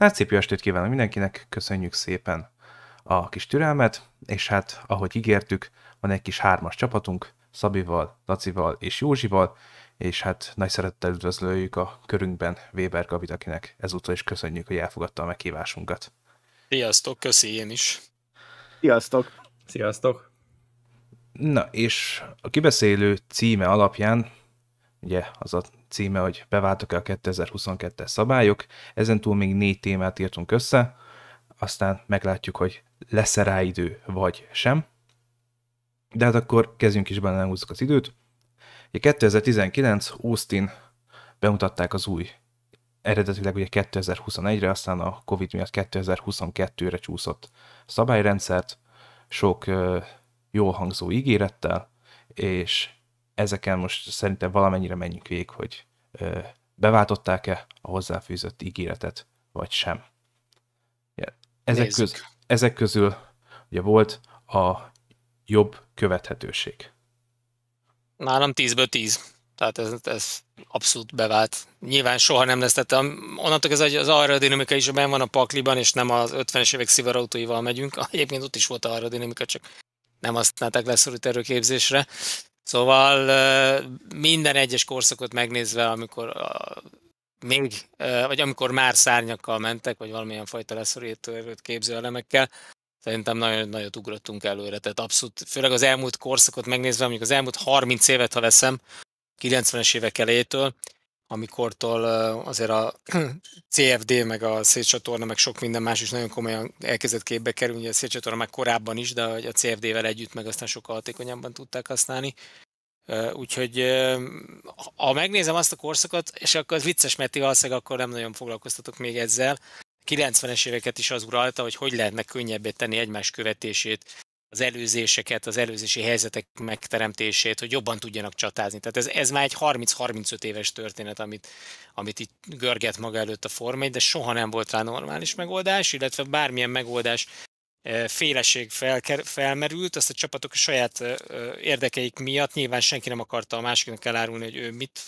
Hát szép jó estét kívánok mindenkinek, köszönjük szépen a kis türelmet, és hát ahogy ígértük, van egy kis hármas csapatunk, Szabival, Lacival és Józsival, és hát nagy szeretettel üdvözlőjük a körünkben Weber Gabit, akinek ezúttal is köszönjük, hogy elfogadta a meghívásunkat. Sziasztok, köszi én is. Sziasztok. Sziasztok. Na, és a kibeszélő címe alapján ugye az a címe, hogy beváltak-e a 2022-es szabályok, ezentúl még négy témát írtunk össze, aztán meglátjuk, hogy lesz-e rá idő, vagy sem. De hát akkor kezdjünk is benne, nem húzzuk az időt. 2019 Austin bemutatták az új eredetileg ugye 2021-re, aztán a Covid miatt 2022-re csúszott szabályrendszert, sok jó hangzó ígérettel, és ezeken most szerintem valamennyire menjünk végig, hogy beváltották-e a hozzáfűzött ígéretet, vagy sem. Ezek, köz, ezek közül ugye volt a jobb követhetőség. Nálam 10-ből 10. Tehát ez, ez abszolút bevált. Nyilván soha nem lesz, tehát onnantól ez az aerodinamika is benne van a pakliban, és nem az 50-es évek szivarautóival megyünk. Egyébként ott is volt aerodinamika, csak nem azt, látták leszorít erőképzésre. Szóval minden egyes korszakot megnézve, amikor a, még, vagy amikor már szárnyakkal mentek, vagy valamilyen fajta leszorító erőt képző elemekkel, szerintem nagyon nagyot ugrottunk előre. Tehát abszolút, főleg az elmúlt korszakot megnézve, mondjuk az elmúlt 30 évet, ha veszem, 90-es évek elejétől, amikortól azért a CFD, meg a szétcsatorna, meg sok minden más is nagyon komolyan elkezdett képbe kerülni, a szétcsatorna már korábban is, de a CFD-vel együtt meg aztán sokkal hatékonyabban tudták használni. Úgyhogy ha megnézem azt a korszakot, és akkor az vicces, mert valószínűleg akkor nem nagyon foglalkoztatok még ezzel, 90-es éveket is az uralta, hogy hogy lehetne könnyebbé tenni egymás követését, az előzéseket, az előzési helyzetek megteremtését, hogy jobban tudjanak csatázni. Tehát ez, ez már egy 30-35 éves történet, amit, amit itt görget maga előtt a Forma de soha nem volt rá normális megoldás, illetve bármilyen megoldás e, féleség fel, felmerült, azt a csapatok a saját e, e, érdekeik miatt nyilván senki nem akarta a másiknak elárulni, hogy ő mit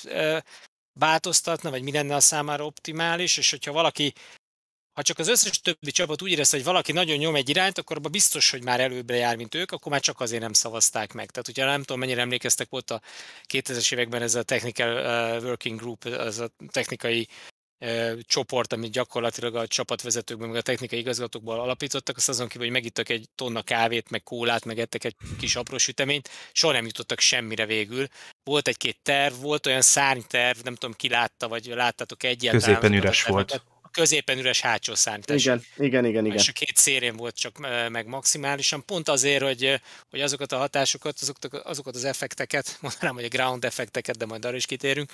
változtatna, vagy mi lenne a számára optimális, és hogyha valaki ha csak az összes többi csapat úgy érezte, hogy valaki nagyon nyom egy irányt, akkor abban biztos, hogy már előbbre jár, mint ők, akkor már csak azért nem szavazták meg. Tehát ugye nem tudom, mennyire emlékeztek volt a 2000-es években ez a Technical uh, Working Group, ez a technikai uh, csoport, amit gyakorlatilag a csapatvezetőkben, meg a technikai igazgatókból alapítottak, azt azon kívül, hogy megittak egy tonna kávét, meg kólát, meg ettek egy kis apró süteményt, soha nem jutottak semmire végül. Volt egy-két terv, volt olyan szárnyterv, nem tudom ki látta, vagy láttátok egyáltalán. Középen üres volt középen üres hátsó szárnytás. Igen, igen, igen, igen. És a két szérén volt csak meg maximálisan, pont azért, hogy, hogy azokat a hatásokat, azokat, azokat az effekteket, mondanám, hogy a ground effekteket, de majd arra is kitérünk,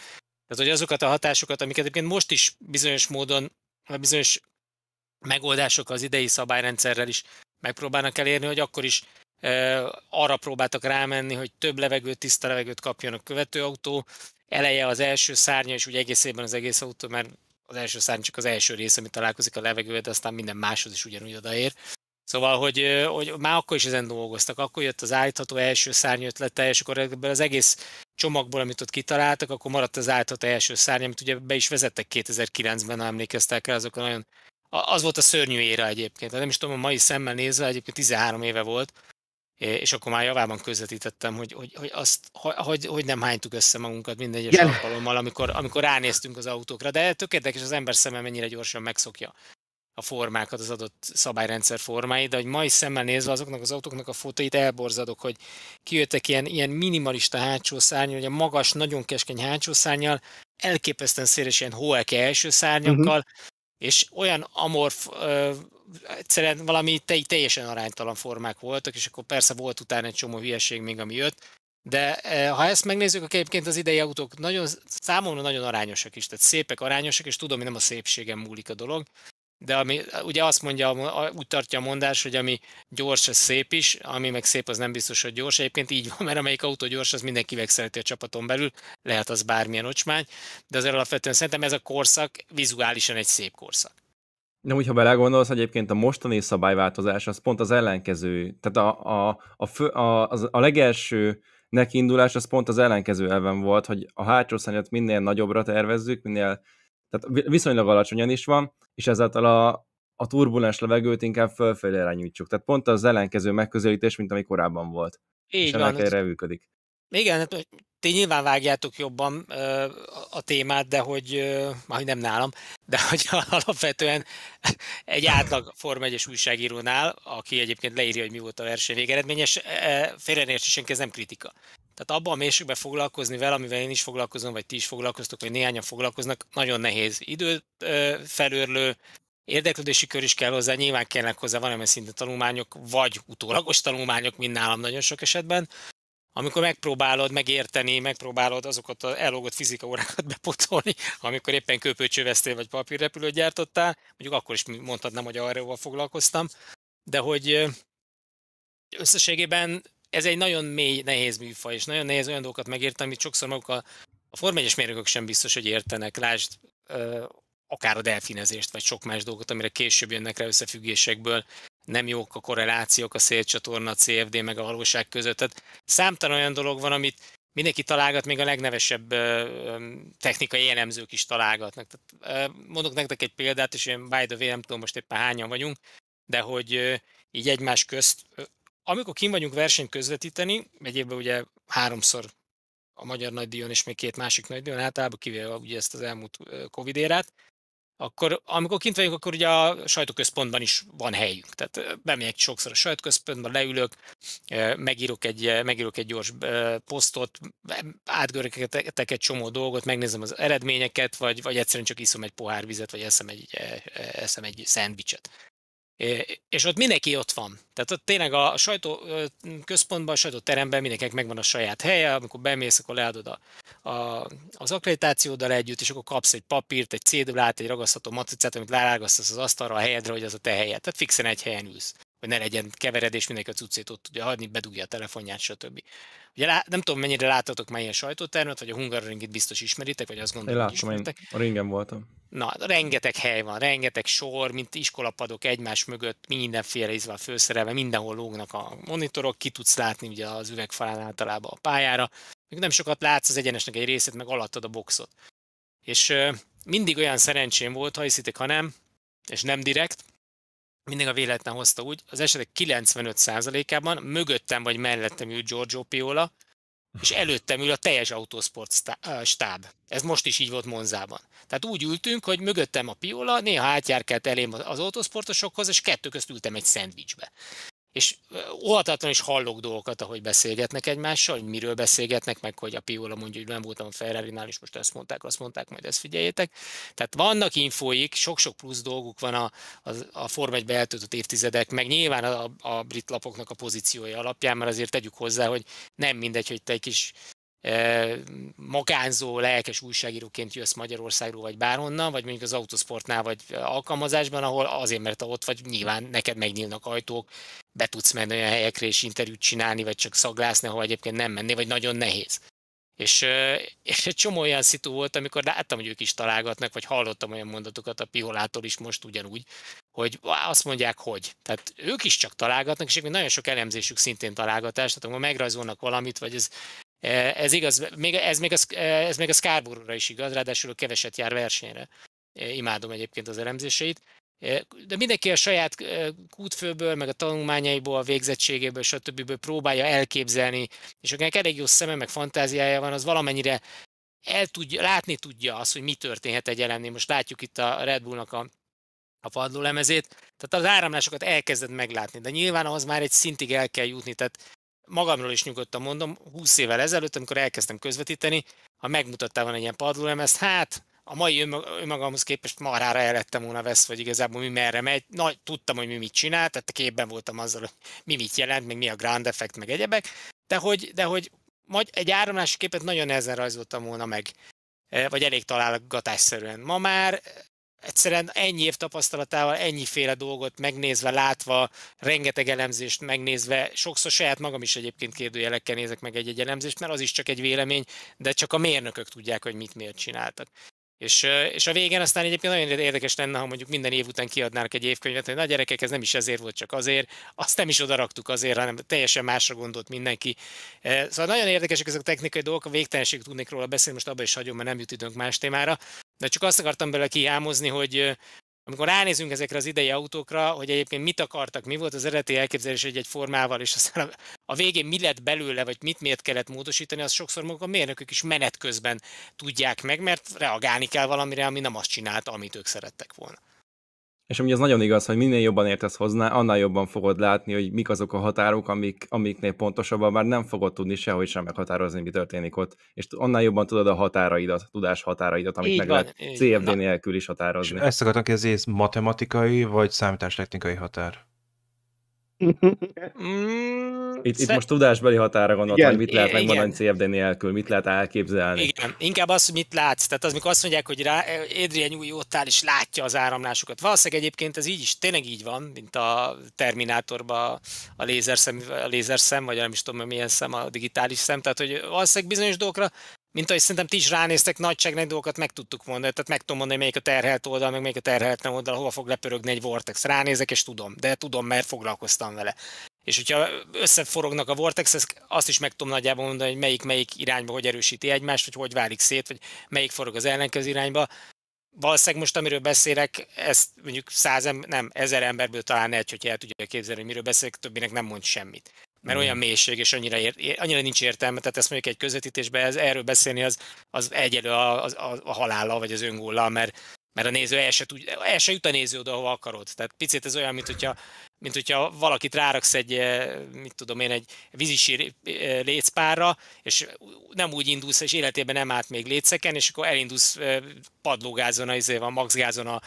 tehát, hogy azokat a hatásokat, amiket egyébként most is bizonyos módon, bizonyos megoldások az idei szabályrendszerrel is megpróbálnak elérni, hogy akkor is e, arra próbáltak rámenni, hogy több levegőt, tiszta levegőt kapjon a követő autó, eleje az első szárnya, és úgy egész évben az egész autó, mert az első szárny csak az első része, amit találkozik a levegővel, de aztán minden máshoz is ugyanúgy odaér. Szóval, hogy, hogy már akkor is ezen dolgoztak, akkor jött az állítható első szárny ötlete, és akkor ebből az egész csomagból, amit ott kitaláltak, akkor maradt az állítható első szárny, amit ugye be is vezettek 2009-ben, ha emlékeztek el, azok a nagyon... Az volt a szörnyű éra egyébként, hát nem is tudom, a mai szemmel nézve egyébként 13 éve volt, és akkor már javában közvetítettem, hogy, hogy, hogy, azt, hogy, hogy nem hánytuk össze magunkat minden egyes Igen. alkalommal, amikor, amikor ránéztünk az autókra, de tök és az ember szeme mennyire gyorsan megszokja a formákat, az adott szabályrendszer formáit, de hogy mai szemmel nézve azoknak az autóknak a fotóit elborzadok, hogy kijöttek ilyen, ilyen minimalista hátsó szárny, vagy a magas, nagyon keskeny hátsó szárnyal, elképesztően széles ilyen hóelke első szárnyakkal, uh-huh. és olyan amorf egyszerűen valami teljesen aránytalan formák voltak, és akkor persze volt utána egy csomó hülyeség még, ami jött, de e, ha ezt megnézzük, akkor egyébként az idei autók nagyon, számomra nagyon arányosak is, tehát szépek, arányosak, és tudom, hogy nem a szépségen múlik a dolog, de ami, ugye azt mondja, úgy tartja a mondás, hogy ami gyors, az szép is, ami meg szép, az nem biztos, hogy gyors. Egyébként így van, mert amelyik autó gyors, az mindenki megszereti a csapaton belül, lehet az bármilyen ocsmány, de azért alapvetően szerintem ez a korszak vizuálisan egy szép korszak. De úgy, ha belegondolsz, egyébként a mostani szabályváltozás az pont az ellenkező. Tehát a, a, a, fő, a, az, a legelső nekiindulás az pont az ellenkező elven volt, hogy a hátsó szárnyat minél nagyobbra tervezzük, minél tehát viszonylag alacsonyan is van, és ezáltal a, a turbulens levegőt inkább fölfelé irányítjuk. Tehát pont az ellenkező megközelítés, mint ami korábban volt. Így és van. ennek erre működik. Igen, hát ti nyilván vágjátok jobban ö, a témát, de hogy, ö, hogy nem nálam, de hogy alapvetően egy átlag Form 1 újságírónál, aki egyébként leírja, hogy mi volt a verseny végeredményes, félreértésen ez nem kritika. Tehát abban a mélységben foglalkozni vele, amivel én is foglalkozom, vagy ti is foglalkoztok, vagy néhányan foglalkoznak, nagyon nehéz. Időt felőrlő, érdeklődési kör is kell hozzá, nyilván kellnek hozzá valamilyen szinten tanulmányok, vagy utólagos tanulmányok, mint nálam nagyon sok esetben, amikor megpróbálod megérteni, megpróbálod azokat az ellogott fizika órákat bepotolni, amikor éppen köpőcsövesztél vagy papírrepülőt gyártottál, mondjuk akkor is mondhatnám, hogy arra foglalkoztam, de hogy összességében ez egy nagyon mély, nehéz műfaj, és nagyon nehéz olyan dolgokat megérteni, amit sokszor maguk a, a formegyes mérnökök sem biztos, hogy értenek. Lásd, akár a delfinezést, vagy sok más dolgot, amire később jönnek rá összefüggésekből, nem jók a korrelációk a szélcsatorna, a CFD meg a valóság között. Tehát számtalan olyan dolog van, amit mindenki találgat, még a legnevesebb technikai elemzők is találgatnak. Tehát, mondok nektek egy példát, és én by the way, nem tudom most éppen hányan vagyunk, de hogy így egymás közt, amikor kim vagyunk versenyt közvetíteni, egy évben ugye háromszor a Magyar Nagydíjon és még két másik nagydíjon, általában kivéve ugye ezt az elmúlt Covid érát, akkor amikor kint vagyunk, akkor ugye a sajtóközpontban is van helyünk. Tehát bemegyek sokszor a sajtóközpontban, leülök, megírok egy, megírok egy gyors posztot, átgörgetek egy csomó dolgot, megnézem az eredményeket, vagy, vagy egyszerűen csak iszom egy pohár vizet, vagy eszem egy, eszem egy szendvicset és ott mindenki ott van. Tehát ott tényleg a sajtó központban, a sajtóteremben mindenkinek megvan a saját helye, amikor bemész, akkor leadod a, a, az akkreditációddal együtt, és akkor kapsz egy papírt, egy cédulát, egy ragasztható matricát, amit lárágasztasz az asztalra a helyedre, hogy az a te helyed. Tehát fixen egy helyen ülsz hogy ne legyen keveredés, mindenki a cuccét ott tudja hagyni, bedugja a telefonját, stb. Ugye lá, nem tudom, mennyire láttatok már ilyen sajtótermet, vagy a Hungaroringit biztos ismeritek, vagy azt gondolom, hogy ismeritek. Én a ringen voltam. Na, rengeteg hely van, rengeteg sor, mint iskolapadok egymás mögött, mindenféle izva főszerelve, mindenhol lógnak a monitorok, ki tudsz látni ugye az üvegfalán általában a pályára. Még nem sokat látsz az egyenesnek egy részét, meg alattad a boxot. És mindig olyan szerencsém volt, ha hiszitek, ha nem, és nem direkt, mindig a véletlen hozta úgy, az esetek 95%-ában mögöttem vagy mellettem ül Giorgio Piola, és előttem ül a teljes autósport stáb. Ez most is így volt Monzában. Tehát úgy ültünk, hogy mögöttem a Piola, néha átjárkált elém az autósportosokhoz, és kettő közt ültem egy szendvicsbe és óhatatlan is hallok dolgokat, ahogy beszélgetnek egymással, hogy miről beszélgetnek, meg hogy a Piola mondja, hogy nem voltam a ferrari és most ezt mondták, azt mondták, majd ezt figyeljétek. Tehát vannak infóik, sok-sok plusz dolguk van a, a, a Form 1 eltöltött évtizedek, meg nyilván a, a brit lapoknak a pozíciója alapján, mert azért tegyük hozzá, hogy nem mindegy, hogy te egy kis magánzó, lelkes újságíróként jössz Magyarországról, vagy bárhonnan, vagy mondjuk az autosportnál, vagy alkalmazásban, ahol azért, mert ott vagy, nyilván neked megnyílnak ajtók, be tudsz menni olyan helyekre és interjút csinálni, vagy csak szaglászni, ahol egyébként nem menni, vagy nagyon nehéz. És, és egy csomó olyan szitu volt, amikor láttam, hogy ők is találgatnak, vagy hallottam olyan mondatokat a Piholától is most ugyanúgy, hogy azt mondják, hogy. Tehát ők is csak találgatnak, és még nagyon sok elemzésük szintén találgatás, tehát amikor megrajzolnak valamit, vagy ez E, ez igaz, még, ez, még a, e, ez még a Scarborough-ra is igaz, ráadásul keveset jár versenyre. E, imádom egyébként az elemzéseit. De mindenki a saját kútfőből, meg a tanulmányaiból, a végzettségéből, stb. próbálja elképzelni, és akinek elég jó szeme, meg fantáziája van, az valamennyire el tudja, látni tudja azt, hogy mi történhet egy elemnél. Most látjuk itt a Red Bullnak a, a padlólemezét, tehát az áramlásokat elkezded meglátni, de nyilván ahhoz már egy szintig el kell jutni, tehát magamról is nyugodtan mondom, 20 évvel ezelőtt, amikor elkezdtem közvetíteni, ha megmutattál van egy ilyen ezt hát a mai önmagamhoz képest marhára el lettem volna vesz, hogy igazából mi merre megy. Na, tudtam, hogy mi mit csinál, tehát képben voltam azzal, hogy mi mit jelent, meg mi a grand effect, meg egyebek, de hogy, de hogy majd egy áramlási képet nagyon nehezen rajzoltam volna meg, eh, vagy elég találgatásszerűen. Ma már egyszerűen ennyi év tapasztalatával, ennyiféle dolgot megnézve, látva, rengeteg elemzést megnézve, sokszor saját magam is egyébként kérdőjelekkel nézek meg egy-egy elemzést, mert az is csak egy vélemény, de csak a mérnökök tudják, hogy mit miért csináltak. És, és a végén aztán egyébként nagyon érdekes lenne, ha mondjuk minden év után kiadnának egy évkönyvet, hogy a gyerekek, ez nem is ezért volt, csak azért, azt nem is odaraktuk azért, hanem teljesen másra gondolt mindenki. Szóval nagyon érdekesek ezek a technikai dolgok, a végtelenség tudnék róla beszélni, most abba is hagyom, mert nem jut időnk más témára, de csak azt akartam bele kihámozni, hogy amikor ránézünk ezekre az idei autókra, hogy egyébként mit akartak, mi volt az eredeti elképzelés egy-egy formával, és aztán a végén mi lett belőle, vagy mit miért kellett módosítani, az sokszor maguk a mérnökök is menet közben tudják meg, mert reagálni kell valamire, ami nem azt csinálta, amit ők szerettek volna. És ugye az nagyon igaz, hogy minél jobban értesz hozzá, annál jobban fogod látni, hogy mik azok a határok, amik, amiknél pontosabban már nem fogod tudni sehogy sem meghatározni, mi történik ott. És annál jobban tudod a határaidat, tudás határaidat, amit így meg van, lehet CFD nélkül is határozni. És ezt akartam kérdezni, ez matematikai vagy számítástechnikai határ? Mm, itt, itt most tudásbeli határa gondoltam, hogy mit lehet megmondani CFD nélkül, mit lehet elképzelni. Igen, inkább az, hogy mit látsz. Tehát az, mikor azt mondják, hogy rá, Adrian új áll, és látja az áramlásukat. Valószínűleg egyébként ez így is tényleg így van, mint a Terminátorban a lézerszem, a lézerszem vagy nem is tudom, milyen szem, a digitális szem. Tehát, hogy valószínűleg bizonyos dolgokra mint ahogy szerintem ti is ránéztek, nagyságnak dolgokat meg tudtuk mondani, tehát meg tudom mondani, melyik a terhelt oldal, meg melyik a terhelt, nem oldal, hova fog lepörögni egy vortex. Ránézek, és tudom, de tudom, mert foglalkoztam vele. És hogyha összeforognak a vortex azt is meg tudom nagyjából mondani, hogy melyik melyik irányba hogy erősíti egymást, hogy hogy válik szét, vagy melyik forog az ellenkező irányba. Valószínűleg most, amiről beszélek, ezt mondjuk száz ember, nem, ezer emberből talán egy, hogy el tudja képzelni, hogy miről beszélek, többinek nem mond semmit. Mert olyan mm. mélység, és annyira, ér, annyira nincs értelme, tehát ezt mondjuk egy közvetítésben ez, erről beszélni az, az egyelő a, a, a halála, vagy az öngulla, mert, mert a néző el se, tud, el se jut a néző oda, ahova akarod. Tehát picit ez olyan, mint hogyha, mint hogyha valakit ráraksz egy, eh, mit tudom én, egy vízisi eh, létszpárra, és nem úgy indulsz, és életében nem állt még léceken, és akkor elindulsz eh, padlógázon, az izé van maxgázon a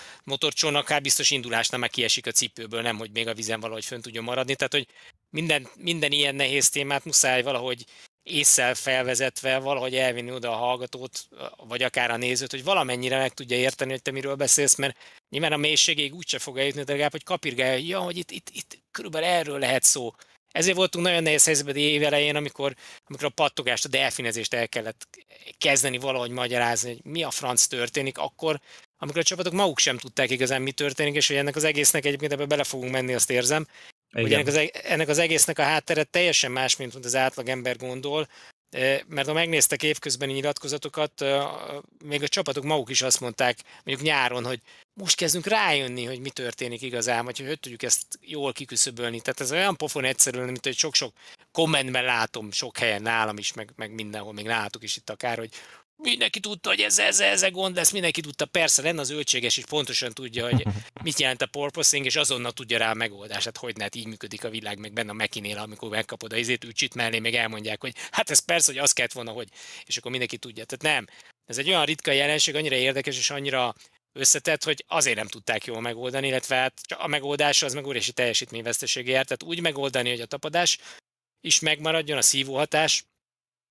hát biztos indulásnál már kiesik a cipőből, nem, hogy még a vízen valahogy fönn tudjon maradni. Tehát, hogy minden, minden ilyen nehéz témát muszáj valahogy észsel felvezetve valahogy elvinni oda a hallgatót, vagy akár a nézőt, hogy valamennyire meg tudja érteni, hogy te miről beszélsz, mert nyilván a mélységéig úgyse fog eljutni, de legalább, hogy kapirgálja, hogy ja, hogy itt, itt, itt körülbelül erről lehet szó. Ezért voltunk nagyon nehéz helyzetben elején, amikor, amikor a pattogást, a delfinezést el kellett kezdeni valahogy magyarázni, hogy mi a franc történik, akkor, amikor a csapatok maguk sem tudták igazán, mi történik, és hogy ennek az egésznek egyébként ebbe bele fogunk menni, azt érzem, Ugye ennek az, e-, ennek az egésznek a háttere teljesen más, mint az átlag ember gondol, e, mert ha megnéztek évközbeni nyilatkozatokat, e, még a csapatok maguk is azt mondták, mondjuk nyáron, hogy most kezdünk rájönni, hogy mi történik igazán, vagy hogy hogy tudjuk ezt jól kiküszöbölni. Tehát ez olyan pofon egyszerűen, mint hogy sok-sok kommentben látom sok helyen, nálam is, meg, meg mindenhol, még nálatok is itt akár, hogy mindenki tudta, hogy ez, ez, ez, ez gond lesz, mindenki tudta, persze lenne az öltséges és pontosan tudja, hogy mit jelent a porpoising, és azonnal tudja rá a megoldást, hát hogy ne, hát így működik a világ, meg benne a mekinél, amikor megkapod a izét, csit mellé, még elmondják, hogy hát ez persze, hogy az kellett volna, hogy, és akkor mindenki tudja. Tehát nem, ez egy olyan ritka jelenség, annyira érdekes, és annyira összetett, hogy azért nem tudták jól megoldani, illetve hát a megoldás az meg óriási teljesítményveszteségért, tehát úgy megoldani, hogy a tapadás is megmaradjon, a szívóhatás,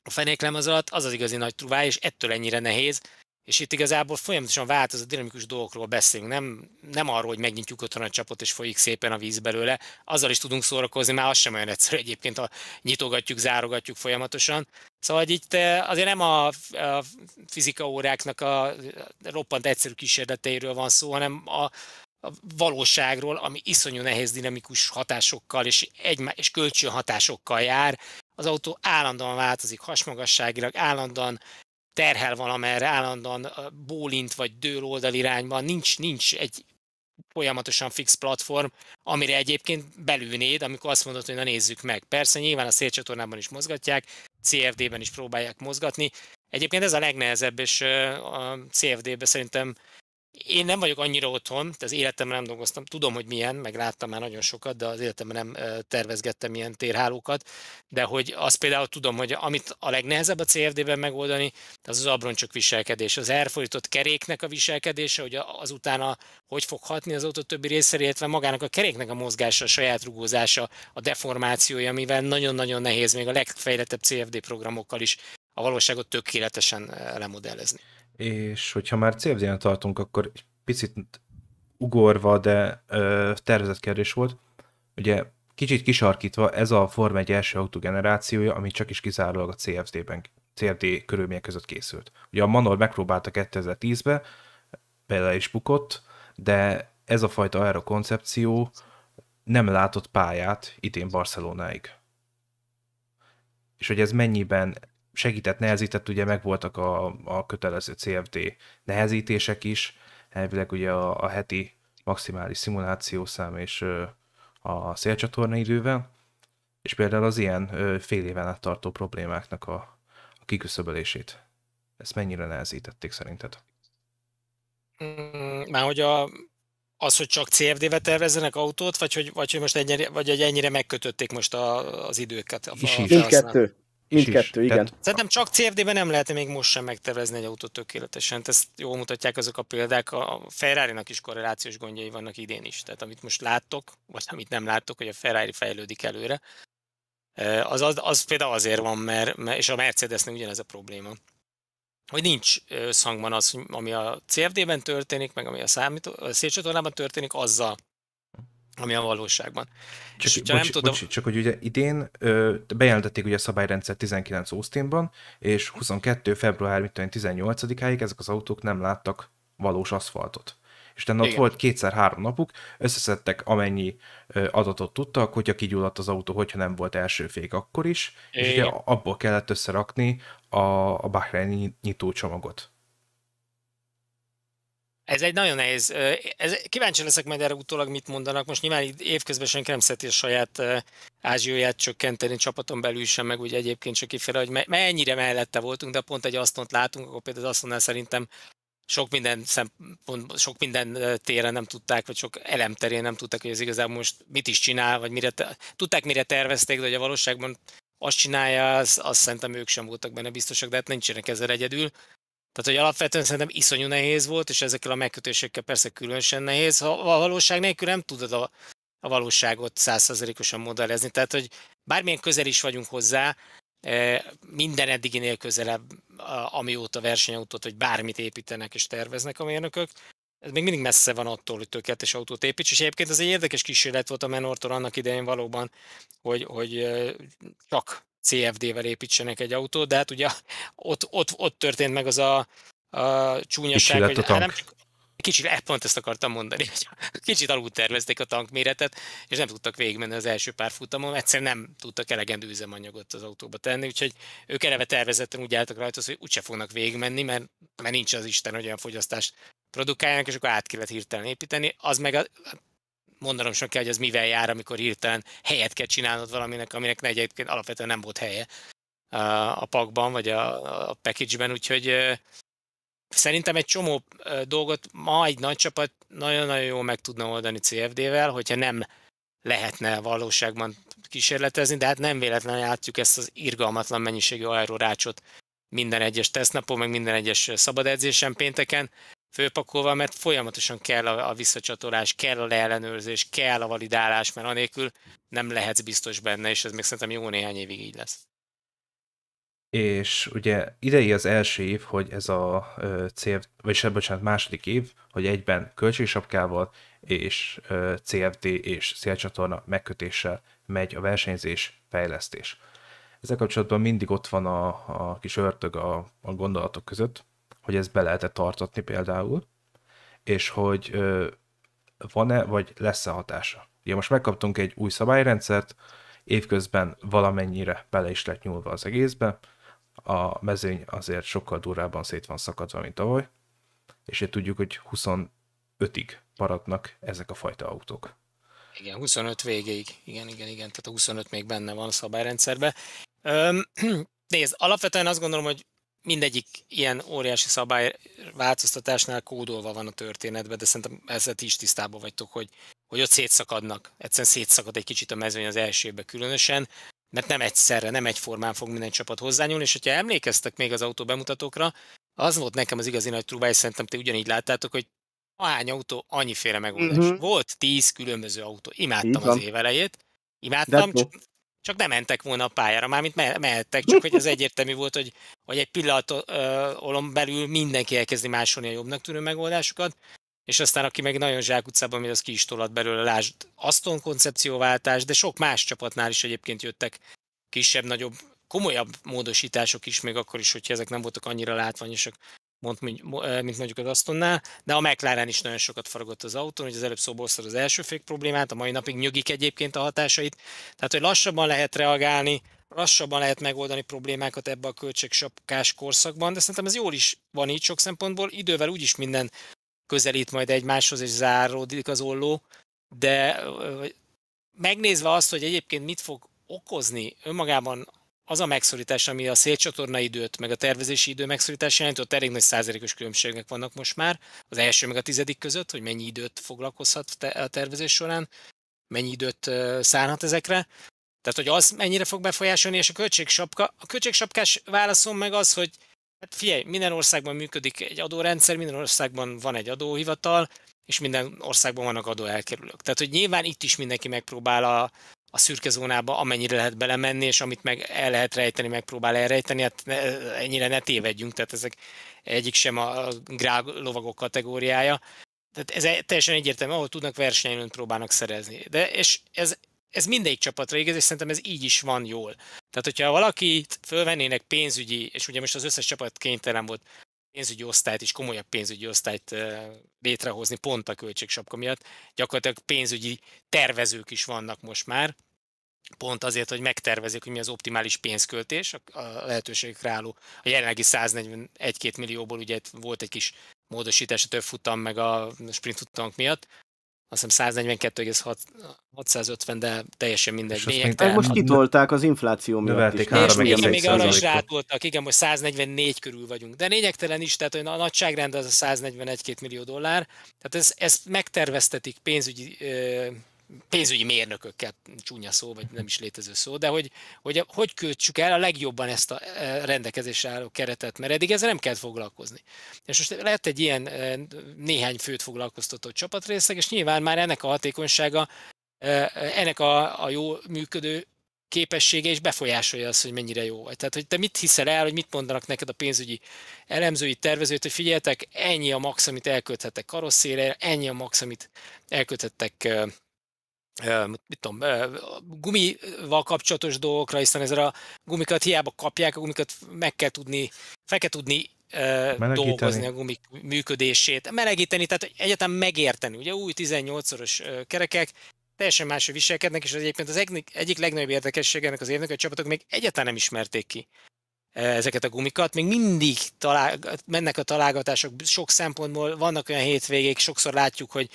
a fenéklemez alatt az az igazi nagy truváj, és ettől ennyire nehéz, és itt igazából folyamatosan változó dinamikus dolgokról beszélünk, nem, nem arról, hogy megnyitjuk otthon a csapot, és folyik szépen a víz belőle, azzal is tudunk szórakozni, már az sem olyan egyszerű egyébként, ha nyitogatjuk, zárogatjuk folyamatosan. Szóval hogy itt eh, azért nem a, a fizika óráknak a roppant egyszerű kísérleteiről van szó, hanem a, a valóságról, ami iszonyú nehéz dinamikus hatásokkal és, egy, és kölcsönhatásokkal jár, az autó állandóan változik hasmagasságilag, állandóan terhel valamerre, állandóan bólint vagy dől oldalirányban, nincs, nincs egy folyamatosan fix platform, amire egyébként belülnéd, amikor azt mondod, hogy na nézzük meg. Persze nyilván a szélcsatornában is mozgatják, CFD-ben is próbálják mozgatni. Egyébként ez a legnehezebb, és a CFD-ben szerintem én nem vagyok annyira otthon, az életemben nem dolgoztam. Tudom, hogy milyen, meg láttam már nagyon sokat, de az életemben nem tervezgettem ilyen térhálókat. De hogy azt például tudom, hogy amit a legnehezebb a CFD-ben megoldani, az az abroncsok viselkedés. Az elfolytott keréknek a viselkedése, hogy az utána hogy fog hatni az autó többi részére, illetve magának a keréknek a mozgása, a saját rugózása, a deformációja, amivel nagyon-nagyon nehéz még a legfejlettebb CFD programokkal is a valóságot tökéletesen lemodellezni és hogyha már cfd CFD-en tartunk, akkor egy picit ugorva, de ö, tervezett kérdés volt, ugye kicsit kisarkítva ez a Form 1 első autó generációja, ami csak is kizárólag a CFD-ben, CFD körülmények között készült. Ugye a Manor megpróbálta 2010-be, bele is bukott, de ez a fajta aero koncepció nem látott pályát idén Barcelonáig. És hogy ez mennyiben segített, nehezített, ugye megvoltak a, a kötelező CFD nehezítések is, elvileg ugye a, a heti maximális szimulációszám és a szélcsatorna idővel, és például az ilyen fél éven át tartó problémáknak a, a kiküszöbölését. Ezt mennyire nehezítették szerinted? Mm, már hogy a, az, hogy csak CFD-be tervezzenek autót, vagy hogy, vagy hogy most ennyire, vagy hogy ennyire megkötötték most a, az időket? A, Is, a mindkettő. Mindkettő, igen. Tehát... Szerintem csak CFD-ben nem lehet még most sem megtervezni egy autót tökéletesen. Ezt jól mutatják azok a példák. A ferrari is korrelációs gondjai vannak idén is. Tehát amit most láttok, vagy amit nem láttok, hogy a Ferrari fejlődik előre, e, az, az, az például azért van, mert, mert, és a Mercedesnek ugyanez a probléma. Hogy nincs e, összhangban az, ami a CFD-ben történik, meg ami a, számító, a szélcsatornában történik, azzal, ami a valóságban. Csak, és, bocs, nem tudom... bocs, csak hogy ugye idén ö, bejelentették ugye a szabályrendszer 19 Austinban, és 22. február 18-áig ezek az autók nem láttak valós aszfaltot. És tehát ott volt kétszer-három napuk, összeszedtek amennyi adatot tudtak, hogyha kigyulladt az autó, hogyha nem volt első fék akkor is, Igen. és ugye abból kellett összerakni a, a Bahrein nyitó csomagot. Ez egy nagyon nehéz. Ez, kíváncsi leszek majd erre utólag, mit mondanak. Most nyilván évközben senki nem szereti a saját ázsióját csökkenteni csapaton belül sem, meg úgy egyébként csak kifele, hogy mennyire mellette voltunk, de pont egy asztont látunk, akkor például az asztonnál szerintem sok minden, szempont, sok minden téren nem tudták, vagy sok elemterén nem tudták, hogy ez igazából most mit is csinál, vagy mire te- tudták, mire tervezték, de hogy a valóságban azt csinálja, azt, azt szerintem ők sem voltak benne biztosak, de hát nincsenek ezzel egyedül. Tehát, hogy alapvetően szerintem iszonyú nehéz volt, és ezekkel a megkötésekkel persze különösen nehéz. Ha a valóság nélkül nem tudod a, a valóságot százszerzelékosan modellezni. Tehát, hogy bármilyen közel is vagyunk hozzá, e, minden eddiginél közelebb, amióta versenyautót, vagy bármit építenek és terveznek a mérnökök. Ez még mindig messze van attól, hogy tökéletes autót építs, és egyébként ez egy érdekes kísérlet volt a Menortól annak idején valóban, hogy, hogy e, csak CFD-vel építsenek egy autót, de hát ugye ott, ott, ott történt meg az a, a csúnyaság, hogy hát nem csak, kicsit, eh, pont ezt akartam mondani, hogy kicsit alul tervezték a tankméretet, és nem tudtak végigmenni az első pár futamon, egyszerűen nem tudtak elegendő üzemanyagot az autóba tenni, úgyhogy ők eleve tervezetten úgy álltak rajta, hogy úgyse fognak végigmenni, mert, mert nincs az Isten, hogy olyan fogyasztást produkáljanak, és akkor át kellett hirtelen építeni. Az meg a, mondanom sem kell, hogy az mivel jár, amikor hirtelen helyet kell csinálnod valaminek, aminek egyébként alapvetően nem volt helye a pakban, vagy a, a package-ben, úgyhogy szerintem egy csomó dolgot ma egy nagy csapat nagyon-nagyon jól meg tudna oldani CFD-vel, hogyha nem lehetne valóságban kísérletezni, de hát nem véletlenül látjuk ezt az irgalmatlan mennyiségű aerorácsot minden egyes tesztnapon, meg minden egyes szabad edzésen pénteken, főpakolva, mert folyamatosan kell a, a visszacsatolás, kell a leellenőrzés, kell a validálás, mert anélkül nem lehetsz biztos benne, és ez még szerintem jó néhány évig így lesz. És ugye idei az első év, hogy ez a CFD, se, eh, bocsánat, második év, hogy egyben költségsapkával és CFD és szélcsatorna megkötéssel megy a versenyzés, fejlesztés. Ezzel kapcsolatban mindig ott van a, a kis örtög a, a gondolatok között, hogy ezt be lehet-e tartatni például, és hogy van-e, vagy lesz-e hatása. Ugye most megkaptunk egy új szabályrendszert, évközben valamennyire bele is lett nyúlva az egészbe, a mezőny azért sokkal durrában szét van szakadva, mint tavaly, és itt tudjuk, hogy 25-ig maradnak ezek a fajta autók. Igen, 25 végéig. Igen, igen, igen. Tehát a 25 még benne van a szabályrendszerbe. nézd, alapvetően azt gondolom, hogy mindegyik ilyen óriási szabály változtatásnál kódolva van a történetben, de szerintem ezzel ti is tisztában vagytok, hogy, hogy ott szétszakadnak. Egyszerűen szétszakad egy kicsit a mezőny az elsőbe különösen, mert nem egyszerre, nem egyformán fog minden csapat hozzányúlni, és hogyha emlékeztek még az autó bemutatókra, az volt nekem az igazi nagy trubáj, szerintem te ugyanígy láttátok, hogy ahány autó, annyiféle megoldás. Uh-huh. Volt tíz különböző autó. Imádtam Igen. az évelejét. Imádtam, csak csak nem mentek volna a pályára, mármint me- mehettek, csak hogy az egyértelmű volt, hogy, hogy egy pillanaton belül mindenki elkezdi másolni a jobbnak tűnő megoldásokat, és aztán aki meg nagyon zsákutcában megy, az ki is tolat belőle, lásd Aston koncepcióváltás, de sok más csapatnál is egyébként jöttek kisebb-nagyobb, komolyabb módosítások is, még akkor is, hogyha ezek nem voltak annyira látványosak mondt, mint mondjuk az Astonnál, de a McLaren is nagyon sokat faragott az autón, hogy az előbb szobolszor az első fék problémát, a mai napig nyögik egyébként a hatásait, tehát hogy lassabban lehet reagálni, lassabban lehet megoldani problémákat ebbe a költségsapkás korszakban, de szerintem ez jól is van így sok szempontból, idővel úgyis minden közelít majd egymáshoz, és záródik az olló, de megnézve azt, hogy egyébként mit fog okozni önmagában az a megszorítás, ami a szélcsatorna időt, meg a tervezési idő megszorítás jelent, ott elég nagy százalékos különbségek vannak most már, az első meg a tizedik között, hogy mennyi időt foglalkozhat a tervezés során, mennyi időt szállhat ezekre. Tehát, hogy az mennyire fog befolyásolni, és a költségsapka, a költségsapkás válaszom meg az, hogy hát figyelj, minden országban működik egy adórendszer, minden országban van egy adóhivatal, és minden országban vannak adóelkerülők. Tehát, hogy nyilván itt is mindenki megpróbál a, a szürke zónába amennyire lehet belemenni, és amit meg el lehet rejteni, megpróbál elrejteni, hát ne, ennyire ne tévedjünk, tehát ezek egyik sem a grág lovagok kategóriája. Tehát ez teljesen egyértelmű, ahol tudnak versenyelőnyt próbálnak szerezni. De és ez, ez mindegyik csapatra igaz, és szerintem ez így is van jól. Tehát, hogyha valakit fölvennének pénzügyi, és ugye most az összes csapat kénytelen volt pénzügyi osztályt és komolyabb pénzügyi osztályt létrehozni pont a költségsapka miatt. Gyakorlatilag pénzügyi tervezők is vannak most már, pont azért, hogy megtervezik, hogy mi az optimális pénzköltés a lehetőségekre álló. A jelenlegi 141-2 millióból ugye volt egy kis módosítás a több futam meg a sprint futamok miatt, azt hiszem 142,650, de teljesen mindegy. még Most kitolták az infláció miatt is. És még, még arra is rátoltak, igen, most 144 körül vagyunk. De lényegtelen is, tehát a nagyságrend az a 141 millió dollár. Tehát ez ezt megterveztetik pénzügyi pénzügyi mérnökökkel, csúnya szó, vagy nem is létező szó, de hogy hogy, hogy költsük el a legjobban ezt a e, rendelkezésre álló keretet, mert eddig ezzel nem kell foglalkozni. És most lehet egy ilyen e, néhány főt foglalkoztató csapatrészek, és nyilván már ennek a hatékonysága, e, ennek a, a jó működő képessége is befolyásolja azt, hogy mennyire jó vagy. Tehát, hogy te mit hiszel el, hogy mit mondanak neked a pénzügyi elemzői, tervezőt, hogy figyeltek, ennyi a max, amit elköthettek karosszére, ennyi a max, amit elkölthettek mit tudom, gumival kapcsolatos dolgokra, hiszen ezzel a gumikat hiába kapják, a gumikat meg kell tudni, fel kell tudni Melegíteni. dolgozni a gumik működését, melegíteni, tehát egyáltalán megérteni. Ugye új 18-szoros kerekek teljesen máshogy viselkednek, és az egyébként az egyik, egyik legnagyobb érdekessége ennek az érdekes csapatok még egyáltalán nem ismerték ki ezeket a gumikat. Még mindig talál, mennek a találgatások sok szempontból, vannak olyan hétvégék, sokszor látjuk, hogy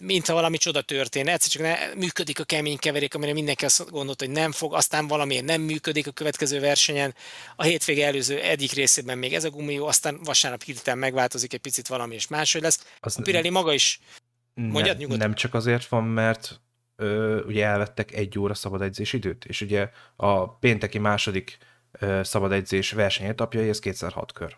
mint ha valami csoda történne, egyszer csak ne, működik a kemény keverék, amire mindenki azt gondolt, hogy nem fog, aztán valamiért nem működik a következő versenyen. A hétvége előző egyik részében még ez a gumi jó, aztán vasárnap hirtelen megváltozik egy picit valami, és máshogy lesz. Azt a Pirelli maga is mondjad ne, nyugodtan. Nem csak azért van, mert ö, ugye elvettek egy óra szabad időt, és ugye a pénteki második ö, szabad edzés versenyetapjai, ez kétszer hat kör.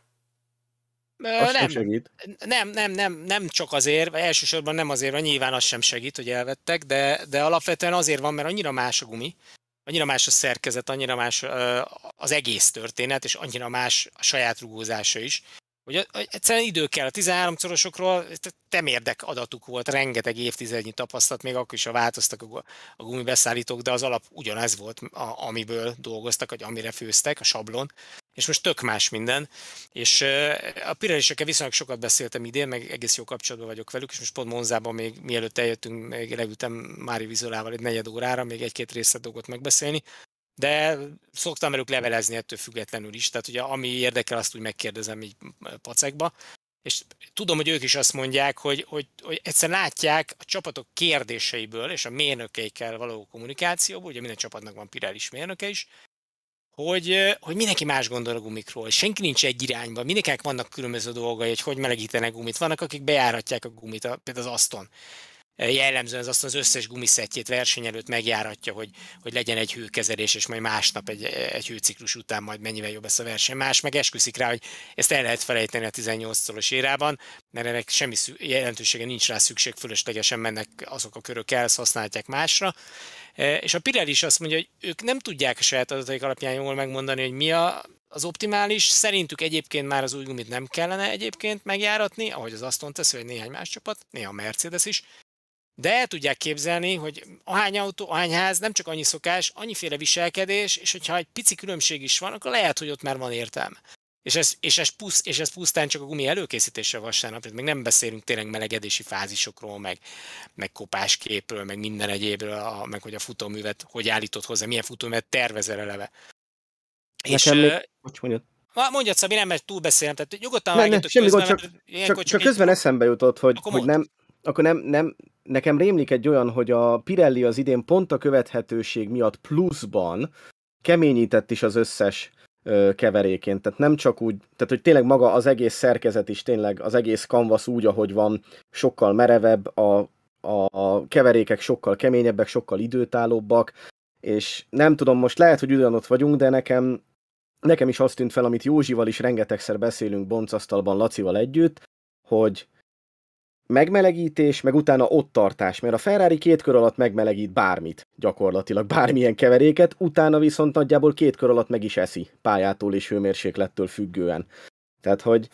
Az nem, segít? nem, nem, nem, nem csak azért, elsősorban nem azért, mert nyilván az sem segít, hogy elvettek, de, de alapvetően azért van, mert annyira más a gumi, annyira más a szerkezet, annyira más az egész történet, és annyira más a saját rugózása is, hogy egyszerűen idő kell. A 13-szorosokról temérdek adatuk volt, rengeteg évtizednyi tapasztalat, még akkor is ha változtak a gumibeszállítók, de az alap ugyanez volt, amiből dolgoztak, vagy amire főztek, a sablon és most tök más minden. És a pirelisekkel viszonylag sokat beszéltem idén, meg egész jó kapcsolatban vagyok velük, és most pont Monzában még mielőtt eljöttünk, még leültem Mári Vizolával egy negyed órára, még egy-két részlet dolgot megbeszélni, de szoktam velük levelezni ettől függetlenül is, tehát ugye ami érdekel, azt úgy megkérdezem így pacekba, és tudom, hogy ők is azt mondják, hogy, hogy, hogy egyszer látják a csapatok kérdéseiből és a mérnökeikkel való kommunikációból, ugye minden csapatnak van pirális mérnöke is, hogy, hogy mindenki más gondol a gumikról, senki nincs egy irányba, mindenkinek vannak különböző dolgai, hogy hogy melegítenek gumit. Vannak, akik bejáratják a gumit, a, például az Aston jellemzően az azt az összes gumiszettjét verseny előtt megjáratja, hogy, hogy legyen egy hőkezelés, és majd másnap egy, egy hőciklus után majd mennyivel jobb lesz a verseny. Más meg esküszik rá, hogy ezt el lehet felejteni a 18-szoros érában, mert ennek semmi jelentősége nincs rá szükség, fölöslegesen mennek azok a körök el, ezt használják másra. E, és a Pirelli is azt mondja, hogy ők nem tudják a saját adataik alapján jól megmondani, hogy mi a az optimális. Szerintük egyébként már az új gumit nem kellene egyébként megjáratni, ahogy az Aston teszi, vagy néhány más csapat, néha a Mercedes is. De el tudják képzelni, hogy ahány autó, ahány ház, nem csak annyi szokás, annyiféle viselkedés, és hogyha egy pici különbség is van, akkor lehet, hogy ott már van értelme. És ez, és ez, pusz, és ez pusztán csak a gumi előkészítése vasárnap, még nem beszélünk tényleg melegedési fázisokról, meg, meg kopásképről, meg minden egyébről, a, meg hogy a futóművet hogy állított hozzá, milyen futóművet tervezel eleve. Nekem és, még, hogy mondjad? Mondjad, Szabi, nem, mert túlbeszélem, tehát nyugodtan ne, ne, semmi közben, gond, csak, mert, csak, csak, csak közben eszembe jutott, hogy, hogy nem, akkor nem, nem, nekem rémlik egy olyan, hogy a Pirelli az idén pont a követhetőség miatt pluszban keményített is az összes keverékén. Tehát nem csak úgy, tehát hogy tényleg maga az egész szerkezet is, tényleg az egész kanvasz úgy, ahogy van, sokkal merevebb, a, a, a keverékek sokkal keményebbek, sokkal időtállóbbak, és nem tudom, most lehet, hogy ugyanott vagyunk, de nekem, nekem is azt tűnt fel, amit Józsival is rengetegszer beszélünk boncasztalban Lacival együtt, hogy megmelegítés, meg utána ott tartás, mert a Ferrari két kör alatt megmelegít bármit, gyakorlatilag bármilyen keveréket, utána viszont nagyjából két kör alatt meg is eszi, pályától és hőmérséklettől függően. Tehát, hogy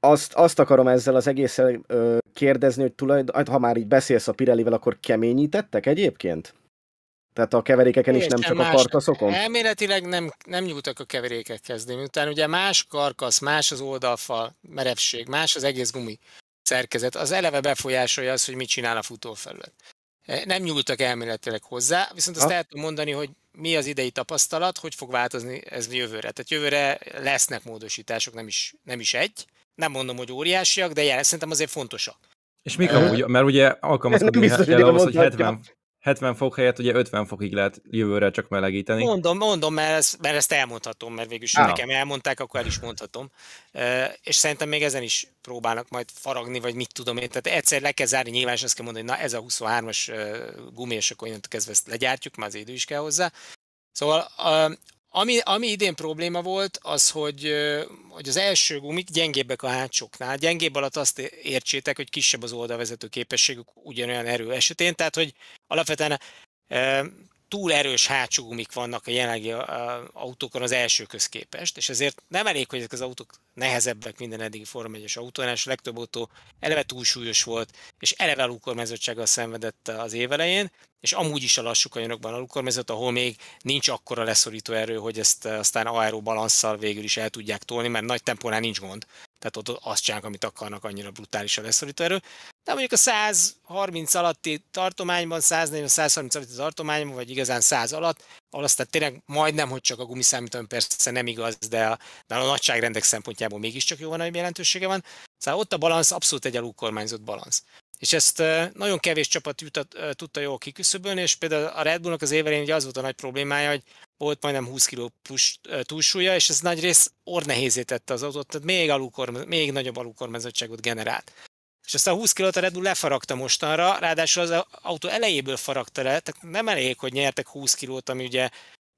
azt, azt akarom ezzel az egészen ö, kérdezni, hogy tulajdonképpen, hát ha már így beszélsz a Pirellivel, akkor keményítettek egyébként? Tehát a keverékeken is nem csak más, a karkaszokon? Elméletileg nem, nem nyúltak a keverékekhez, de miután ugye más karkasz, más az oldalfal, merevség, más az egész gumi szerkezet, az eleve befolyásolja az, hogy mit csinál a futófelület. E, nem nyúltak elméletileg hozzá, viszont azt ha. el tudom mondani, hogy mi az idei tapasztalat, hogy fog változni ez jövőre. Tehát jövőre lesznek módosítások, nem is, nem is egy. Nem mondom, hogy óriásiak, de jelen, szerintem azért fontosak. És mik amúgy, mert ugye alkalmazkodni kell ahhoz, hogy 70, 70 fok helyett ugye 50 fokig lehet jövőre csak melegíteni. Mondom, mondom, mert ezt, mert ezt elmondhatom, mert végül is nekem elmondták, akkor el is mondhatom. És szerintem még ezen is próbálnak majd faragni, vagy mit tudom én. Tehát egyszer le kell zárni, nyilván azt kell mondani, hogy na ez a 23-as gumi, és akkor innentől kezdve ezt legyártjuk, már az idő is kell hozzá. Szóval ami, ami idén probléma volt, az, hogy, hogy az első gumik gyengébbek a hátsóknál. Gyengébb alatt azt értsétek, hogy kisebb az oldalvezető képességük ugyanolyan erő esetén, tehát hogy alapvetően túl erős hátsó gumik vannak a jelenlegi autókon az első közképest, és ezért nem elég, hogy ezek az autók nehezebbek minden eddigi Forma 1 autón, és a legtöbb autó eleve túlsúlyos volt, és eleve alulkormányzottsággal szenvedett az évelején, és amúgy is a lassú kanyarokban alulkormányzott, ahol még nincs akkora leszorító erő, hogy ezt eh, aztán aero balanszal végül is el tudják tolni, mert nagy tempónál nincs gond tehát ott azt csinálnak, amit akarnak, annyira a leszorító erő. De mondjuk a 130 alatti tartományban, 140-130 alatti tartományban, vagy igazán 100 alatt, ahol aztán tényleg majdnem, hogy csak a gumiszámít, persze nem igaz, de a, de a nagyságrendek szempontjából mégiscsak van, hogy jelentősége van. Szóval ott a balansz abszolút egy alulkormányzott balansz és ezt nagyon kevés csapat jutott, tudta jól kiküszöbölni, és például a Red Bullnak az évelén ugye az volt a nagy problémája, hogy volt majdnem 20 kg túlsúlya, és ez nagy rész ornehézé tette az autót, tehát még, alulkorm, még nagyobb alulkormányzottságot generált. És aztán 20 kilót a Red Bull lefaragta mostanra, ráadásul az autó elejéből faragta le, tehát nem elég, hogy nyertek 20 kilót, ami ugye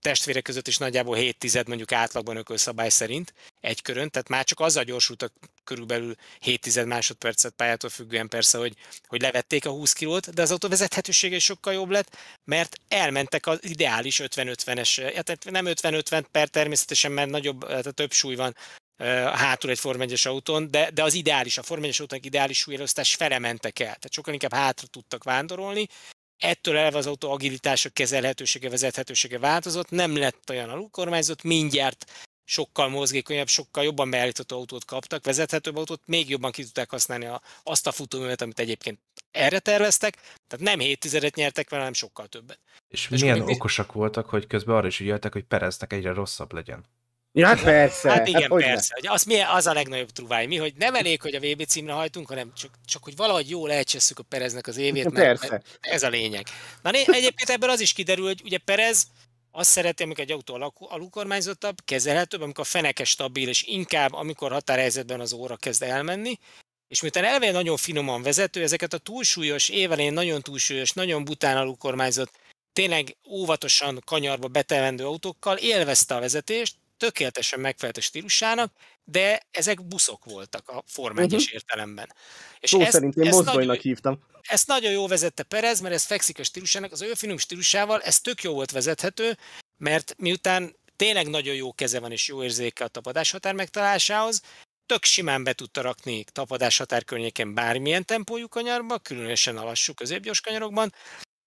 testvérek között is nagyjából 7 tized mondjuk átlagban ökölszabály szerint egy körön, tehát már csak azzal gyorsultak körülbelül 7 tized másodpercet pályától függően persze, hogy, hogy levették a 20 kilót, de az autó vezethetősége sokkal jobb lett, mert elmentek az ideális 50-50-es, tehát nem 50-50 per természetesen, mert nagyobb, tehát több súly van hátul egy formegyes autón, de, de az ideális, a formegyes autónak ideális súlyelosztás felementek el. Tehát sokkal inkább hátra tudtak vándorolni, Ettől elve az autó agilitása, kezelhetősége, vezethetősége változott, nem lett olyan alulkormányzott, mindjárt sokkal mozgékonyabb, sokkal jobban beállítható autót kaptak, vezethetőbb autót, még jobban ki tudták használni a, azt a futóművet, amit egyébként erre terveztek. Tehát nem 7 tizedet nyertek vele, hanem sokkal többet. És és milyen okosak voltak, hogy közben arra is ügyeltek, hogy Pereznek egyre rosszabb legyen. Ja, hát persze. Hát igen, hát, persze. Hogy az, mi, az a legnagyobb truváj. Mi, hogy nem elég, hogy a VB címre hajtunk, hanem csak, csak hogy valahogy jól elcsesszük a Pereznek az évét. Mert, persze. Mert ez a lényeg. Na né, egyébként ebből az is kiderül, hogy ugye Perez azt szereti, amikor egy autó alukormányzottabb, kezelhetőbb, amikor a feneke stabil, és inkább, amikor határhelyzetben az óra kezd elmenni, és miután elvén nagyon finoman vezető, ezeket a túlsúlyos, évelén nagyon túlsúlyos, nagyon bután alukormányzott, tényleg óvatosan kanyarba betelendő autókkal élvezte a vezetést, tökéletesen megfelelt a stílusának, de ezek buszok voltak a Form uh-huh. Mhm. értelemben. És Szó ezt, szerint én mozdonynak hívtam. Ezt nagyon jó vezette Perez, mert ez fekszik a stílusának, az ő finom stílusával ez tök jó volt vezethető, mert miután tényleg nagyon jó keze van és jó érzéke a tapadás határ megtalálásához, tök simán be tudta rakni tapadás határ környéken bármilyen tempójú kanyarba, különösen a lassú középgyors kanyarokban,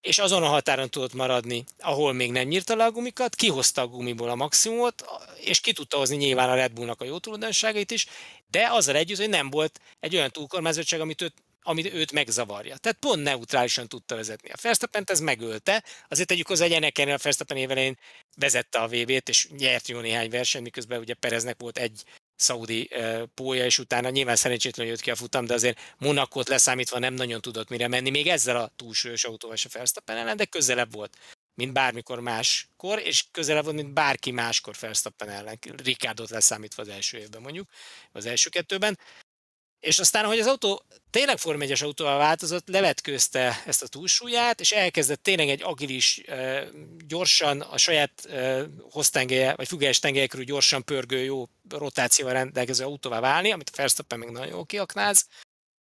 és azon a határon tudott maradni, ahol még nem nyírta le a gumikat, kihozta a gumiból a maximumot, és ki tudta hozni nyilván a Red Bullnak a jó tulajdonságait is, de azzal együtt, hogy nem volt egy olyan túlkormányzottság, amit őt amit őt megzavarja. Tehát pont neutrálisan tudta vezetni. A verstappen ez megölte, azért tegyük hozzá, hogy ennek a Verstappen évelején vezette a VB-t, és nyert jó néhány verseny, miközben ugye Pereznek volt egy szaudi pólya, és utána nyilván szerencsétlenül jött ki a futam, de azért Monakot leszámítva nem nagyon tudott mire menni, még ezzel a túlsúlyos autóval se Verstappen ellen, de közelebb volt, mint bármikor máskor, és közelebb volt, mint bárki máskor Verstappen ellen, Ricardot leszámítva az első évben mondjuk, az első kettőben. És aztán, hogy az autó tényleg Form 1 autóval változott, levetkőzte ezt a túlsúlyát, és elkezdett tényleg egy agilis, gyorsan a saját hoztengelye, vagy függelyes tengelye körül gyorsan pörgő, jó rotációval rendelkező autóvá válni, amit a Verstappen még nagyon jól kiaknáz.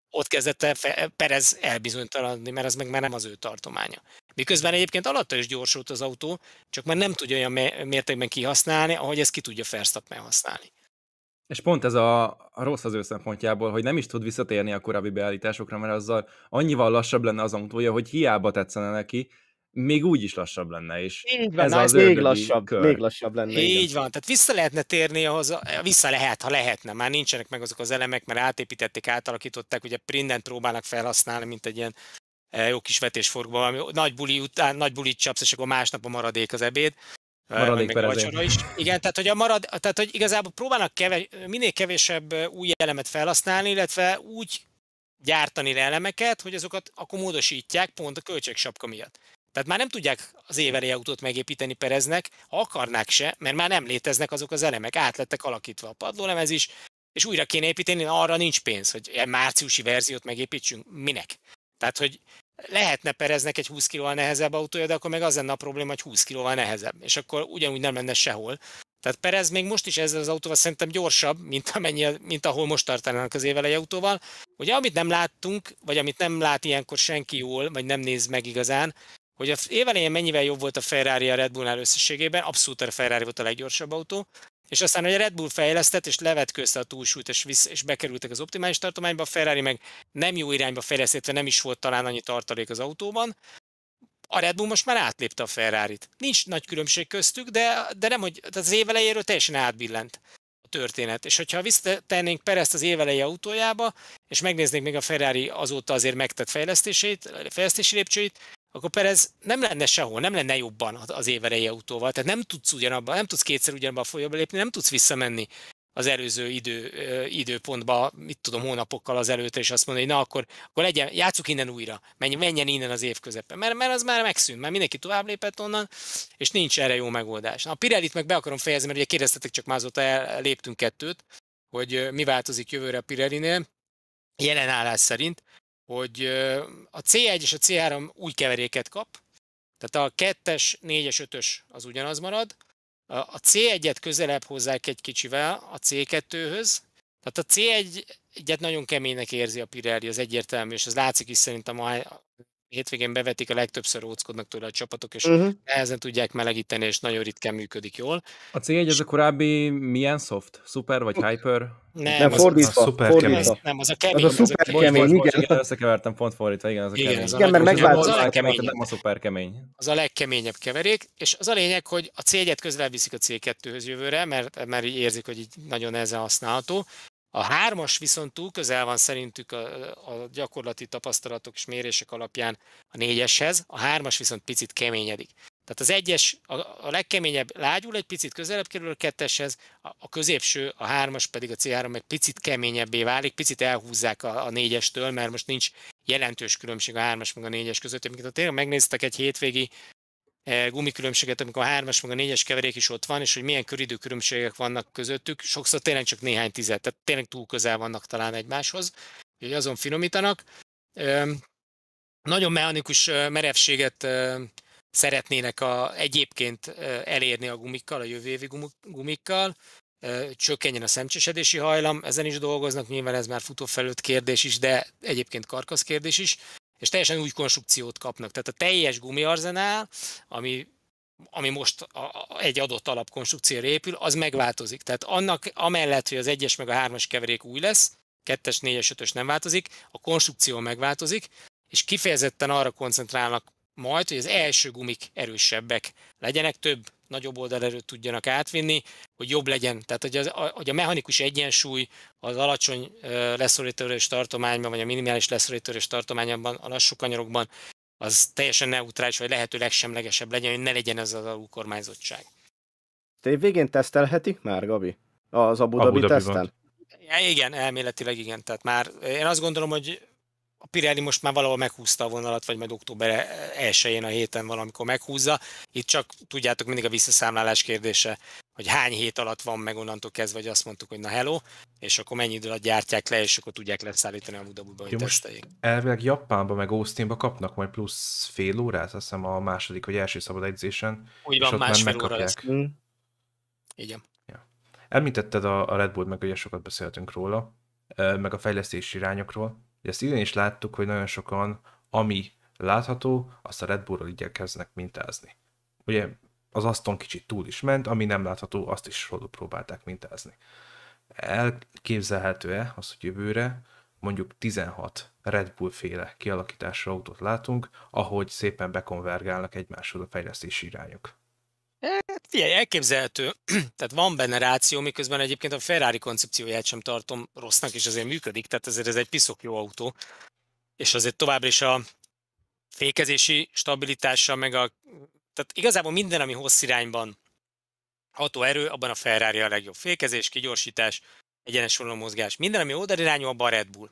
Ott kezdett el Perez elbizonytalanodni, mert ez meg már nem az ő tartománya. Miközben egyébként alatta is gyorsult az autó, csak már nem tudja olyan mértékben kihasználni, ahogy ezt ki tudja Verstappen használni. És pont ez a, a rossz az ő szempontjából, hogy nem is tud visszatérni a korábbi beállításokra, mert azzal annyival lassabb lenne az autója, hogy hiába tetszene neki, még úgy is lassabb lenne, és Így van, ez az még lassabb, kör. még lassabb lenne. Így igen. van, tehát vissza lehetne térni ahhoz, vissza lehet, ha lehetne, már nincsenek meg azok az elemek, mert átépítették, átalakították, ugye printen próbálnak felhasználni, mint egy ilyen eh, jó kis vetésforgóban, ami nagy buli után, nagy bulit csapsz, és akkor másnap a maradék az ebéd maradék meg a vacsora is. Igen, tehát hogy, a marad, tehát, hogy igazából próbálnak keves, minél kevesebb új elemet felhasználni, illetve úgy gyártani le elemeket, hogy azokat akkor módosítják pont a költségsapka miatt. Tehát már nem tudják az éveli autót megépíteni Pereznek, ha akarnák se, mert már nem léteznek azok az elemek, átlettek alakítva a padlólemez is, és újra kéne építeni, arra nincs pénz, hogy e márciusi verziót megépítsünk. Minek? Tehát, hogy lehetne pereznek egy 20 kilóval nehezebb autója, de akkor meg az lenne a probléma, hogy 20 kilóval nehezebb, és akkor ugyanúgy nem lenne sehol. Tehát Perez még most is ezzel az autóval szerintem gyorsabb, mint, amennyi, mint ahol most tartanának az évelei autóval. Ugye amit nem láttunk, vagy amit nem lát ilyenkor senki jól, vagy nem néz meg igazán, hogy az évelején mennyivel jobb volt a Ferrari a Red Bullnál összességében, abszolút a Ferrari volt a leggyorsabb autó, és aztán, hogy a Red Bull fejlesztett, és levetkőzte a túlsúlyt, és, visz, és bekerültek az optimális tartományba, a Ferrari meg nem jó irányba fejlesztette, nem is volt talán annyi tartalék az autóban. A Red Bull most már átlépte a Ferrari-t. Nincs nagy különbség köztük, de, de nem, hogy az évelejéről teljesen átbillent a történet. És hogyha visszatennénk Perezt az éveleje autójába, és megnéznék még a Ferrari azóta azért megtett fejlesztését, fejlesztési lépcsőit, akkor Perez nem lenne sehol, nem lenne jobban az évereje autóval, tehát nem tudsz ugyanabban, nem tudsz kétszer ugyanabban a folyóba lépni, nem tudsz visszamenni az előző idő, időpontba, mit tudom, hónapokkal az előtte, és azt mondani, hogy na akkor, akkor legyen, játsszuk innen újra, menj, menjen innen az év közepen, mert, mert az már megszűnt, mert mindenki tovább lépett onnan, és nincs erre jó megoldás. Na, a Pirellit meg be akarom fejezni, mert ugye kérdeztetek, csak már azóta el, léptünk kettőt, hogy mi változik jövőre a Pirellinél, jelen állás szerint hogy a C1 és a C3 új keveréket kap, tehát a 2-es, 4-es, 5-ös az ugyanaz marad, a C1-et közelebb hozzák egy kicsivel a C2-höz, tehát a C1-et nagyon keménynek érzi a Pirelli, az egyértelmű, és az látszik is szerintem a, hétvégén bevetik, a legtöbbször óckodnak tőle a csapatok, és uh-huh. nehezen tudják melegíteni, és nagyon ritkán működik jól. A C1 az a korábbi milyen soft? Super vagy Hyper? Nem, nem az, fordítva. Az, super fordítva. Kemény. Nem, az a kemény. Az a szuper kemény, kemény, igen. igen, összekevertem, pont fordítva, igen, az a igen, kemény. Az igen, mert megváltoztatják. Nem a szuper kemény. Az a legkeményebb keverék, és az a lényeg, hogy a C1-et közel viszik a C2-höz jövőre, mert, mert érzik, hogy így nagyon nehezen használható, a hármas viszont túl közel van szerintük a, a gyakorlati tapasztalatok és mérések alapján a négyeshez, a hármas viszont picit keményedik. Tehát az egyes, a, a legkeményebb lágyul, egy picit közelebb kerül a ketteshez, a, a középső, a hármas pedig a C3 egy picit keményebbé válik, picit elhúzzák a, a négyestől, mert most nincs jelentős különbség a hármas meg a négyes között. Amiket ha tényleg megnéztek egy hétvégi E, gumikülönbséget, amikor a 3 meg a 4-es keverék is ott van, és hogy milyen köridőkülönbségek vannak közöttük, sokszor tényleg csak néhány tized, tehát tényleg túl közel vannak talán egymáshoz, hogy azon finomítanak. Nagyon mechanikus merevséget szeretnének a, egyébként elérni a gumikkal, a jövő évi gumikkal, csökkenjen a szemcsesedési hajlam, ezen is dolgoznak, nyilván ez már futófelőtt kérdés is, de egyébként karkasz kérdés is, és teljesen új konstrukciót kapnak. Tehát a teljes gumiarzenál, ami ami most a, a, egy adott alapkonstrukció épül, az megváltozik. Tehát annak amellett, hogy az egyes meg a hármas keverék új lesz, kettes, négyes, ötös nem változik, a konstrukció megváltozik, és kifejezetten arra koncentrálnak majd, hogy az első gumik erősebbek legyenek, több nagyobb oldalerőt tudjanak átvinni, hogy jobb legyen. Tehát, hogy, az, a, hogy a mechanikus egyensúly az alacsony leszorítőrős tartományban, vagy a minimális leszorítőrős tartományban, a lassú kanyarokban, az teljesen neutrális, vagy lehető legsemlegesebb legyen, hogy ne legyen ez az alulkormányzottság. Te végén tesztelhetik már, Gabi? Az Abu Dhabi, Abu Dhabi tesztel? Ja, igen, elméletileg igen. Tehát már én azt gondolom, hogy a Pirelli most már valahol meghúzta a vonalat, vagy majd október 1-én a héten valamikor meghúzza. Itt csak tudjátok mindig a visszaszámlálás kérdése, hogy hány hét alatt van meg onnantól kezdve, vagy azt mondtuk, hogy na hello, és akkor mennyi idő alatt gyártják le, és akkor tudják leszállítani a Budabuba, hogy most Elvileg Japánba meg Austinba kapnak majd plusz fél órát, azt hiszem a második vagy első szabad edzésen. Úgy van, másfél óra lesz. Hmm. Igen. Ja. Említetted a, a Red Bull, meg ugye sokat beszéltünk róla, meg a fejlesztési irányokról ezt idén is láttuk, hogy nagyon sokan, ami látható, azt a Red bull Bull-ról igyekeznek mintázni. Ugye az aszton kicsit túl is ment, ami nem látható, azt is próbálták mintázni. Elképzelhető-e az, hogy jövőre mondjuk 16 Red Bull féle kialakításra autót látunk, ahogy szépen bekonvergálnak egymáshoz a fejlesztési irányok? Eh, Figyelj, elképzelhető, tehát van benne ráció, miközben egyébként a Ferrari koncepcióját sem tartom rossznak, és azért működik, tehát ezért ez egy piszok jó autó, és azért továbbra is a fékezési stabilitása, meg a... Tehát igazából minden, ami hossz irányban ható erő, abban a Ferrari a legjobb fékezés, kigyorsítás, egyenes vonalú mozgás. Minden, ami oda abban a Red Bull.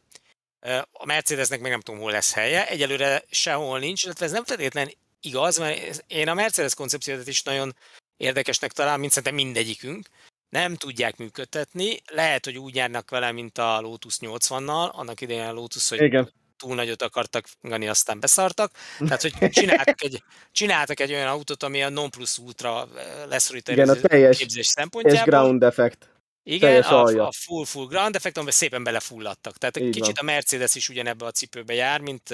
A Mercedesnek meg nem tudom, hol lesz helye. Egyelőre sehol nincs, illetve ez nem feltétlenül igaz, mert én a Mercedes koncepciót is nagyon érdekesnek talán, mint szerintem mindegyikünk, nem tudják működtetni. Lehet, hogy úgy járnak vele, mint a Lotus 80-nal, annak idején a Lotus, hogy Igen. túl nagyot akartak gani, aztán beszartak. Tehát, hogy csináltak egy, csináltak egy olyan autót, ami a non plus ultra lesz Igen, a teljes, képzés szempontjából. Igen, ground effect. Igen, a, a full-full ground effect, amiben szépen belefulladtak. Tehát Így kicsit van. a Mercedes is ugyanebbe a cipőbe jár, mint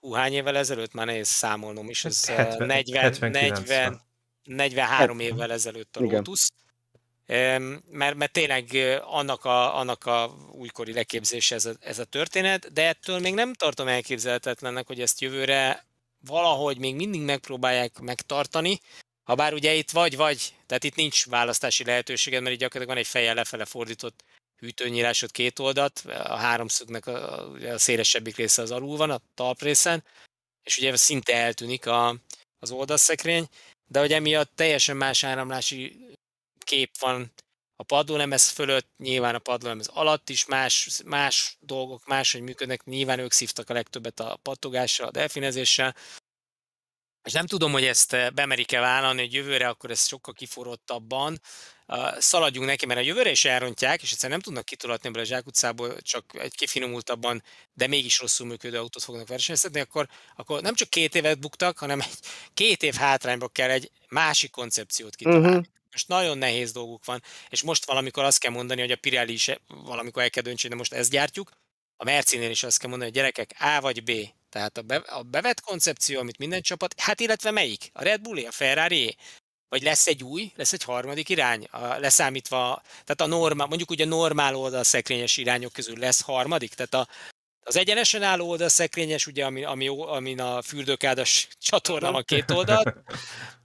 uh, hány évvel ezelőtt, már nehéz számolnom is, ez 70, 40, 70, 40, 43 hát, évvel ezelőtt a igen. Lotus, mert, mert tényleg annak a, annak a újkori leképzése ez a, ez a történet, de ettől még nem tartom elképzelhetetlennek, hogy ezt jövőre valahogy még mindig megpróbálják megtartani, ha bár ugye itt vagy-vagy, tehát itt nincs választási lehetőséged, mert itt gyakorlatilag van egy fejjel lefele fordított hűtőnyírásod két oldalt, a háromszögnek a, a szélesebbik része az alul van, a talprészen, és ugye szinte eltűnik a, az oldalszekrény, de hogy emiatt teljesen más áramlási kép van a padlólemez fölött, nyilván a padlólemez alatt is más, más dolgok máshogy működnek, nyilván ők szívtak a legtöbbet a pattogással, a delfinezéssel, és nem tudom, hogy ezt eh, bemerik-e vállalni, hogy jövőre akkor ez sokkal kiforrottabban, szaladjunk neki, mert a jövőre is elrontják, és egyszerűen nem tudnak kitolatni ebből a zsákutcából, csak egy kifinomultabban, de mégis rosszul működő autót fognak versenyezni, akkor, akkor nem csak két évet buktak, hanem egy két év hátrányba kell egy másik koncepciót kitalálni. Uh-huh. Most nagyon nehéz dolguk van, és most valamikor azt kell mondani, hogy a Pirelli is eh, valamikor el kell döntsön, de most ezt gyártjuk. A Mercinél is azt kell mondani, hogy gyerekek A vagy B, tehát a, be, a bevett koncepció, amit minden csapat, hát illetve melyik? A Red bull a ferrari Vagy lesz egy új, lesz egy harmadik irány, a, leszámítva, tehát a normál, mondjuk ugye a normál oldalszekrényes irányok közül lesz harmadik, tehát a, az egyenesen álló oldalszekrényes, ugye, ami, ami, amin a fürdőkádas csatorna van két oldalt,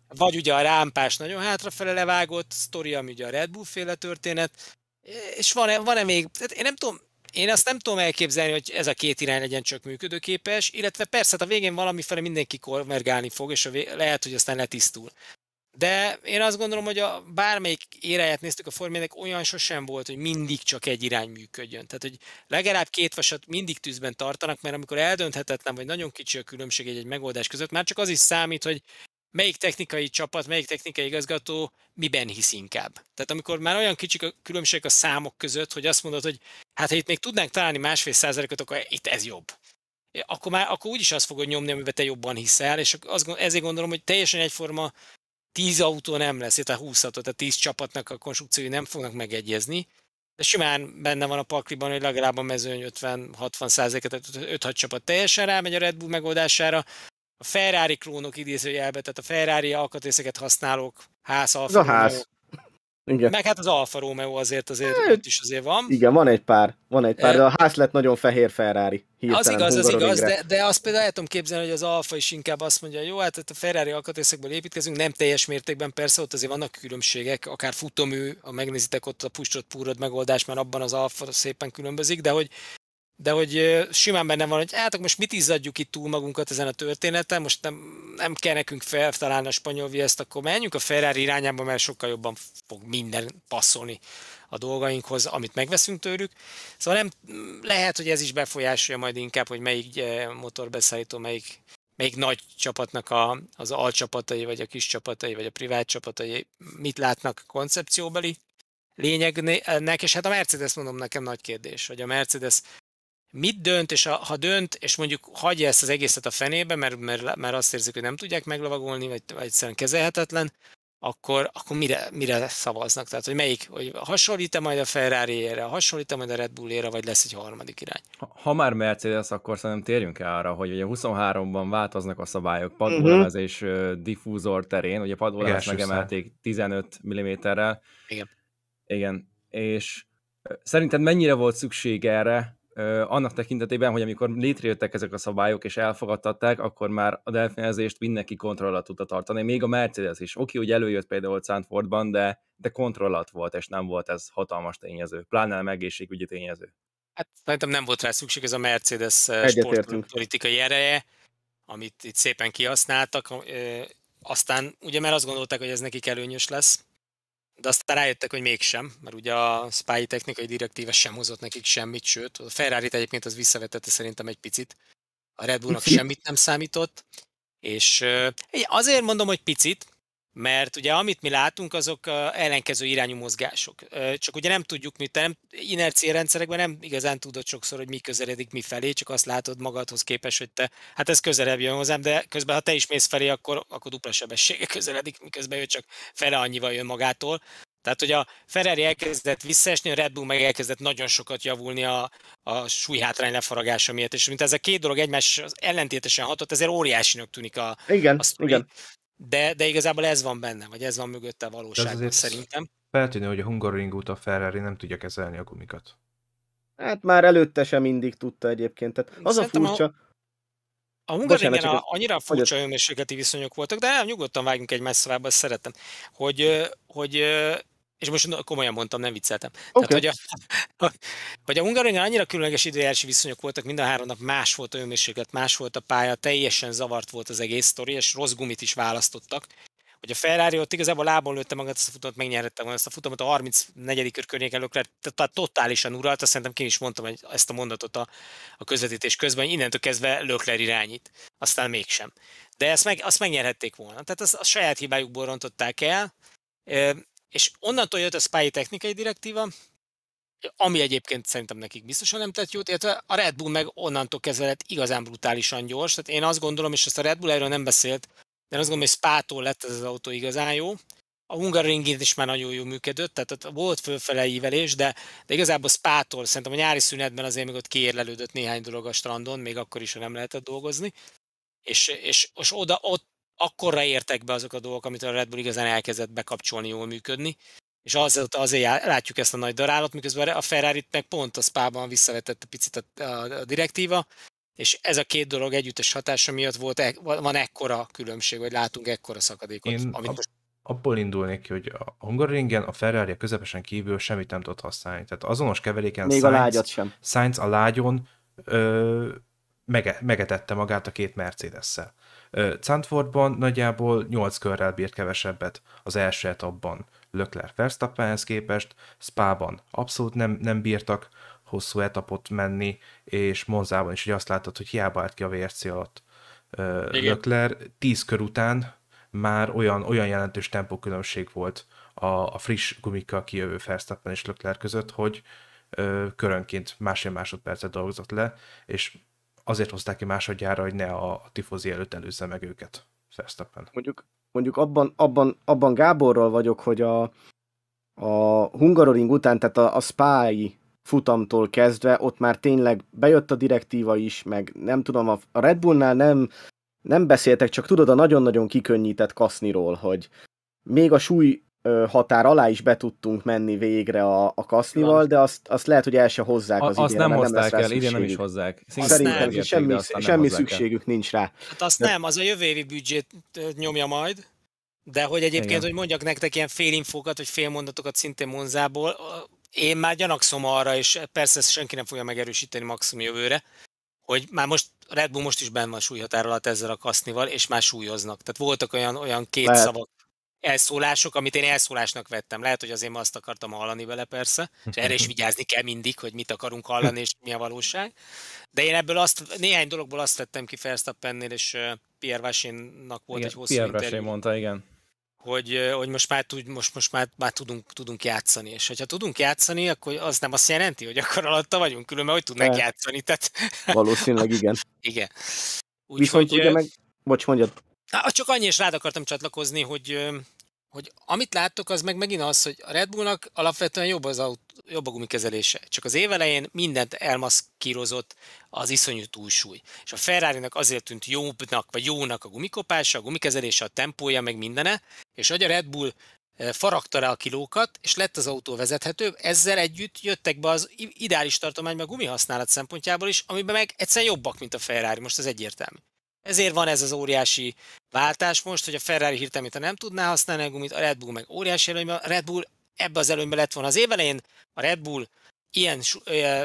vagy ugye a rámpás nagyon hátrafele levágott sztori, ami ugye a Red Bull féle történet, és van-e, van-e még, tehát én nem tudom, én azt nem tudom elképzelni, hogy ez a két irány legyen csak működőképes, illetve persze hát a végén valamiféle mindenki konvergálni fog, és a vé- lehet, hogy aztán letisztul. De én azt gondolom, hogy a bármelyik éráját néztük a formének, olyan sosem volt, hogy mindig csak egy irány működjön. Tehát, hogy legalább két vasat mindig tűzben tartanak, mert amikor eldönthetetlen, vagy nagyon kicsi a különbség egy-egy megoldás között, már csak az is számít, hogy melyik technikai csapat, melyik technikai igazgató miben hisz inkább. Tehát amikor már olyan kicsik a különbség a számok között, hogy azt mondod, hogy hát ha itt még tudnánk találni másfél százalékot, akkor itt ez jobb. Akkor, már, akkor úgyis azt fogod nyomni, amiben te jobban hiszel, és azt, ezért gondolom, hogy teljesen egyforma tíz autó nem lesz, tehát 20 autó, tehát 10 csapatnak a konstrukciói nem fognak megegyezni, de simán benne van a pakliban, hogy legalább a mezőny 50-60 százaléket, tehát 5-6 csapat teljesen rámegy a Red Bull megoldására, a Ferrari klónok idézőjelbe, tehát a Ferrari alkatrészeket használók ház Alfa Ez a ház. Igen. Meg hát az Alfa Romeo azért azért é, hát, ott is azért van. Igen, van egy pár, van egy pár, de a ház lett nagyon fehér Ferrari. Hirtelen, az igaz, az igaz, de, de azt például el tudom képzelni, hogy az Alfa is inkább azt mondja, jó, hát a Ferrari alkatrészekből építkezünk, nem teljes mértékben persze, ott azért vannak különbségek, akár futomű, ha megnézitek ott a pustrot púrod megoldás, mert abban az Alfa szépen különbözik, de hogy de hogy simán benne van, hogy hát most mit izzadjuk itt túl magunkat ezen a történeten, most nem, nem kell nekünk feltalálni a spanyol viaszt, akkor menjünk a Ferrari irányába, mert sokkal jobban fog minden passzolni a dolgainkhoz, amit megveszünk tőlük. Szóval nem, lehet, hogy ez is befolyásolja majd inkább, hogy melyik motorbeszállító, melyik, melyik nagy csapatnak a, az alcsapatai, vagy a kis csapatai, vagy a privát csapatai mit látnak koncepcióbeli lényegnek, és hát a Mercedes mondom nekem nagy kérdés, hogy a Mercedes mit dönt, és a, ha dönt, és mondjuk hagyja ezt az egészet a fenébe, mert, mert, mert azt érzik, hogy nem tudják meglavagolni, vagy, vagy egyszerűen kezelhetetlen, akkor, akkor mire, mire szavaznak? Tehát, hogy melyik, hogy hasonlít-e majd a Ferrari-ére, hasonlít -e majd a Red Bull-ére, vagy lesz egy harmadik irány? Ha, ha már Mercedes, akkor szerintem térjünk el arra, hogy ugye 23-ban változnak a szabályok mhm. padvólázás uh-huh. diffúzor terén, ugye padvólást megemelték 15 mm-rel. Igen. Igen, és szerinted mennyire volt szükség erre, annak tekintetében, hogy amikor létrejöttek ezek a szabályok és elfogadtatták, akkor már a delfinezést mindenki kontroll tudta tartani, még a Mercedes is. Oké, hogy előjött például Sandfordban, de, de kontroll volt, és nem volt ez hatalmas tényező, pláne nem egészségügyi tényező. Hát szerintem nem volt rá szükség, ez a Mercedes sportpolitikai ereje, amit itt szépen kihasználtak. Aztán ugye már azt gondolták, hogy ez nekik előnyös lesz, de aztán rájöttek, hogy mégsem, mert ugye a spy technikai direktíve sem hozott nekik semmit, sőt, a ferrari egyébként az visszavetette szerintem egy picit. A Red Bullnak semmit nem számított, és azért mondom, hogy picit, mert ugye amit mi látunk, azok ellenkező irányú mozgások. Csak ugye nem tudjuk, mit nem, inercia rendszerekben nem igazán tudod sokszor, hogy mi közeledik mi felé, csak azt látod magadhoz képes, hogy te, hát ez közelebb jön hozzám, de közben ha te is mész felé, akkor, akkor dupla sebessége közeledik, miközben ő csak fele annyival jön magától. Tehát, hogy a Ferrari elkezdett visszaesni, a Red Bull meg elkezdett nagyon sokat javulni a, a súlyhátrány lefaragása miatt, és mint ez a két dolog egymás ellentétesen hatott, ezért óriásinak tűnik a, igen, a igen. De, de igazából ez van benne, vagy ez van mögötte a valóság szerintem. Feltűnő, hogy a Hungaroring út a Ferrari nem tudja kezelni a gumikat. Hát már előtte sem mindig tudta egyébként. Tehát az szerintem a furcsa... A... A Hungaringen a, annyira furcsa önmérsékleti viszonyok voltak, de nyugodtan vágjunk egy messzorába, ezt szeretem, hogy, hogy és most komolyan mondtam, nem vicceltem. Okay. Tehát, hogy a, hogy a Hungaroringen annyira különleges időjárási viszonyok voltak, mind a három nap más volt a hőmérséklet, más volt a pálya, teljesen zavart volt az egész sztori, és rossz gumit is választottak. Hogy a Ferrari ott igazából lábon lőtte magát ezt a futamot, megnyerhette volna ezt a futamot, a 34. kör környéken Lökler, tehát totálisan uralt, azt szerintem én is mondtam hogy ezt a mondatot a, a közvetítés közben, innentől kezdve Lökler irányít, aztán mégsem. De ezt meg, azt megnyerhették volna. Tehát azt a saját hibájukból rontották el, és onnantól jött a spy technikai direktíva, ami egyébként szerintem nekik biztosan nem tett jót, illetve a Red Bull meg onnantól kezdve lett igazán brutálisan gyors. Tehát én azt gondolom, és ezt a Red Bull erről nem beszélt, de azt gondolom, hogy Spától lett ez az autó igazán jó. A Hungaroringén is már nagyon jól működött, tehát ott volt fölfele ívelés, de, de igazából Spától szerintem a nyári szünetben azért még ott kiérlelődött néhány dolog a strandon, még akkor is, ha nem lehetett dolgozni. És, és, és oda, ott akkorra értek be azok a dolgok, amit a Red Bull igazán elkezdett bekapcsolni, jól működni, és azért azért látjuk ezt a nagy darálat, miközben a ferrari meg pont a spában visszavetette picit a, a, a direktíva, és ez a két dolog együttes hatása miatt volt, e-, van ekkora különbség, vagy látunk ekkora szakadékot. Én amit ab, abból indulnék ki, hogy a Hungaroringen a Ferrari a közepesen kívül semmit nem tudott használni. Tehát azonos keveréken Még Sainz, a lágyat sem. Sainz a lágyon ö, mege, megetette magát a két Mercedes-szel. Zandvoortban nagyjából 8 körrel bírt kevesebbet az első etapban Lökler Verstappenhez képest, Spa-ban abszolút nem, nem bírtak hosszú etapot menni, és Monzában is hogy azt láttad, hogy hiába állt ki a VRC alatt Lökler, 10 kör után már olyan, olyan jelentős tempókülönbség volt a, a friss gumikkal kijövő Verstappen és Lökler között, hogy körönként másfél másodpercet dolgozott le, és azért hozták ki másodjára, hogy ne a, tifozi előtt előzze meg őket Fersztappen. Mondjuk, mondjuk abban, abban, abban Gáborral vagyok, hogy a, a Hungaroring után, tehát a, a spái futamtól kezdve, ott már tényleg bejött a direktíva is, meg nem tudom, a Red Bullnál nem, nem beszéltek, csak tudod, a nagyon-nagyon kikönnyített kaszniról, hogy még a súly határ alá is be tudtunk menni végre a, a kasznival, de azt, azt lehet, hogy el se hozzák az azt idén, nem hozzák, nem el, idén nem is hozzák. Szerintem nem. semmi, de semmi szükségük el. nincs rá. Hát azt de... nem, az a jövő évi büdzsét nyomja majd, de hogy egyébként, Igen. hogy mondjak nektek ilyen infókat, vagy félmondatokat szintén Monzából, én már gyanakszom arra, és persze ezt senki nem fogja megerősíteni maximum jövőre, hogy már most Red Bull most is benne van súlyhatár alatt ezzel a kasznival, és már súlyoznak. Tehát voltak olyan, olyan két Lehet. szavak elszólások, amit én elszólásnak vettem. Lehet, hogy azért ma azt akartam hallani vele persze, és erre is vigyázni kell mindig, hogy mit akarunk hallani, és mi a valóság. De én ebből azt, néhány dologból azt tettem ki Verstappennél, és Pierre Vasinnak volt igen, egy hosszú Pierre interjú. mondta, igen. Hogy, hogy most már, tud, most, most már, már tudunk, tudunk játszani, és hogyha tudunk játszani, akkor az nem azt jelenti, hogy akkor alatta vagyunk, különben hogy tudnak De. játszani, tehát... Valószínűleg igen. igen. Úgy, Viszont hogy, ugye meg... Bocs, mondjad. Csak annyi is rád akartam csatlakozni, hogy hogy amit láttok, az meg megint az, hogy a Red Bullnak alapvetően jobb, az autó jobb a gumikezelése. Csak az évelején mindent elmaszkírozott az iszonyú túlsúly. És a ferrari azért tűnt jobbnak, vagy jónak a gumikopása, a gumikezelése, a tempója, meg mindene, és hogy a Red Bull eh, faragta rá a kilókat, és lett az autó vezethetőbb, ezzel együtt jöttek be az ideális tartomány, meg a gumihasználat szempontjából is, amiben meg egyszerűen jobbak, mint a Ferrari, most ez egyértelmű. Ezért van ez az óriási váltás most, hogy a Ferrari hirtelen, a nem tudná használni a gumit, a Red Bull meg óriási előny a Red Bull ebbe az előnybe lett volna az évelején, a Red Bull ilyen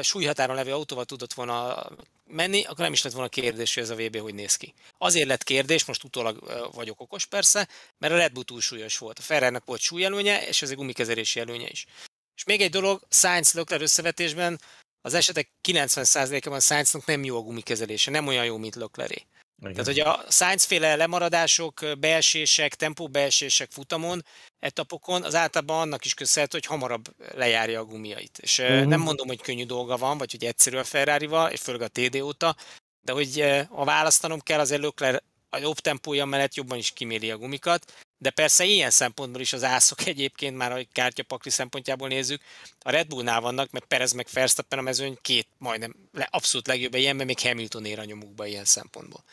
súlyhatáron levő autóval tudott volna menni, akkor nem is lett volna kérdés, hogy ez a VB hogy néz ki. Azért lett kérdés, most utólag vagyok okos persze, mert a Red Bull túlsúlyos volt. A ferrari volt súlyelőnye, és ez egy gumikezelési előnye is. És még egy dolog, Science Lökler összevetésben az esetek 90%-ában Science-nak nem jó a gumikezelése, nem olyan jó, mint Lökleré. Igen. Tehát, hogy a science féle lemaradások, beesések, tempóbeesések futamon, etapokon, az általában annak is köszönhető, hogy hamarabb lejárja a gumiait. És uh-huh. nem mondom, hogy könnyű dolga van, vagy hogy egyszerű a Ferrari-val, és főleg a TD óta, de hogy ha eh, választanom kell, az előkler, a jobb tempója mellett jobban is kiméli a gumikat, de persze ilyen szempontból is az ászok egyébként, már a kártyapakli szempontjából nézzük, a Red Bullnál vannak, mert Perez meg Verstappen a mezőny két majdnem le, abszolút legjobb ilyen, mert még Hamilton ér a nyomukba ilyen szempontból.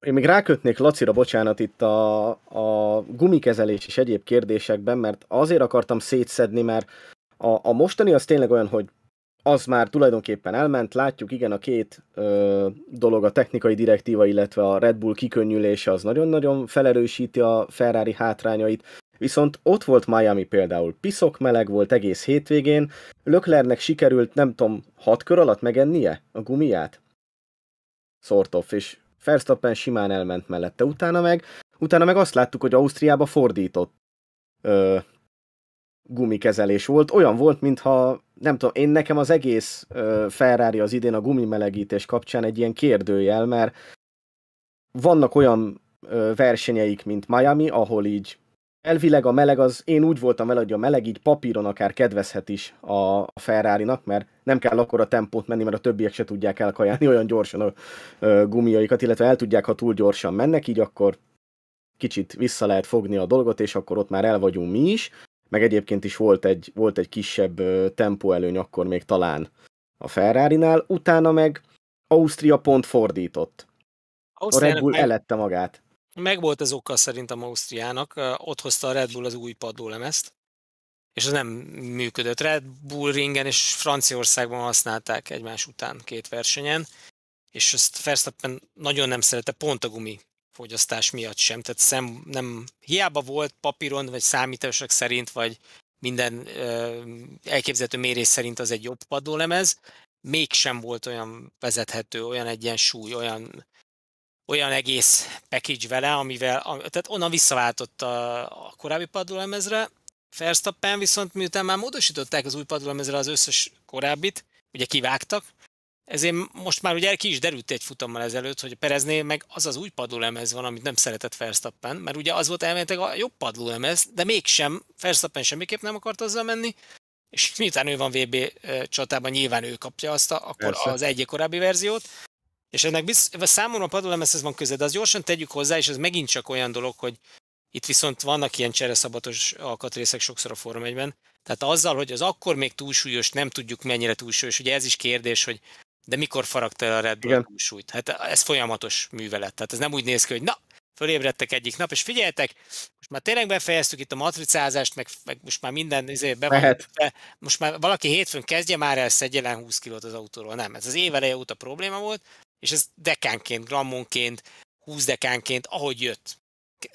Én még rákötnék Lacira, bocsánat, itt a, a gumikezelés és egyéb kérdésekben, mert azért akartam szétszedni, mert a, a mostani az tényleg olyan, hogy az már tulajdonképpen elment, látjuk, igen, a két ö, dolog, a technikai direktíva, illetve a Red Bull kikönnyülése az nagyon-nagyon felerősíti a Ferrari hátrányait, viszont ott volt Miami például, piszok meleg volt egész hétvégén, Löklernek sikerült, nem tudom, hat kör alatt megennie a gumiját? Sort of, és Verstappen simán elment mellette. Utána meg, utána meg azt láttuk, hogy Ausztriába fordított ö, gumikezelés volt. Olyan volt, mintha, nem tudom, én nekem az egész ö, Ferrari az idén a gumimelegítés kapcsán egy ilyen kérdőjel, mert vannak olyan ö, versenyeik, mint Miami, ahol így Elvileg a meleg az, én úgy voltam vele, hogy a meleg így papíron akár kedvezhet is a ferrari mert nem kell akkor a tempót menni, mert a többiek se tudják elkajálni olyan gyorsan a gumiaikat, illetve el tudják, ha túl gyorsan mennek, így akkor kicsit vissza lehet fogni a dolgot, és akkor ott már el vagyunk mi is, meg egyébként is volt egy, volt egy kisebb tempóelőny akkor még talán a Ferrari-nál, utána meg Ausztria pont fordított. Ausztria a Red Bull elette magát. Megvolt ez oka szerintem Ausztriának, ott hozta a Red Bull az új padlólemezt, és az nem működött. Red Bull ringen és Franciaországban használták egymás után két versenyen, és ezt Verstappen nagyon nem szerette pont a gumi fogyasztás miatt sem, tehát szem, nem, hiába volt papíron, vagy számítások szerint, vagy minden ö, elképzelhető mérés szerint az egy jobb padlólemez, mégsem volt olyan vezethető, olyan egyensúly, olyan olyan egész package vele, amivel, tehát onnan visszaváltott a, a korábbi padlólemezre. Verstappen viszont miután már módosították az új padlólemezre az összes korábbit, ugye kivágtak, ezért most már ugye ki is derült egy futammal ezelőtt, hogy a Pereznél meg az az új padlólemez van, amit nem szeretett Verstappen, mert ugye az volt elméletileg a jobb padlólemez, de mégsem Verstappen semmiképp nem akart azzal menni, és miután ő van VB csatában, nyilván ő kapja azt, a, akkor Persze. az egyik korábbi verziót, és ennek biz, számomra a padlólemezhez van köze, de az gyorsan tegyük hozzá, és ez megint csak olyan dolog, hogy itt viszont vannak ilyen csereszabatos alkatrészek sokszor a Form 1-ben. Tehát azzal, hogy az akkor még túlsúlyos, nem tudjuk mennyire túlsúlyos, ugye ez is kérdés, hogy de mikor faragta el a Red Bull túlsúlyt? Hát ez folyamatos művelet. Tehát ez nem úgy néz ki, hogy na, fölébredtek egyik nap, és figyeltek, most már tényleg befejeztük itt a matricázást, meg, meg most már minden izé, be Lehet. Be, most már valaki hétfőn kezdje már el szedje 20 kilót az autóról. Nem, ez az év eleje óta probléma volt, és ez dekánként, grammonként, 20 dekánként, ahogy jött.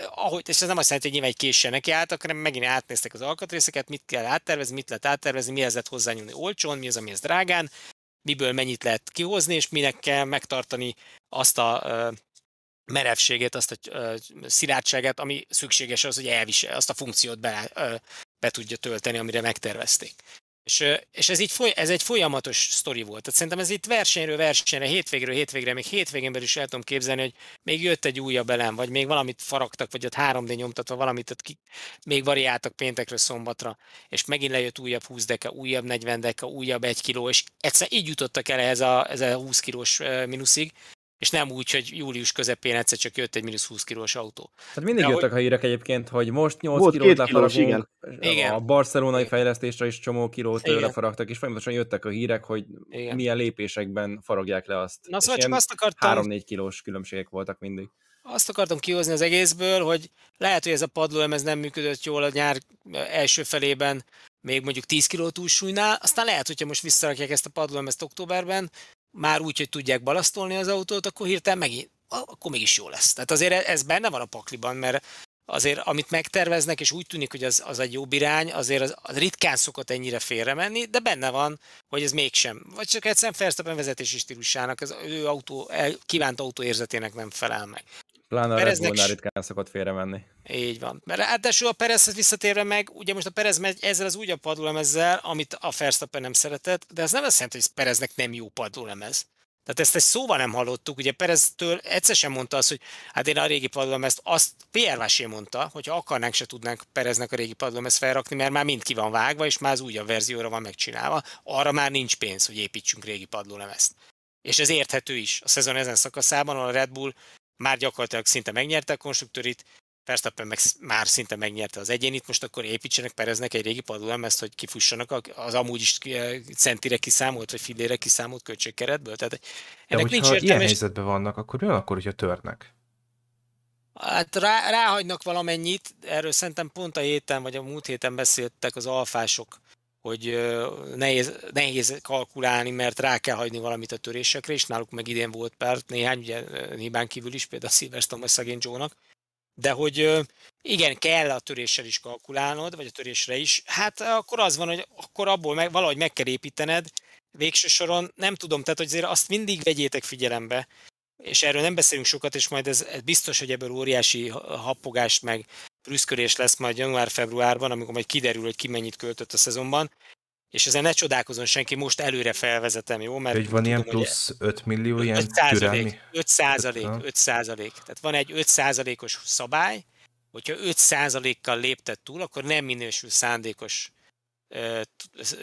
Ahogy, és ez nem azt jelenti, hogy nyilván egy késsel nekiálltak, hanem megint átnéztek az alkatrészeket, mit kell áttervezni, mit lehet áttervezni, mihez lehet hozzányúlni olcsón, mi az, ami ez drágán, miből mennyit lehet kihozni, és minek kell megtartani azt a uh, merevségét, azt a uh, szilárdságát, ami szükséges az, hogy elvisel, azt a funkciót be, uh, be tudja tölteni, amire megtervezték. És, és ez, így, foly, ez egy folyamatos sztori volt. Tehát szerintem ez itt versenyről versenyre, hétvégről hétvégre, még hétvégén belül is el tudom képzelni, hogy még jött egy újabb elem, vagy még valamit faragtak, vagy ott 3D nyomtatva valamit ott ki, még variáltak péntekről szombatra, és megint lejött újabb 20 deka, újabb 40 deka, újabb 1 kiló, és egyszer így jutottak el ez a, ez a 20 kilós mínuszig, és nem úgy, hogy július közepén egyszer csak jött egy mínusz 20 kilós autó. Tehát mindig De jöttek hogy... a hírek egyébként, hogy most 8 Volt kilót lefaragunk, igen. igen. a barcelonai fejlesztésre is csomó kilót igen. lefaragtak, és folyamatosan jöttek a hírek, hogy igen. milyen lépésekben faragják le azt. Na szóval és csak azt akartam... 3-4 kilós különbségek voltak mindig. Azt akartam kihozni az egészből, hogy lehet, hogy ez a padlólemez nem működött jól a nyár első felében, még mondjuk 10 kiló túlsúlynál, aztán lehet, hogyha most visszarakják ezt a padlóemezt októberben, már úgy, hogy tudják balasztolni az autót, akkor hirtelen megint, akkor mégis jó lesz. Tehát azért e- ez benne van a pakliban, mert azért amit megterveznek, és úgy tűnik, hogy az, az egy jobb irány, azért az, az ritkán szokott ennyire menni, de benne van, hogy ez mégsem. Vagy csak egyszerűen Verstappen vezetési stílusának, az ő autó, kívánt autó érzetének nem felel meg. Pláne a Pereznek... Red Bullnál ritkán szokott félre menni. Így van. Mert ráadásul hát a Perezhez visszatérve meg, ugye most a Perez megy ezzel az újabb padlólemezzel, amit a Verstappen nem szeretett, de ez nem azt jelenti, hogy Pereznek nem jó padlólemez. Tehát ezt egy szóval nem hallottuk, ugye Pereztől egyszer sem mondta azt, hogy hát én a régi padlólemezt, azt Pierre Vásé mondta, hogy ha akarnánk, se tudnánk Pereznek a régi padlólemezt felrakni, mert már mind ki van vágva, és már az újabb verzióra van megcsinálva, arra már nincs pénz, hogy építsünk régi padlólemezt. És ez érthető is. A szezon ezen szakaszában, ahol a Red Bull már gyakorlatilag szinte megnyerte a konstruktorit, Verstappen meg már szinte megnyerte az egyénit, most akkor építsenek Pereznek egy régi padulamezt, hogy kifussanak az amúgy is eh, centire kiszámolt, vagy filére kiszámolt költségkeretből. Tehát ennek De nincs értelme, ilyen helyzetben vannak, akkor jön akkor, hogyha törnek. Hát rá, ráhagynak valamennyit, erről szerintem pont a héten, vagy a múlt héten beszéltek az alfások hogy nehéz, nehéz kalkulálni, mert rá kell hagyni valamit a törésekre, és náluk meg idén volt pár néhány, ugye Nibán kívül is, például Silverstone vagy Szegény joe de hogy igen, kell a töréssel is kalkulálnod, vagy a törésre is, hát akkor az van, hogy akkor abból meg, valahogy meg kell építened, végső soron nem tudom, tehát hogy azért azt mindig vegyétek figyelembe, és erről nem beszélünk sokat, és majd ez, ez biztos, hogy ebből óriási happogást meg prüszkörés lesz majd január-februárban, amikor majd kiderül, hogy ki mennyit költött a szezonban, és ezen ne csodálkozom senki, most előre felvezetem, jó? Mert hogy van tudom, ilyen plusz 5 millió, 5, ilyen 5 százalék, 5 százalék, 5 százalék. Tehát van egy 5 százalékos szabály, hogyha 5 százalékkal lépted túl, akkor nem minősül szándékos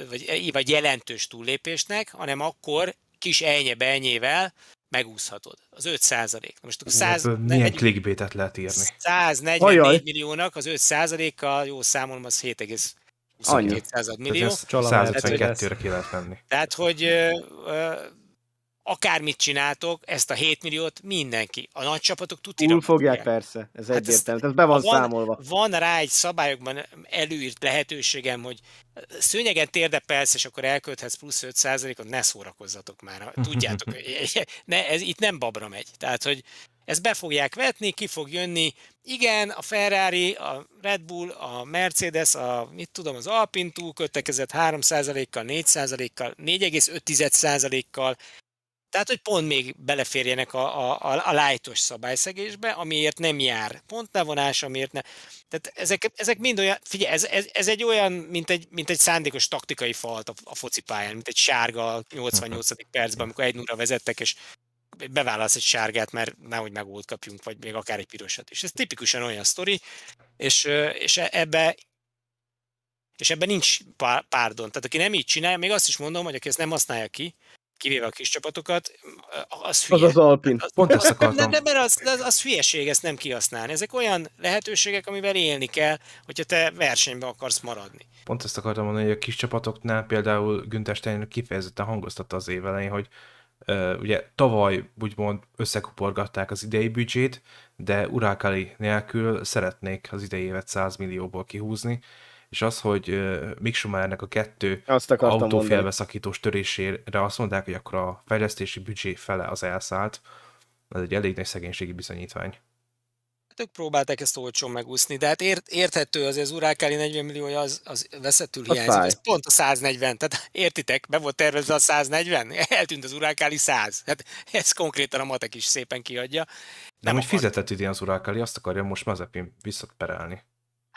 vagy, vagy jelentős túllépésnek, hanem akkor kis elnye belnyével megúszhatod. Az 5 százalék. Most akkor 100, hát, milyen klikbétet lehet írni? 144 Ajaj. milliónak az 5 százaléka, jó számolom, az 7, 22 millió. Tehát 152-re hát, ki lehet venni. Tehát, hogy akármit csináltok, ezt a 7 milliót mindenki, a nagy csapatok tudni. Túl fogják persze, ez hát egyértelmű, ez be van, van számolva. Van rá egy szabályokban előírt lehetőségem, hogy szőnyegen térdepelsz, és akkor elkölthetsz plusz 5%-ot, ne szórakozzatok már. Tudjátok, hogy ne, ez itt nem babra megy. Tehát, hogy ezt be fogják vetni, ki fog jönni. Igen, a Ferrari, a Red Bull, a Mercedes, a mit tudom, az Alpine kötekezett 3%-kal, 4%-kal, 4,5%-kal, tehát, hogy pont még beleférjenek a, a, a lájtos szabályszegésbe, amiért nem jár levonás, amiért nem. Tehát ezek, ezek mind olyan, figyelj, ez, ez, ez egy olyan, mint egy, mint egy szándékos taktikai falt a, a focipályán, mint egy sárga 88. Mhm. percben, amikor egy nulla vezettek, és beválasz egy sárgát, mert nehogy volt kapjunk, vagy még akár egy pirosat is. Ez tipikusan olyan sztori, és, és e-, ebbe és ebben nincs párdon. Tehát aki nem így csinálja, még azt is mondom, hogy aki ezt nem használja ki, kivéve a kis csapatokat, az hülye. Az az Alpin. Az, Pont ezt akartam. nem mert az, az, az hülyeség ezt nem kihasználni. Ezek olyan lehetőségek, amivel élni kell, hogyha te versenybe akarsz maradni. Pont ezt akartam mondani, hogy a kis csapatoknál például Stein kifejezetten hangoztatta az év hogy Uh, ugye tavaly úgymond összekuporgatták az idei büdzsét, de Urákali nélkül szeretnék az idei évet 100 millióból kihúzni, és az, hogy Mick a kettő autófélbeszakítós törésére azt mondták, hogy akkor a fejlesztési büdzsé fele az elszállt, ez egy elég nagy szegénységi bizonyítvány. Hát ők próbálták ezt olcsón megúszni, de hát ért, érthető azért az Urákáli 40 milliója az, az veszettül hiányzik, ez pont a 140, tehát értitek, be volt tervezve a 140, eltűnt az Urákáli 100, hát ez konkrétan a matek is szépen kiadja. Nem, nem hogy fizetett idén az Urákáli, azt akarja most Mazepin visszaperelni.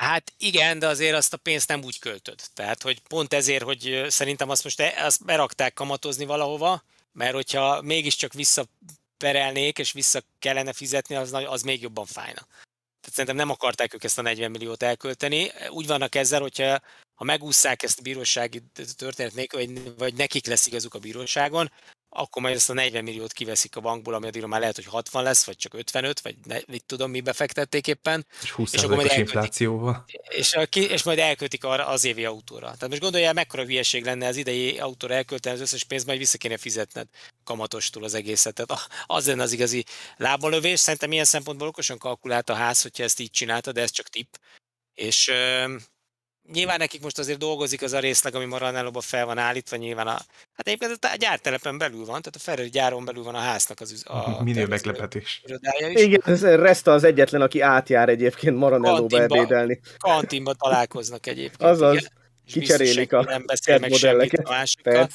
Hát igen, de azért azt a pénzt nem úgy költöd. Tehát, hogy pont ezért, hogy szerintem azt most e, azt berakták kamatozni valahova, mert hogyha mégiscsak visszaperelnék, és vissza kellene fizetni, az, az még jobban fájna. Tehát szerintem nem akarták ők ezt a 40 milliót elkölteni. Úgy vannak ezzel, hogyha ha megúszszák ezt a bírósági történet nélkül, vagy, vagy nekik lesz igazuk a bíróságon, akkor majd ezt a 40 milliót kiveszik a bankból, ami addigra már lehet, hogy 60 lesz, vagy csak 55, vagy ne, mit tudom, mi befektették éppen. És 20 és akkor majd inflációval. És, a, és majd elköltik arra az évi autóra. Tehát most gondolja, mekkora hülyeség lenne az idei autóra elkölteni az összes pénzt, majd vissza kéne fizetned kamatostól az egészet. Tehát az lenne az igazi lábalövés. Szerintem ilyen szempontból okosan kalkulált a ház, hogyha ezt így csinálta, de ez csak tip És nyilván nekik most azért dolgozik az a részleg, ami Maranellóban fel van állítva, nyilván a, hát egyébként a gyártelepen belül van, tehát a Ferrari gyáron belül van a háznak az a mhm, Minél meglepetés. Igen, ez Resta az egyetlen, aki átjár egyébként Maranellóba ebédelni. Kantinba találkoznak egyébként. Azaz, igen. kicserélik a nem beszél meg semmit a másikkal.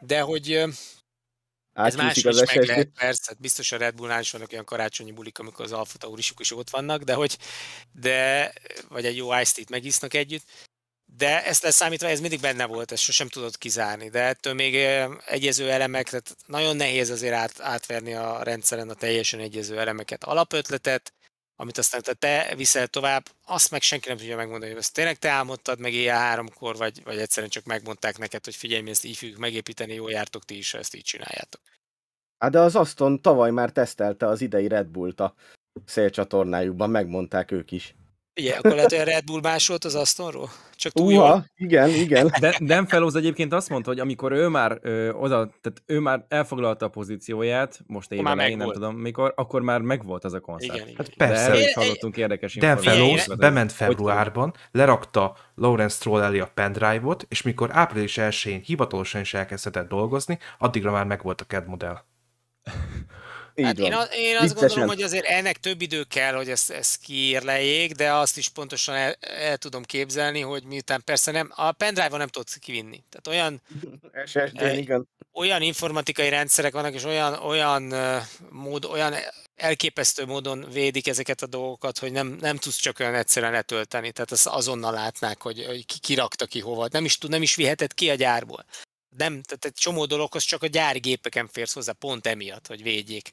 De hogy is az meg Lehet, persze, biztos a Red Bullnál is vannak olyan karácsonyi bulik, amikor az Alfa Taurisok is ott vannak, de hogy, de, vagy egy jó ice tea megisznak együtt, de ezt leszámítva, ez mindig benne volt, ezt sosem tudod kizárni, de ettől még egyező elemek, tehát nagyon nehéz azért át, átverni a rendszeren a teljesen egyező elemeket, alapötletet, amit aztán tehát te viszel tovább, azt meg senki nem tudja megmondani, hogy ezt tényleg te álmodtad meg éjjel háromkor, vagy, vagy egyszerűen csak megmondták neked, hogy figyelj, mi ezt így fogjuk megépíteni, jó jártok ti is, ezt így csináljátok. Hát de az Aston tavaly már tesztelte az idei Red Bull-t a szélcsatornájukban, megmondták ők is. Igen, akkor lehet, hogy a Red Bull másolt az Astonról? Csak túl Uha, igen, igen. De, Dan Fellows egyébként azt mondta, hogy amikor ő már ö, oda, tehát ő már elfoglalta a pozícióját, most éve már nem tudom mikor, akkor már megvolt az a koncert. Igen, igen. Hát persze. De én, hallottunk én, érdekes Dan Fellows bement februárban, lerakta Lawrence Stroll elé a pendrive-ot, és mikor április 1-én hivatalosan is elkezdhetett dolgozni, addigra már megvolt a CAD modell. Így hát van. Én, én azt Viccesen. gondolom, hogy azért ennek több idő kell, hogy ezt, ezt kiírlejék, de azt is pontosan el, el tudom képzelni, hogy miután persze nem, a pendrive-on nem tudsz kivinni. Tehát olyan, SSD, eh, igen. olyan informatikai rendszerek vannak, és olyan, olyan, eh, mód, olyan elképesztő módon védik ezeket a dolgokat, hogy nem, nem tudsz csak olyan egyszerűen letölteni. Tehát azt azonnal látnák, hogy, hogy ki rakta ki hova. Nem is, tud, nem is viheted ki a gyárból. Nem, tehát egy csomó dologhoz csak a gyári gépeken férsz hozzá, pont emiatt, hogy védjék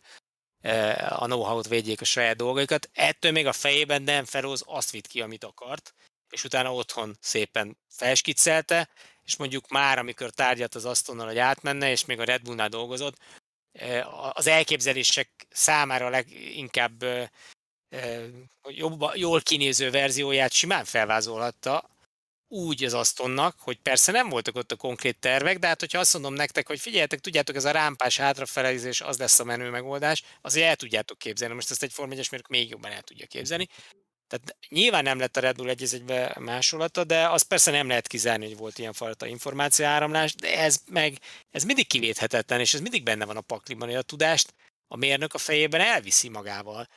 e, a know-how-t, védjék a saját dolgaikat. Ettől még a fejében nem feloz, azt vitt ki, amit akart, és utána otthon szépen felskiccelte, és mondjuk már, amikor tárgyat az asztonnal, hogy átmenne, és még a Red Bullnál dolgozott, e, az elképzelések számára leginkább e, jobb, jól kinéző verzióját simán felvázolhatta, úgy az asztonnak, hogy persze nem voltak ott a konkrét tervek, de hát hogyha azt mondom nektek, hogy figyeljetek, tudjátok, ez a rámpás hátrafelezés, az lesz a menő megoldás, azért el tudjátok képzelni. Most ezt egy Form 1 még jobban el tudja képzelni. Tehát nyilván nem lett a Red Bull egy másolata, de az persze nem lehet kizárni, hogy volt ilyen fajta áramlás, de ez meg, ez mindig kivéthetetlen, és ez mindig benne van a pakliban, hogy a tudást a mérnök a fejében elviszi magával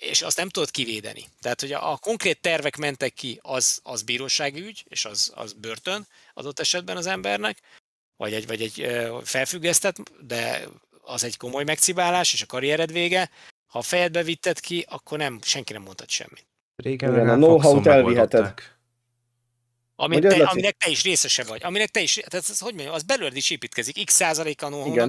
és azt nem tudod kivédeni. Tehát, hogy a, a konkrét tervek mentek ki, az, az bírósági ügy, és az, az börtön adott esetben az embernek, vagy egy, vagy egy felfüggesztett, de az egy komoly megcibálás, és a karriered vége. Ha a fejedbe vitted ki, akkor nem, senki nem mondhat semmit. Régen Igen, a know-how-t elviheted. Amin te, aminek te is részese vagy. Aminek te is, tehát ez, hogy mondjam, az belőled is építkezik. X százaléka a know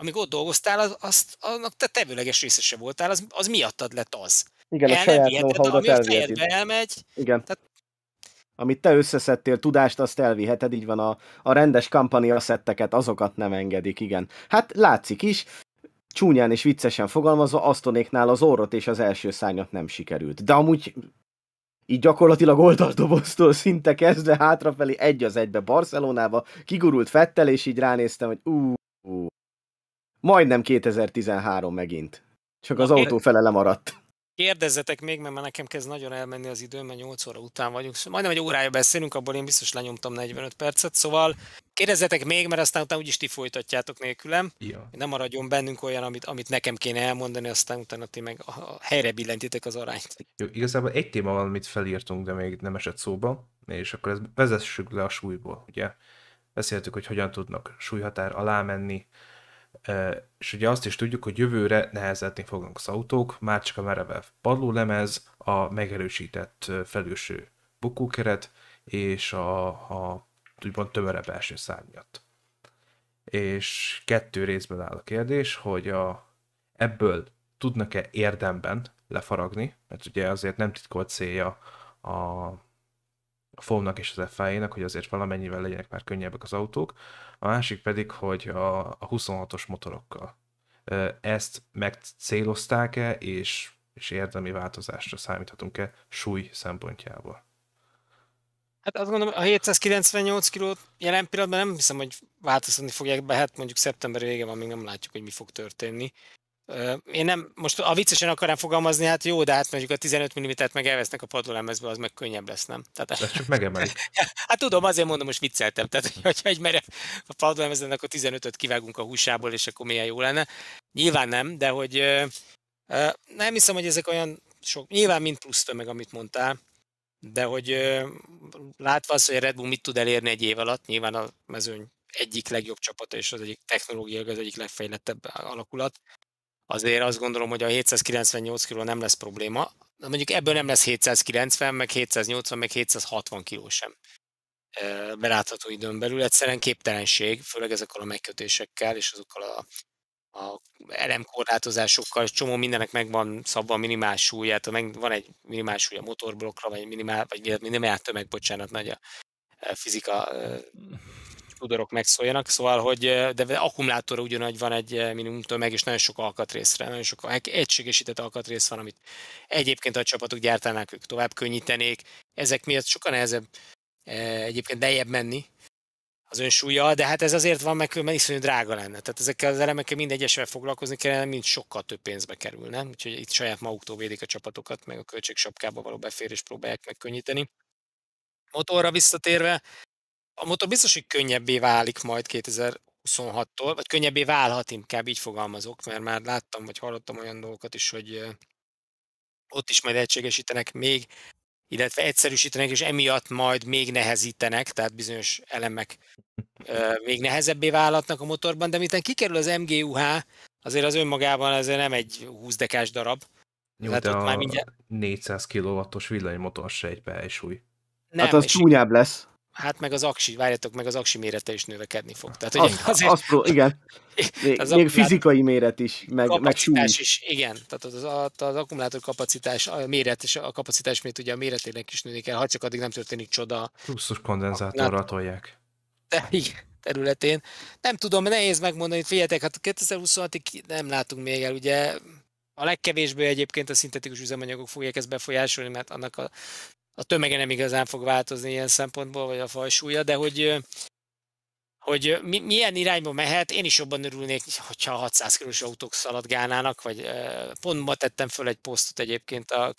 amíg ott dolgoztál, az, azt, annak te tevőleges részese voltál, az, az miattad lett az. Igen, El a saját know-how-dat elmegy. Igen. Tehát... Amit te összeszedtél, tudást, azt elviheted, így van a, a rendes kampani asszetteket, azokat nem engedik, igen. Hát látszik is, csúnyán és viccesen fogalmazva, Asztonéknál az orrot és az első szárnyat nem sikerült. De amúgy így gyakorlatilag oldaldoboztól szinte kezdve hátrafelé egy az egybe Barcelonába, kigurult Fettel, és így ránéztem, hogy ú, ú Majdnem 2013 megint. Csak az Na, autó fele lemaradt. Kérdezzetek még, mert nekem kezd nagyon elmenni az időm, mert 8 óra után vagyunk. Szóval majdnem egy órája beszélünk, abból én biztos lenyomtam 45 percet, szóval kérdezzetek még, mert aztán utána úgyis ti folytatjátok nélkülem. Ja. Nem maradjon bennünk olyan, amit, amit nekem kéne elmondani, aztán utána ti meg a, a helyre billentitek az arányt. Jó, igazából egy téma van, amit felírtunk, de még nem esett szóba, és akkor ezt vezessük le a súlyból, ugye? Beszéltük, hogy hogyan tudnak súlyhatár alá menni, és ugye azt is tudjuk, hogy jövőre nehezetni fognak az autók, már csak a merevev padlólemez, a megerősített felülső bukókeret és a, a úgymond tömörebb első miatt. És kettő részből áll a kérdés, hogy a, ebből tudnak-e érdemben lefaragni, mert ugye azért nem titkolt célja a a FOM-nak és az FIA-nak, hogy azért valamennyivel legyenek már könnyebbek az autók, a másik pedig, hogy a, a 26-os motorokkal. Ezt megcélozták-e, és, és érdemi változásra számíthatunk-e súly szempontjából? Hát azt gondolom, a 798 kilót jelen pillanatban nem hiszem, hogy változtatni fogják be, hát mondjuk szeptember vége van, még nem látjuk, hogy mi fog történni. Én nem, most a viccesen akarám fogalmazni, hát jó, de hát mondjuk a 15 mm t meg elvesznek a padlólemezbe, az meg könnyebb lesz, nem? Tehát, ez csak megemelik. hát tudom, azért mondom, most vicceltem. Tehát, hogyha egy merev a padlólemezben, akkor 15-öt kivágunk a húsából, és akkor milyen jó lenne. Nyilván nem, de hogy nem hiszem, hogy ezek olyan sok, nyilván mind plusz tömeg, amit mondtál, de hogy látva azt, hogy a Red Bull mit tud elérni egy év alatt, nyilván a mezőny egyik legjobb csapata, és az egyik technológia az egyik legfejlettebb alakulat, azért azt gondolom, hogy a 798 kg nem lesz probléma. Na mondjuk ebből nem lesz 790, meg 780, meg 760 kg sem belátható időn belül. Egyszerűen képtelenség, főleg ezekkel a megkötésekkel és azokkal a, a elemkorlátozásokkal, és csomó mindenek megvan szabva a minimál súlyát, meg van egy minimál súly a motorblokkra, vagy minimál, vagy minimál tömeg, bocsánat, nagy a e, fizika e, tudorok megszóljanak, szóval, hogy eh, de akkumulátor ugyanagy van egy eh, minimumtól meg, és nagyon sok alkatrészre, nagyon sok egységesített alkatrész van, amit egyébként a csapatok gyártanák, ők tovább könnyítenék. Ezek miatt sokkal nehezebb eh, egyébként lejjebb menni az önsúlya, de hát ez azért van, mert különben iszonyú drága lenne. Tehát ezekkel az elemekkel mind egyesével foglalkozni kellene, mint sokkal több pénzbe kerülne. Úgyhogy itt saját maguktól védik a csapatokat, meg a költségsapkába való beférés próbálják megkönnyíteni. Motorra visszatérve, a motor biztos, hogy könnyebbé válik majd 2026-tól, vagy könnyebbé válhat, inkább így fogalmazok, mert már láttam, vagy hallottam olyan dolgokat is, hogy ott is majd egységesítenek még, illetve egyszerűsítenek, és emiatt majd még nehezítenek, tehát bizonyos elemek még nehezebbé válhatnak a motorban, de miután kikerül az MGUH, azért az önmagában azért nem egy 20 dekás darab. Jó, hát de ott már mindjárt... 400 kW-os villanymotor se egy pelsúly. Nem, hát az csúnyább lesz. Hát meg az aksi, várjatok, meg az aksi mérete is növekedni fog. Tehát, hogy az, azért, az pro, igen. Az Még fizikai méret is, meg, meg súly. Is, igen, tehát az, az, az akkumulátor kapacitás, a méret és a kapacitás mint ugye a méretének is nőni kell, ha csak addig nem történik csoda. Pluszos kondenzátorra tolják. De, igen területén. Nem tudom, nehéz megmondani, hogy figyeljetek, hát 2026-ig nem látunk még el, ugye a legkevésbé egyébként a szintetikus üzemanyagok fogják ezt befolyásolni, mert annak a a tömege nem igazán fog változni ilyen szempontból, vagy a fajsúlya, de hogy, hogy milyen irányba mehet, én is jobban örülnék, hogyha 600 kilós autók szaladgálnának, vagy pont ma tettem föl egy posztot egyébként a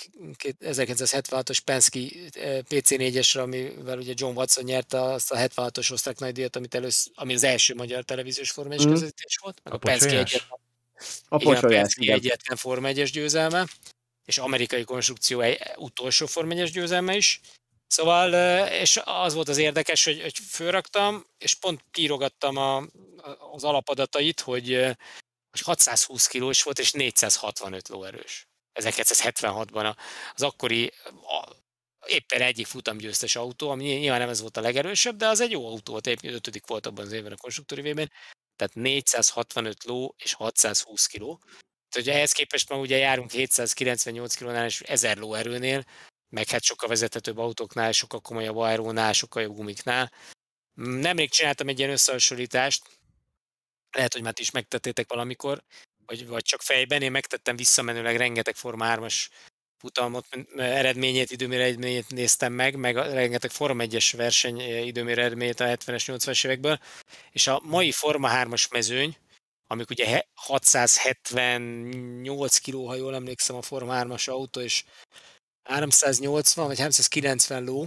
1976-os Penske PC4-esre, amivel ugye John Watson nyerte azt a 76-os osztrák nagydíjat, amit elősz, ami az első magyar televíziós Forma mm. közvetítés volt, meg a, a Penske egyetlen. A a Penske egyetlen Forma 1-es győzelme és amerikai konstrukció egy utolsó formegyes győzelme is. Szóval, és az volt az érdekes, hogy, hogy fölraktam, és pont kírogattam a, az alapadatait, hogy, hogy 620 kilós volt, és 465 lóerős. 1976-ban az akkori a, éppen egyik futamgyőztes autó, ami nyilván nem ez volt a legerősebb, de az egy jó autó volt, éppen ötödik volt abban az évben a konstruktori vében, tehát 465 ló és 620 kiló, tehát, hogy ehhez képest ma ugye járunk 798 kilónál és 1000 lóerőnél, meg hát sokkal vezethetőbb autóknál, sokkal komolyabb aerónál, sokkal jobb gumiknál. Nemrég csináltam egy ilyen összehasonlítást, lehet, hogy már is megtettétek valamikor, vagy, vagy csak fejben, én megtettem visszamenőleg rengeteg Forma 3-as futamot, eredményét, időmérő eredményét néztem meg, meg rengeteg Forma 1-es verseny eh, időmérő eredményét a 70-es, 80-es évekből, és a mai Forma 3-as mezőny, amik ugye 678 kiló, ha jól emlékszem, a Forma 3-as autó, és 380 vagy 390 ló.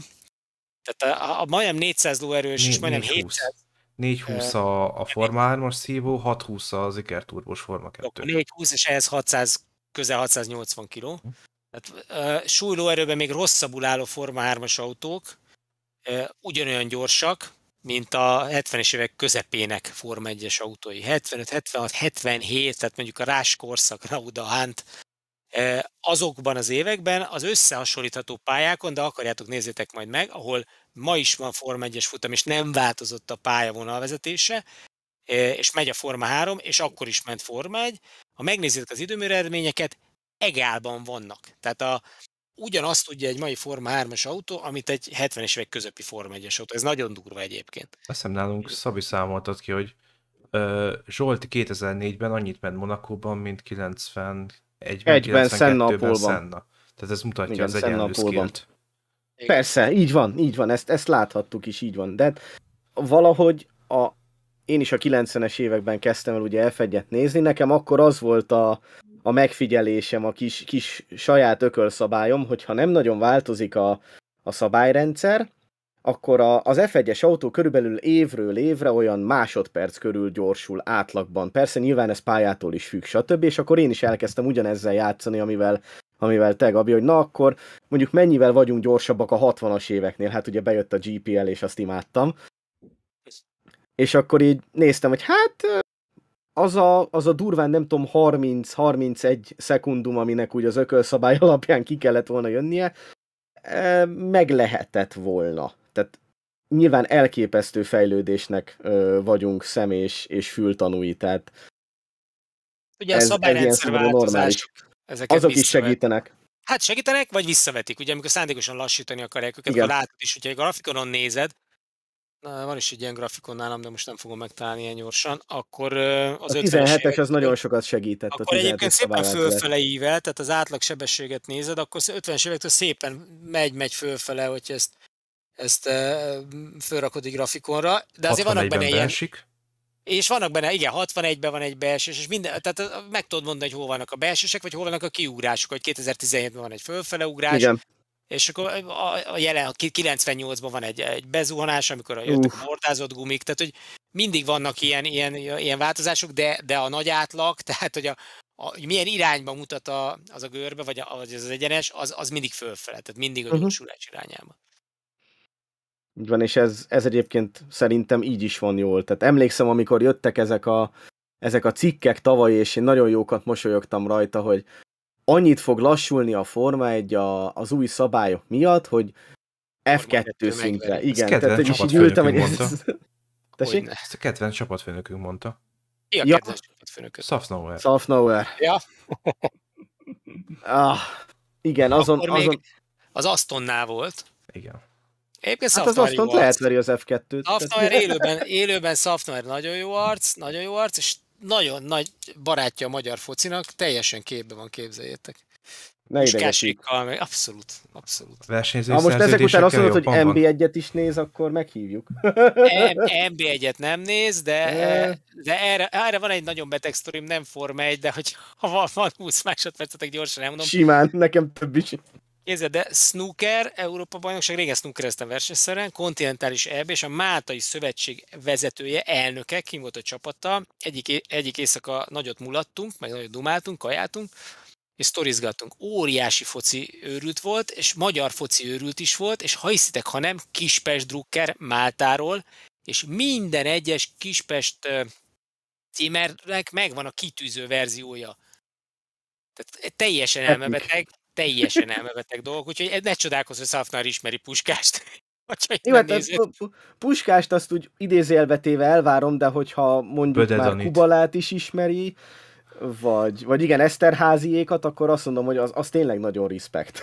Tehát a, a, a majdnem 400 lóerős, és majdnem 700, 420 a, a Forma 3-as szívó, 620 az Iker Turbos Forma 2. 420 és ehhez 600, közel 680 kg. Hm. Tehát, uh, súlylóerőben még rosszabbul álló Forma 3-as autók, uh, ugyanolyan gyorsak, mint a 70-es évek közepének Forma 1-es autói. 75, 76, 77, tehát mondjuk a rás Rauda, Hunt, e, azokban az években az összehasonlítható pályákon, de akarjátok, nézzétek majd meg, ahol ma is van Forma 1-es futam, és nem változott a pályavonal vezetése, e, és megy a Forma 3, és akkor is ment Forma 1. Ha megnézitek az időmű eredményeket, egálban vannak. Tehát a, ugyanazt tudja egy mai Forma 3-as autó, amit egy 70-es évek közepi Forma 1-es autó. Ez nagyon durva egyébként. Azt nálunk Szabi számoltad ki, hogy uh, Zsolti 2004-ben annyit ment Monakóban, mint 91-ben, 92-ben Senna. Tehát ez mutatja Igen, az egyenlő Persze, így van, így van, ezt, ezt láthattuk is, így van. De hát valahogy a, én is a 90-es években kezdtem el ugye f nézni, nekem akkor az volt a, a megfigyelésem, a kis, kis saját ökölszabályom, hogyha nem nagyon változik a, a szabályrendszer, akkor a, az F1-es autó körülbelül évről évre olyan másodperc körül gyorsul átlagban. Persze nyilván ez pályától is függ, stb. És akkor én is elkezdtem ugyanezzel játszani, amivel amivel te, Gabi, hogy na akkor mondjuk mennyivel vagyunk gyorsabbak a 60-as éveknél, hát ugye bejött a GPL, és azt imádtam. És akkor így néztem, hogy hát az a, az a durván nem tudom 30-31 szekundum, aminek úgy az ökölszabály alapján ki kellett volna jönnie, e, meg lehetett volna. Tehát nyilván elképesztő fejlődésnek vagyunk szem és, és fültanúi, tehát Ugye ez, a szabályrendszerváltozások. Ezeket Azok is segítenek. Hát segítenek, vagy visszavetik. Ugye, amikor szándékosan lassítani akarják őket, Igen. akkor látod is, hogyha a grafikonon nézed, Na, van is egy ilyen grafikon nálam, de most nem fogom megtalálni ilyen gyorsan, akkor az a 17-es az nagyon sokat segített. Akkor a egyébként szépen fölfele ível, tehát az átlag sebességet nézed, akkor 50-es évektől szépen megy-megy fölfele, hogy ezt, ezt fölrakod egy grafikonra, de azért vannak benne ilyen... Beesik. És vannak benne, igen, 61-ben van egy belsős, és minden, tehát meg tudod mondani, hogy hol vannak a belsősek, vagy hol vannak a kiugrások, hogy 2017-ben van egy fölfele ugrás, igen és akkor a, a jelen, a 98-ban van egy, egy bezuhanás, amikor a jöttek a mordázott gumik, tehát hogy mindig vannak ilyen, ilyen, ilyen változások, de, de a nagy átlag, tehát hogy a, a, hogy milyen irányba mutat a, az a görbe, vagy, a, vagy az egyenes, az, az mindig fölfele, tehát mindig a mhm. gyorsulás uh-huh. irányába. Így van, és ez, ez egyébként szerintem így is van jól. Tehát emlékszem, amikor jöttek ezek a, ezek a cikkek tavaly, és én nagyon jókat mosolyogtam rajta, hogy annyit fog lassulni a Forma 1 a, az új szabályok miatt, hogy F2 szintre. Igen, ez tehát is így ültem, hogy ez... Tessék? Ezt a kedvenc csapatfőnökünk mondta. Mi a ja. kedvenc csapatfőnökök? Safnauer. Safnauer. Ja. ah, igen, azon... Akkor azon... az Astonnál volt. Igen. Egyébként hát az Aston lehet veri az F2-t. Safnauer élőben, élőben Safnauer nagyon jó arc, nagyon jó arc, és nagyon nagy barátja a magyar focinak, teljesen képbe van, képzeljétek. Ne idegesítsd. meg abszolút, abszolút. Ha most ezek után azt mondod, hogy MB1-et is néz, akkor meghívjuk. MB1-et nem néz, de, de erre, erre, van egy nagyon beteg sztorim, nem Forma 1, de hogy ha van, van 20 másodpercetek, gyorsan elmondom. Simán, nekem több is. Érzed, de snooker, Európa bajnokság, régen snookereztem versenyszerűen, kontinentális EB, és a máltai Szövetség vezetője, elnöke, kim volt a csapata, egyik, egyik éjszaka nagyot mulattunk, meg nagyot dumáltunk, kajáltunk, és sztorizgattunk. Óriási foci őrült volt, és magyar foci őrült is volt, és ha hiszitek, ha nem, Kispest Drucker Máltáról, és minden egyes Kispest címernek megvan a kitűző verziója. Tehát teljesen elmebeteg, teljesen elmebeteg dolgok, úgyhogy e, ne csodálkozz, hogy Szafnár ismeri puskást. Jó, hát az, puskást azt úgy idézélvetéve elvárom, de hogyha mondjuk Böde már Danit. Kubalát is ismeri, vagy, vagy igen, Eszterháziékat, akkor azt mondom, hogy az, az tényleg nagyon respekt.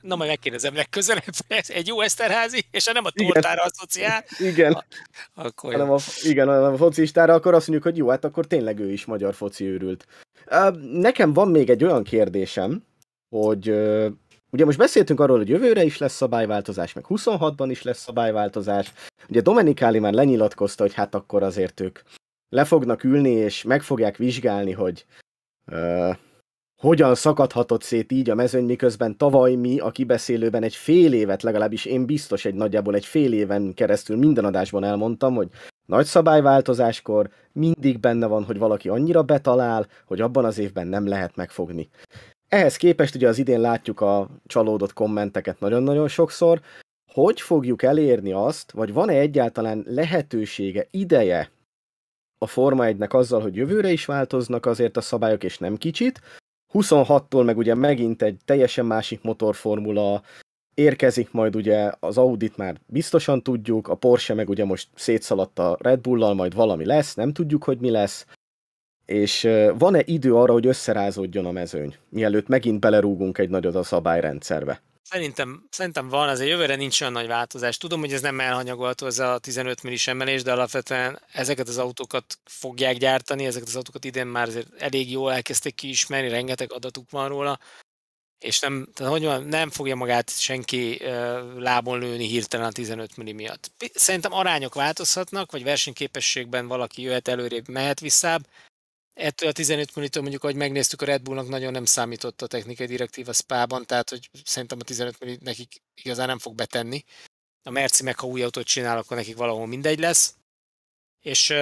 Na majd megkérdezem legközelebb, egy jó Eszterházi, és ha nem a tortára asszociál. Igen. A, akkor hanem a, igen, a focistára, akkor azt mondjuk, hogy jó, hát akkor tényleg ő is magyar foci őrült. Nekem van még egy olyan kérdésem, hogy ugye most beszéltünk arról, hogy jövőre is lesz szabályváltozás, meg 26-ban is lesz szabályváltozás. Ugye Domenikáli már lenyilatkozta, hogy hát akkor azért ők le fognak ülni, és meg fogják vizsgálni, hogy uh, hogyan szakadhatott szét így a mezőny, miközben tavaly mi a kibeszélőben egy fél évet, legalábbis én biztos egy nagyjából egy fél éven keresztül minden adásban elmondtam, hogy nagy szabályváltozáskor mindig benne van, hogy valaki annyira betalál, hogy abban az évben nem lehet megfogni. Ehhez képest ugye az idén látjuk a csalódott kommenteket nagyon-nagyon sokszor. Hogy fogjuk elérni azt, vagy van-e egyáltalán lehetősége, ideje a Forma 1-nek azzal, hogy jövőre is változnak azért a szabályok, és nem kicsit. 26-tól meg ugye megint egy teljesen másik motorformula érkezik, majd ugye az Audit már biztosan tudjuk, a Porsche meg ugye most szétszaladt a Red Bull-lal, majd valami lesz, nem tudjuk, hogy mi lesz és van-e idő arra, hogy összerázódjon a mezőny, mielőtt megint belerúgunk egy nagyot a szabályrendszerbe? Szerintem, szerintem van, azért jövőre nincs olyan nagy változás. Tudom, hogy ez nem elhanyagolható ez a 15 millis emelés, de alapvetően ezeket az autókat fogják gyártani, ezeket az autókat idén már azért elég jól elkezdték kiismerni, rengeteg adatuk van róla, és nem, tehát hogy van, nem fogja magát senki lábon lőni hirtelen a 15 milli miatt. Szerintem arányok változhatnak, vagy versenyképességben valaki jöhet előrébb, mehet visszább, ettől a 15 millitől mondjuk, ahogy megnéztük, a Red Bullnak nagyon nem számított a technikai direktíva spában, tehát hogy szerintem a 15 millió nekik igazán nem fog betenni. A Merci meg, ha új autót csinál, akkor nekik valahol mindegy lesz. És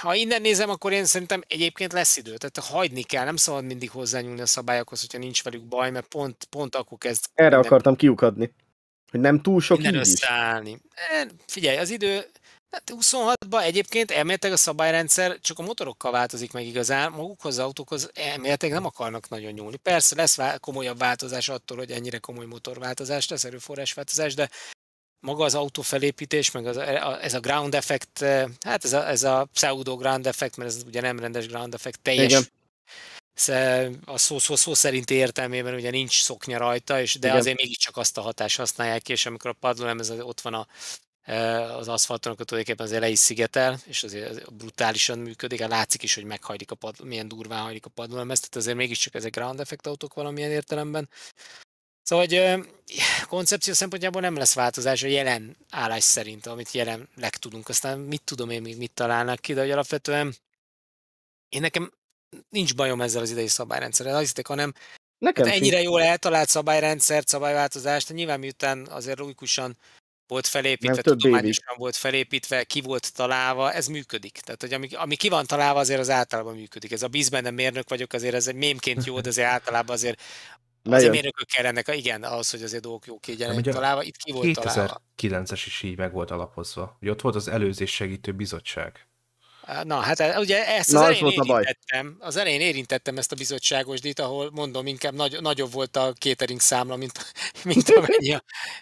ha innen nézem, akkor én szerintem egyébként lesz idő. Tehát hagyni kell, nem szabad mindig hozzányúlni a szabályokhoz, hogyha nincs velük baj, mert pont, pont akkor kezd... Erre minden... akartam kiukadni. Hogy nem túl sok minden összeállni. Eh, figyelj, az idő, Hát 26-ban egyébként elméletileg a szabályrendszer csak a motorokkal változik meg igazán, magukhoz az autókhoz elméletileg nem akarnak nagyon nyúlni. Persze lesz komolyabb változás attól, hogy ennyire komoly motorváltozás lesz, erőforrásváltozás, de maga az autó felépítés, meg az, e, a, ez a ground effect, e, hát ez a, ez a pseudo ground effect, mert ez ugye nem rendes ground effect, teljes Igen a szó, szó, szó szerinti értelmében ugye nincs szoknya rajta, és de Igen. azért mégiscsak azt a hatást használják, és amikor a ez, ott van a az aszfalton, akkor tulajdonképpen azért le is szigetel, és azért brutálisan működik, hát látszik is, hogy meghajlik a pad, milyen durván hajlik a padlólemez, ezt azért mégiscsak ezek ground effect autók valamilyen értelemben. Szóval, hogy koncepció szempontjából nem lesz változás a jelen állás szerint, amit jelenleg tudunk. Aztán mit tudom én még, mit találnak ki, de hogy alapvetően én nekem nincs bajom ezzel az idei szabályrendszerrel, hiszitek, hanem Nekem hát ennyire jól eltalált szabályrendszert, szabályváltozást, nyilván miután azért logikusan volt felépítve, tudományosan volt felépítve, ki volt találva, ez működik. Tehát, hogy ami, ami ki van találva, azért az általában működik. Ez a bízben nem mérnök vagyok, azért ez egy mémként jó, de azért általában azért Lejön. Azért mérnökök kell ennek, igen, ahhoz, hogy azért dolgok jók legyenek találva, itt ki volt 2009-es találva. is így meg volt alapozva. Ugye ott volt az előzés segítő bizottság. Na, hát eh, ugye ezt Na, az, elején érintettem, az elején érintettem ezt a bizottságos dít, ahol mondom, inkább nagy, nagyobb volt a kétering számla, mint, mint, amennyi,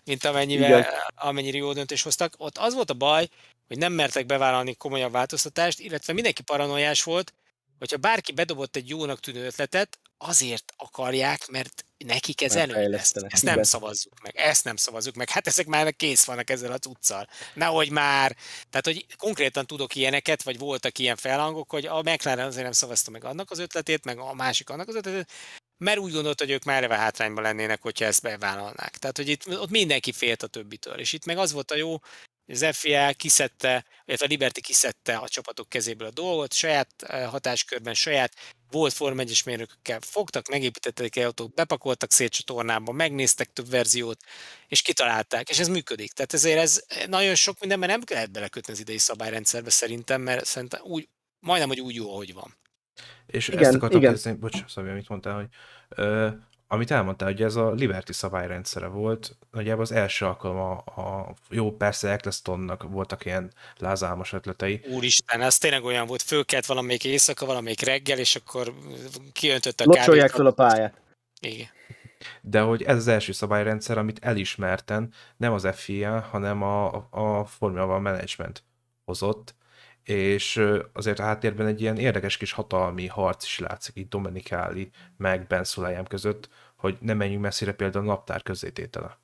mint amennyivel, amennyire jó döntést hoztak. Ott az volt a baj, hogy nem mertek bevállalni komolyabb változtatást, illetve mindenki paranoiás volt, hogyha bárki bedobott egy jónak tűnő ötletet, azért akarják, mert nekik ez előny ezt, Ezt nem szavazzuk meg, ezt nem szavazzuk meg. Hát ezek már kész vannak ezzel a cuccal. Nehogy már. Tehát, hogy konkrétan tudok ilyeneket, vagy voltak ilyen felhangok, hogy a McLaren azért nem szavazta meg annak az ötletét, meg a másik annak az ötletét, mert úgy gondolt, hogy ők már eleve hátrányban lennének, hogyha ezt bevállalnák. Tehát, hogy itt ott mindenki félt a többitől. És itt meg az volt a jó, az FIA kiszedte, illetve a Liberty kiszedte a csapatok kezéből a dolgot, saját hatáskörben, saját volt Form 1 mérnökökkel fogtak, megépítették egy autót bepakoltak szét megnéztek több verziót, és kitalálták, és ez működik. Tehát ezért ez nagyon sok mindenben nem lehet belekötni az idei szabályrendszerbe szerintem, mert szerintem úgy, majdnem, hogy úgy jó, ahogy van. És igen, ezt akartam igen. kérdezni, bocs, Szabja, mit mondtál, hogy ö, amit elmondtál, hogy ez a Liberty szabályrendszere volt, nagyjából az első alkalom a, a jó, persze Ecclestonnak voltak ilyen lázálmos ötletei. Úristen, ez tényleg olyan volt, fölkelt valamelyik éjszaka, valamelyik reggel, és akkor kiöntött a kávét. Locsolják fel a pályát. Igen. De hogy ez az első szabályrendszer, amit elismerten nem az FIA, hanem a, a Formula One Management hozott, és azért a háttérben egy ilyen érdekes kis hatalmi harc is látszik itt Domenikáli meg Ben Szulájám között, hogy nem menjünk messzire például a naptár közzététele.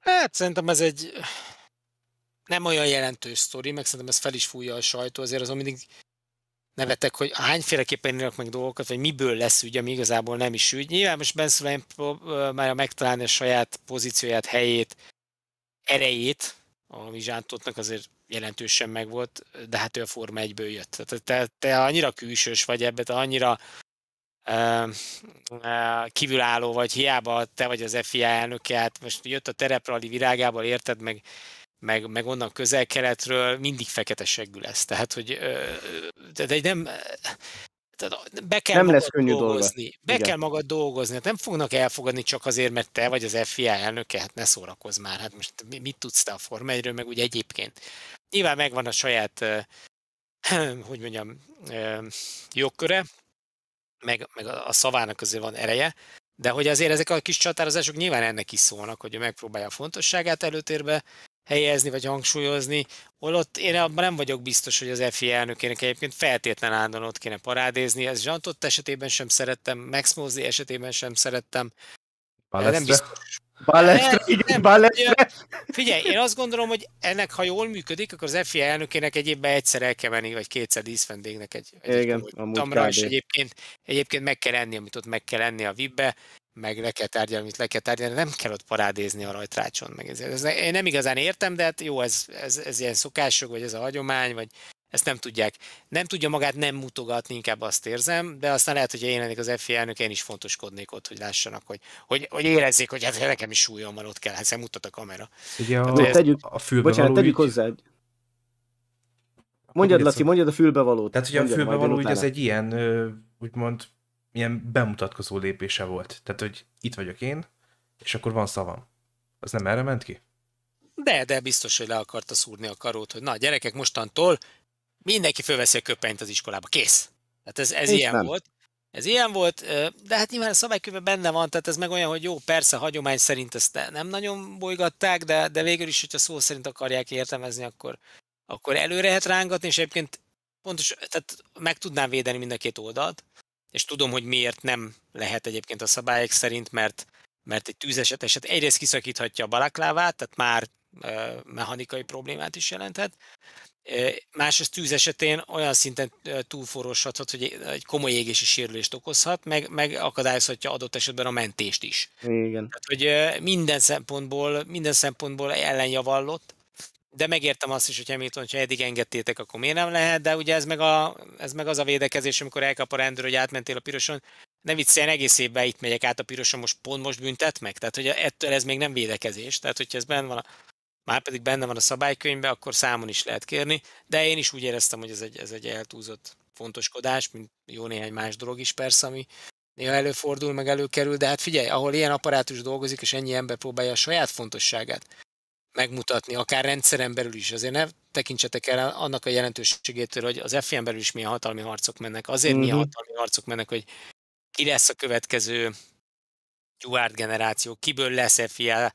Hát szerintem ez egy nem olyan jelentős sztori, meg szerintem ez fel is fújja a sajtó, azért azon mindig nevetek, hogy hányféleképpen írnak meg dolgokat, vagy miből lesz ügy, ami igazából nem is ügy. Nyilván most Ben Szulájám már megtalálni a saját pozícióját, helyét, erejét, a Mizsántotnak azért jelentősen megvolt, de hát ő a Forma 1-ből jött. Tehát te, te annyira külsős vagy ebbe, te annyira uh, uh, kívülálló vagy, hiába te vagy az FIA elnöke, hát most jött a tereprali virágából, érted, meg, meg, meg onnan közel-keletről, mindig fekete seggű lesz. Tehát, hogy uh, de, de nem, tehát be kell nem lesz könnyű dolgozni. Dolga. Be Igen. kell magad dolgozni. Hát nem fognak elfogadni csak azért, mert te vagy az FIA elnöke, hát ne szórakozz már. Hát most mit tudsz te a Forma 1 meg úgy egyébként. Nyilván megvan a saját, hogy mondjam, jogköre, meg, meg a szavának azért van ereje, de hogy azért ezek a kis csatározások nyilván ennek is szólnak, hogy megpróbálja a fontosságát előtérbe helyezni vagy hangsúlyozni, holott én abban nem vagyok biztos, hogy az FI elnökének egyébként feltétlen állandóan ott kéne parádézni. Ez Zsantott esetében sem szerettem, Max Mosley esetében sem szerettem. Balestre. Nem biztos. nem, igen, balestre. Figyelj, én azt gondolom, hogy ennek, ha jól működik, akkor az FIA elnökének egyébben egyszer el kell menni, vagy kétszer díszvendégnek egy, egy igen, egy amúgy tamra, és egyébként, egyébként meg kell enni, amit ott meg kell enni a VIP-be meg le kell tárgyalni, amit le kell tárgyalni, nem kell ott parádézni a rajtrácson, meg ez, Ez, én nem igazán értem, de hát jó, ez, ez, ez ilyen szokások, vagy ez a hagyomány, vagy ezt nem tudják. Nem tudja magát nem mutogatni, inkább azt érzem, de aztán lehet, hogy én lennék az FI elnök, én is fontoskodnék ott, hogy lássanak, hogy, hogy, hogy érezzék, hogy hát nekem is súlyom van, ott kell, hát mutat a kamera. Ugye a, Tehát, tegyük, a fülbe bocsánat, való tegyük hozzá egy... Mondjad, Laci, mondjad a fülbevalót. Tehát, hogy a fülbevaló, ugye ez egy ilyen, úgymond ilyen bemutatkozó lépése volt. Tehát, hogy itt vagyok én, és akkor van szavam. Az nem erre ment ki? De, de biztos, hogy le akarta szúrni a karót, hogy na, gyerekek, mostantól mindenki fölveszi a köpenyt az iskolába. Kész! Tehát ez, ez ilyen nem. volt. Ez ilyen volt, de hát nyilván a szabálykönyvben benne van, tehát ez meg olyan, hogy jó, persze, hagyomány szerint ezt nem nagyon bolygatták, de, de végül is, hogyha szó szerint akarják értelmezni, akkor, akkor előre lehet rángatni, és egyébként pontos, tehát meg tudnám védeni mind a két oldalt, és tudom, hogy miért nem lehet egyébként a szabályok szerint, mert, mert egy tűzeset eset egyrészt kiszakíthatja a balaklávát, tehát már e, mechanikai problémát is jelenthet, e, másrészt tűz esetén olyan szinten túlforoshat, hogy egy komoly égési sérülést okozhat, meg, meg akadályozhatja adott esetben a mentést is. Igen. Tehát, hogy minden szempontból, minden szempontból ellenjavallott, de megértem azt is, hogy Hamilton, ha eddig engedtétek, akkor miért nem lehet, de ugye ez meg, a, ez meg az a védekezés, amikor elkap a rendőr, hogy átmentél a piroson, ne vicceljen, egész évben itt megyek át a piroson, most pont most büntet meg, tehát hogy ettől ez még nem védekezés, tehát hogyha ez benne van, a, már pedig benne van a szabálykönyvben, akkor számon is lehet kérni, de én is úgy éreztem, hogy ez egy, ez egy eltúzott fontoskodás, mint jó néhány más dolog is persze, ami néha előfordul, meg előkerül, de hát figyelj, ahol ilyen apparátus dolgozik, és ennyi ember próbálja a saját fontosságát megmutatni, akár rendszeren belül is. Azért ne tekintsetek el annak a jelentőségétől, hogy az FN belül is milyen hatalmi harcok mennek. Azért mm-hmm. milyen mhm. hatalmi harcok mennek, hogy ki lesz a következő Stuart generáció, kiből lesz FIA,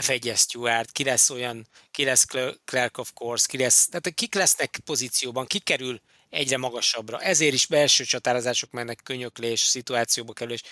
f 1 Stuart, ki lesz olyan, ki lesz Clerk of Course, ki lesz, tehát kik lesznek pozícióban, ki kerül egyre magasabbra. Ezért is belső csatározások mennek, könyöklés, szituációba kerülés.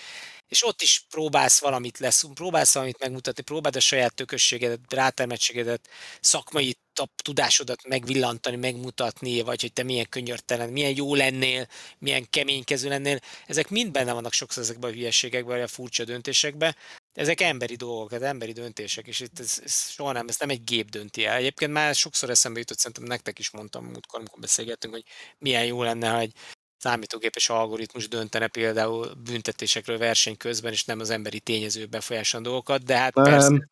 És ott is próbálsz valamit lesz, próbálsz valamit megmutatni, próbáld a saját tökösségedet, rátermettségedet, szakmai tudásodat megvillantani, megmutatni, vagy hogy te milyen könyörtelen, milyen jó lennél, milyen keménykező lennél. Ezek mind benne vannak sokszor ezekben a hülyeségekben, vagy a furcsa döntésekben, ezek emberi dolgok, hát emberi döntések, és itt ez, ez soha nem, ez nem egy gép dönti el. Egyébként már sokszor eszembe jutott, szerintem nektek is mondtam múltkor, amikor beszélgettünk, hogy milyen jó lenne, ha egy számítógépes algoritmus döntene például büntetésekről verseny közben, és nem az emberi tényező befolyásan dolgokat, de hát nem. persze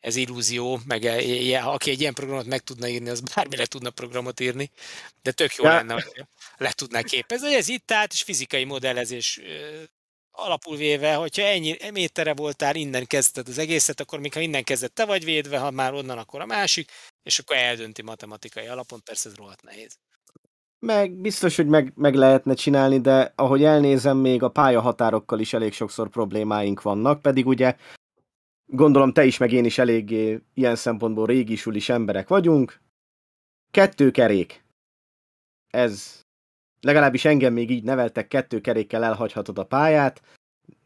ez illúzió, meg e, e, e, aki egy ilyen programot meg tudna írni, az bármire tudna programot írni, de tök jó ja. lenne, hogy le tudná képezni. Ez itt tehát és fizikai modellezés alapul véve, hogyha ennyi métere voltál, innen kezdted az egészet, akkor mikor innen kezdett, te vagy védve, ha már onnan, akkor a másik, és akkor eldönti matematikai alapon, persze ez rohadt nehéz. Meg biztos, hogy meg, meg lehetne csinálni, de ahogy elnézem, még a pályahatárokkal is elég sokszor problémáink vannak, pedig ugye gondolom te is, meg én is eléggé ilyen szempontból régi is emberek vagyunk. Kettő kerék. Ez legalábbis engem még így neveltek, kettő kerékkel elhagyhatod a pályát,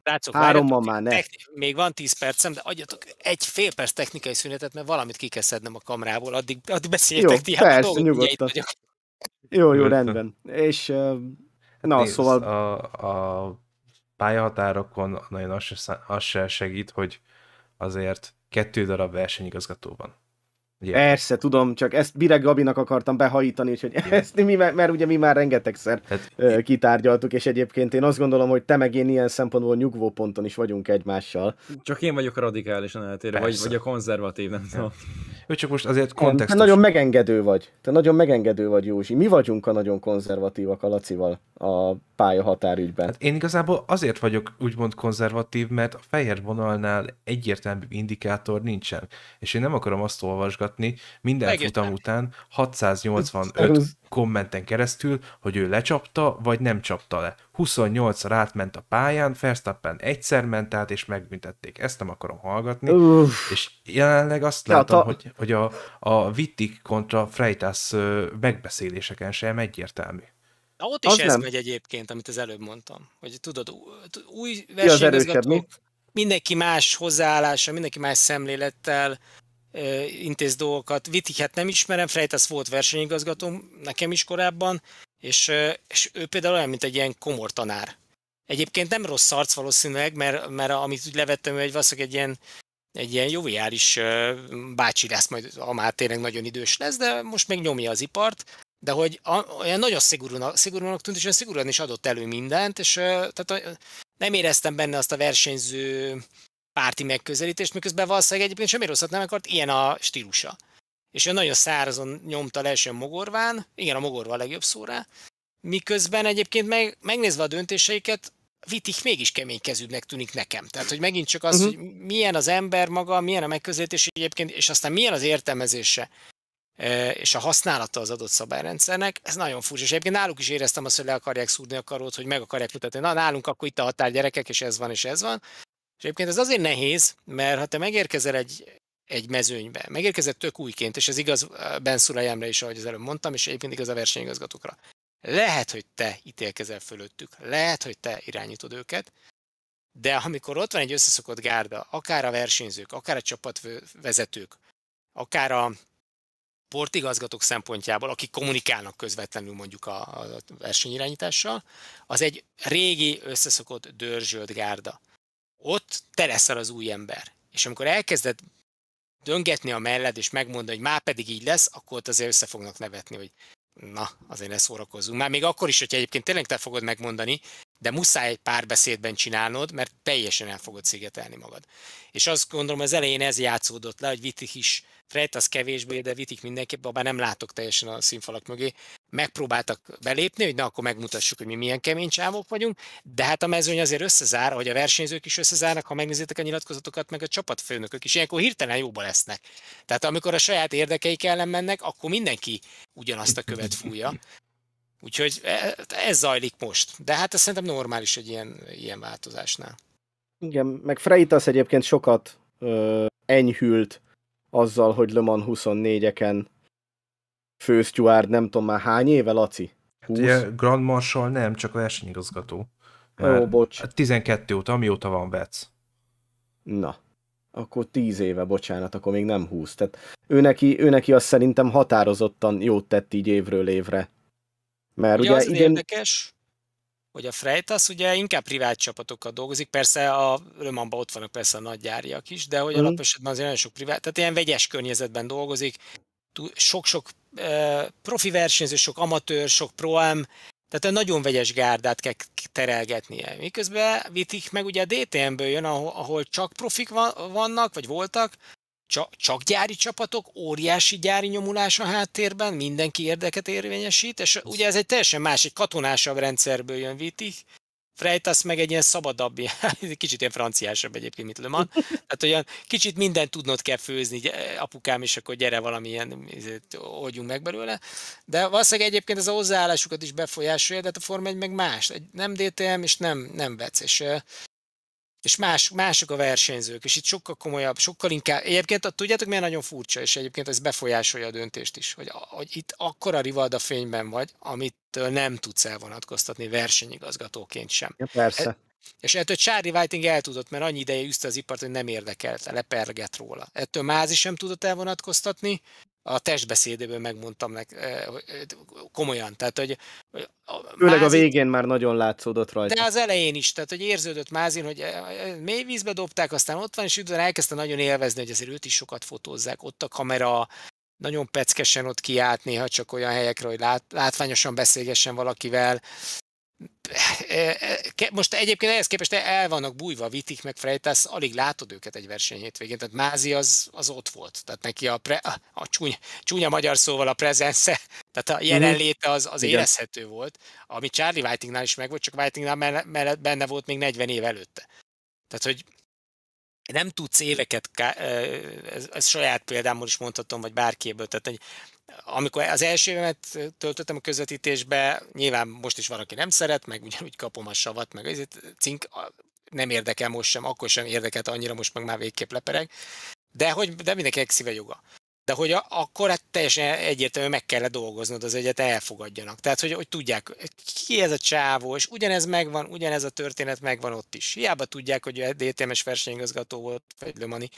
Rácok, Háromban már ne. Techni- még van 10 percem, de adjatok egy fél perc technikai szünetet, mert valamit kikeszednem a kamrából, addig, addig beszéltek jó, ti. Persze, dolgok, nyugodtan. Vagyok. Jó, jó, rendben. És na, Nézd, szóval... A, a pályahatárokon nagyon az se, az se segít, hogy azért kettő darab versenyigazgató van. Ugye? Persze, tudom, csak ezt Bireg Gabinak akartam behajítani, hogy yeah. ezt mi, mert ugye mi már rengetegszer hát, ö, kitárgyaltuk, és egyébként én azt gondolom, hogy te meg én ilyen szempontból nyugvó ponton is vagyunk egymással. Csak én vagyok a radikálisan eltérő, vagy, vagy a konzervatív, nem tudom. Ő csak most azért kontextus. Te nagyon megengedő vagy. Te nagyon megengedő vagy, Józsi. Mi vagyunk a nagyon konzervatívak a Lacival a pálya határügyben. Hát én igazából azért vagyok úgymond konzervatív, mert a fehér vonalnál egyértelmű indikátor nincsen. És én nem akarom azt olvasgatni, hallgatni minden Megjött futam után 685 kommenten keresztül, hogy ő lecsapta, vagy nem csapta le. 28 rát ment a pályán, Verstappen egyszer ment át, és megbüntették. Ezt nem akarom hallgatni. Uff. És jelenleg azt hát látom, a... hogy, hogy a, a Wittig kontra Freitas megbeszéléseken sem egyértelmű. Na ott is az ez nem. megy egyébként, amit az előbb mondtam. Hogy tudod, új versenyigazgatók, mindenki más hozzáállása, mindenki más szemlélettel intéz dolgokat. Vitiket hát nem ismerem, Freitas volt versenyigazgatóm nekem is korábban, és, és ő például olyan, mint egy ilyen komor tanár. Egyébként nem rossz arc valószínűleg, mert, mert amit úgy levettem, ő egy valószínűleg egy ilyen, egy ilyen joviális bácsi lesz, majd a már tényleg nagyon idős lesz, de most még nyomja az ipart, de hogy olyan nagyon szigorúnak, szigorúnak tűnt, és olyan szigorúan is adott elő mindent, és tehát nem éreztem benne azt a versenyző párti megközelítést, miközben valószínűleg egyébként semmi rosszat nem akart, ilyen a stílusa. És ő nagyon szárazon nyomta le sem mogorván, igen, a mogorva a legjobb szóra, miközben egyébként meg, megnézve a döntéseiket, Vitik mégis keménykezőbbnek tűnik nekem. Tehát, hogy megint csak az, uh-huh. hogy milyen az ember maga, milyen a megközelítés egyébként, és aztán milyen az értelmezése e, és a használata az adott szabályrendszernek, ez nagyon furcsa. És egyébként náluk is éreztem azt, hogy le akarják szúrni a karót, hogy meg akarják mutatni, na nálunk akkor itt a határ gyerekek, és ez van, és ez van. És egyébként ez azért nehéz, mert ha te megérkezel egy, egy mezőnybe, megérkezett tök újként, és ez igaz eh, Ben Jemre is, ahogy az előbb mondtam, és egyébként igaz a versenyigazgatókra. Lehet, hogy te ítélkezel fölöttük, lehet, hogy te irányítod őket, de amikor ott van egy összeszokott gárda, akár a versenyzők, akár a csapatvezetők, akár a portigazgatók szempontjából, akik kommunikálnak közvetlenül mondjuk a, a versenyirányítással, az egy régi összeszokott dörzsölt gárda ott te leszel az új ember. És amikor elkezded döngetni a melled, és megmondani, hogy már pedig így lesz, akkor ott azért össze fognak nevetni, hogy na, azért ne szórakozzunk. Már még akkor is, hogyha egyébként tényleg te fogod megmondani, de muszáj párbeszédben csinálnod, mert teljesen el fogod szigetelni magad. És azt gondolom, az elején ez játszódott le, hogy Vitik is, Fred az kevésbé, de Vitik mindenképp, abban nem látok teljesen a színfalak mögé. Megpróbáltak belépni, hogy na akkor megmutassuk, hogy mi milyen kemény csávok vagyunk, de hát a mezőny azért összezár, hogy a versenyzők is összezárnak, ha megnézitek a nyilatkozatokat, meg a csapatfőnökök is, ilyenkor hirtelen jóba lesznek. Tehát amikor a saját érdekeik ellen mennek, akkor mindenki ugyanazt a követ fújja. Úgyhogy e, ez zajlik most. De hát ez szerintem normális egy ilyen, ilyen változásnál. Igen, meg Freitas egyébként sokat ö, enyhült azzal, hogy Le Mans 24-eken fősztjuárd nem tudom már hány éve, Laci? 20? Hát ugye Grand Marshal nem, csak versenyigazgató. Már Ó, bocs. 12 hát óta, amióta van Vec. Na, akkor 10 éve, bocsánat, akkor még nem 20. Tehát ő neki, ő neki azt szerintem határozottan jót tett így évről évre mert ugye, ugye az igen... érdekes, hogy a Freitas ugye inkább privát csapatokkal dolgozik, persze a Römanban ott vannak persze a nagygyáriak is, de hogy mm. alapesetben azért nagyon sok privát, tehát ilyen vegyes környezetben dolgozik, sok-sok profi versenyző, sok amatőr, sok proem, tehát egy nagyon vegyes gárdát kell terelgetnie. Miközben Vitik meg ugye a DTM-ből jön, ahol, ahol csak profik van, vannak, vagy voltak, csak, csak gyári csapatok, óriási gyári nyomulás a háttérben, mindenki érdeket érvényesít, és ugye ez egy teljesen más, egy katonásabb rendszerből jön Viti, Freitas meg egy ilyen szabadabb, kicsit ilyen franciásabb egyébként, mint Le Tehát olyan kicsit mindent tudnod kell főzni, apukám, és akkor gyere valamilyen, oldjunk meg belőle. De valószínűleg egyébként ez a hozzáállásukat is befolyásolja, de hát a form egy meg más. Egy nem DTM, és nem, nem vec. És és más, mások a versenyzők, és itt sokkal komolyabb, sokkal inkább, egyébként tudjátok, milyen nagyon furcsa, és egyébként ez befolyásolja a döntést is, hogy, hogy itt akkora rivalda fényben vagy, amit nem tudsz elvonatkoztatni versenyigazgatóként sem. Ja, persze. E, és ettől Charlie Whiting el tudott, mert annyi ideje üzte az ipart, hogy nem érdekelte, lepergett róla. Ettől Mázi sem tudott elvonatkoztatni, a testbeszédéből megmondtam nek, komolyan. Tehát, hogy a Főleg a végén már nagyon látszódott rajta. De az elején is, tehát hogy érződött Mázin, hogy mély vízbe dobták, aztán ott van, és utána elkezdte nagyon élvezni, hogy azért őt is sokat fotózzák, ott a kamera, nagyon peckesen ott kiállt néha csak olyan helyekre, hogy lát, látványosan beszélgessen valakivel, Eh, eh, most egyébként ehhez képest el vannak bújva Vitik meg Freitas, alig látod őket egy verseny hétvégén, tehát Mázi az, az ott volt, tehát neki a, pre, a, a csúnya, csúnya magyar szóval a prezence, tehát a mhm. jelenléte az, az érezhető volt, ami Charlie Whitingnál is volt, csak Whitingnál mellett benne volt még 40 év előtte. Tehát, hogy nem tudsz éveket, eh, ez, ez saját példámmal is mondhatom, vagy bárkiből, tehát hogy amikor az első évemet töltöttem a közvetítésbe, nyilván most is van, aki nem szeret, meg ugyanúgy kapom a savat, meg ezért cink nem érdekel most sem, akkor sem érdekelt annyira, most meg már végképp lepereg, de hogy de mindenkinek szíve joga de hogy a, akkor hát teljesen egyértelműen meg kellett dolgoznod az egyet, elfogadjanak. Tehát, hogy, hogy tudják, ki ez a csávó, és ugyanez megvan, ugyanez a történet megvan ott is. Hiába tudják, hogy a DTMS versenyigazgató volt, vagy Lömani.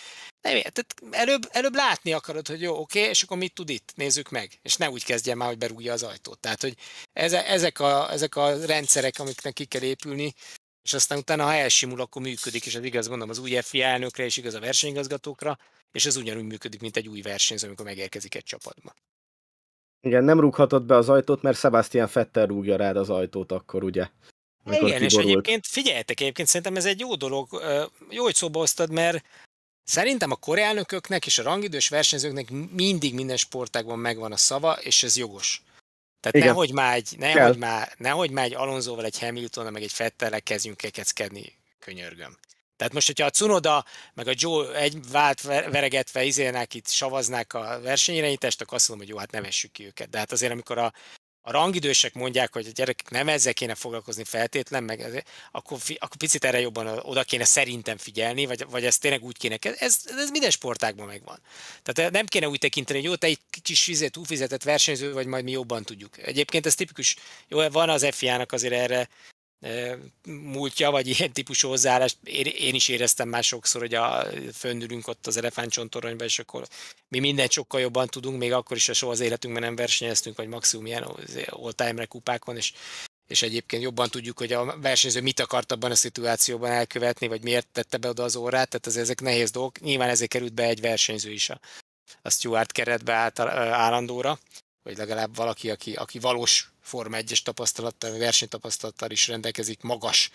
Nem, tehát előbb, előbb látni akarod, hogy jó, oké, és akkor mit tud itt, nézzük meg. És ne úgy kezdjen már, hogy berúgja az ajtót. Tehát, hogy ezek a, ezek a rendszerek, amiknek ki kell épülni, és aztán utána, ha elsimul, akkor működik, és az hát igaz, mondom, az új FIA elnökre, és igaz a versenyigazgatókra, és ez ugyanúgy működik, mint egy új versenyző, amikor megérkezik egy csapatba. Igen, nem rúghatod be az ajtót, mert Sebastian Fetter rúgja rád az ajtót akkor, ugye? Igen, kiborult. és egyébként figyeljetek, egyébként szerintem ez egy jó dolog, jó, hogy szóba hoztad, mert szerintem a koreánököknek és a rangidős versenyzőknek mindig minden sportágban megvan a szava, és ez jogos. Tehát Igen. nehogy már egy, nehogy már, nehogy már egy Alonzóval, egy Hamiltonnal, meg egy Fettelrel kezdjünk kekeckedni, könyörgöm. Tehát most, hogyha a Cunoda meg a Joe egy vált veregetve izélnek itt, savaznák a versenyirányítást, akkor azt mondom, hogy jó, hát nevessük ki őket. De hát azért, amikor a, a rangidősek mondják, hogy a gyerekek nem ezzel kéne foglalkozni feltétlen, meg ezért, akkor, akkor picit erre jobban oda kéne szerintem figyelni, vagy, vagy ez tényleg úgy kéne. Ez, ez minden sportágban megvan. Tehát eh, nem kéne úgy tekinteni, hogy jó, te egy kis fizet, túlfizetett versenyző vagy, majd mi jobban tudjuk. Egyébként ez tipikus, jó, van az FIA-nak azért erre múltja, vagy ilyen típusú hozzáállást. Én is éreztem már sokszor, hogy a, fönnülünk ott az elefántcsontoronyban, és akkor mi minden sokkal jobban tudunk, még akkor is, ha soha az életünkben nem versenyeztünk, vagy maximum ilyen all-time kupákon, és és egyébként jobban tudjuk, hogy a versenyző mit akart abban a szituációban elkövetni, vagy miért tette be oda az órát, tehát az ezek nehéz dolgok. Nyilván ezért került be egy versenyző is a, a Stuart keretbe által, állandóra, vagy legalább valaki, aki, aki valós Forma 1-es tapasztalattal, versenytapasztalattal is rendelkezik, magas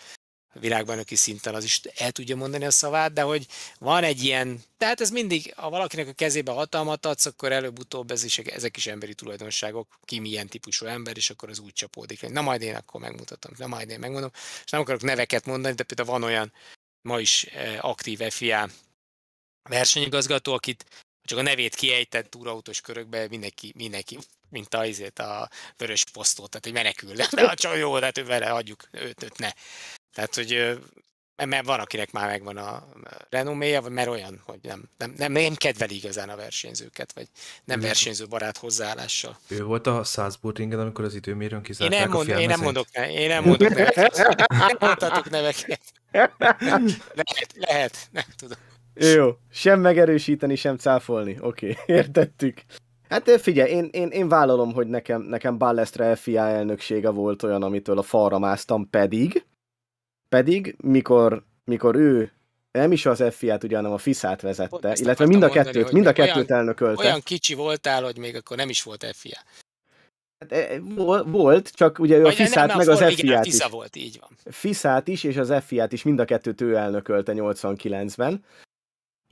világbajnoki szinten, az is el tudja mondani a szavát, de hogy van egy ilyen, tehát ez mindig, ha valakinek a kezébe hatalmat adsz, akkor előbb-utóbb ez is, ezek is emberi tulajdonságok, ki milyen típusú ember, és akkor az úgy csapódik, hogy na majd én akkor megmutatom, na majd én megmondom, és nem akarok neveket mondani, de például van olyan ma is eh, aktív FIA versenyigazgató, akit csak a nevét kiejtett túrautós körökbe mindenki, mindenki mint a, azért a vörös posztot, tehát hogy menekül. De a hát csaj jó, tehát vele adjuk őt, őt ne. Tehát, hogy mert van, akinek már megvan a renoméja, vagy mert olyan, hogy nem, nem, nem, nem kedveli igazán a versenyzőket, vagy nem versenyző barát hozzáállással. Ő volt a Salzburgringen, amikor az időmérőn kizárták én nem mond, a Én nem mondok, ne, én nem mondok neveket. Nem mondhatok neveket. Lehet, lehet, nem tudom. Jó, sem megerősíteni, sem cáfolni. Oké, okay, értettük. Hát figyelj, én, én, én vállalom, hogy nekem, nekem ballestra FIA elnöksége volt olyan, amitől a falra másztam, pedig, pedig, mikor, mikor ő nem is az FIA-t, ugye, hanem a FISZ-át vezette, Ezt illetve mind a mondani, kettőt, mind a kettőt olyan, elnökölte. Olyan kicsi voltál, hogy még akkor nem is volt FIA. Hát, volt, csak ugye ő a FISZ-át meg az FIA-t is. volt, így van. FISZ-át is, és az FIA-t is mind a kettőt ő elnökölte 89-ben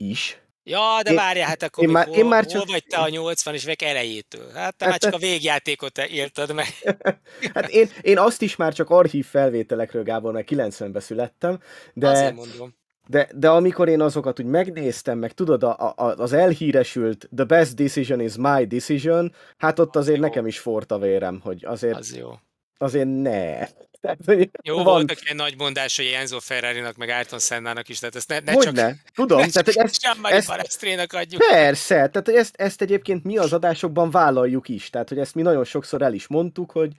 is. Ja, de én, várjál, hát akkor én már, hol, én már csak... hol vagy te a 80 és vek elejétől? Hát te hát, már csak a végjátékot élted meg. hát én, én azt is már csak archív felvételekről, Gábor, mert 90-ben születtem, de... Azért mondom. De, de amikor én azokat úgy megnéztem, meg tudod, a, a, az elhíresült The Best Decision is My Decision, hát ott az azért jó. nekem is forrt a vérem, hogy azért... Az jó. Azért ne. Tehát, hogy Jó, van. voltak ilyen nagy mondás, hogy Enzo ferrari meg Ayrton nak is, tehát ezt ne, ne hogy csak... Ne? Tudom, ne tehát, hogy ezt, ezt, adjuk. Persze, tehát ezt, ezt egyébként mi az adásokban vállaljuk is, tehát hogy ezt mi nagyon sokszor el is mondtuk, hogy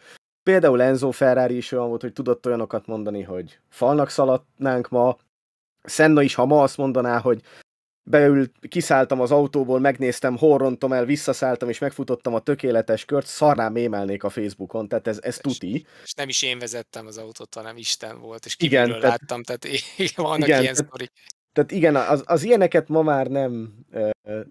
például Enzo Ferrari is olyan volt, hogy tudott olyanokat mondani, hogy falnak szaladnánk ma, Senna is, ha ma azt mondaná, hogy beült, kiszálltam az autóból, megnéztem, horrontom el, visszaszálltam, és megfutottam a tökéletes kört, szarrá mémelnék a Facebookon, tehát ez, ez tuti. És nem is én vezettem az autót, hanem Isten volt, és igen, tehát, láttam, tehát vannak igen, ilyen sztori. Tehát igen, az, az ilyeneket ma már nem,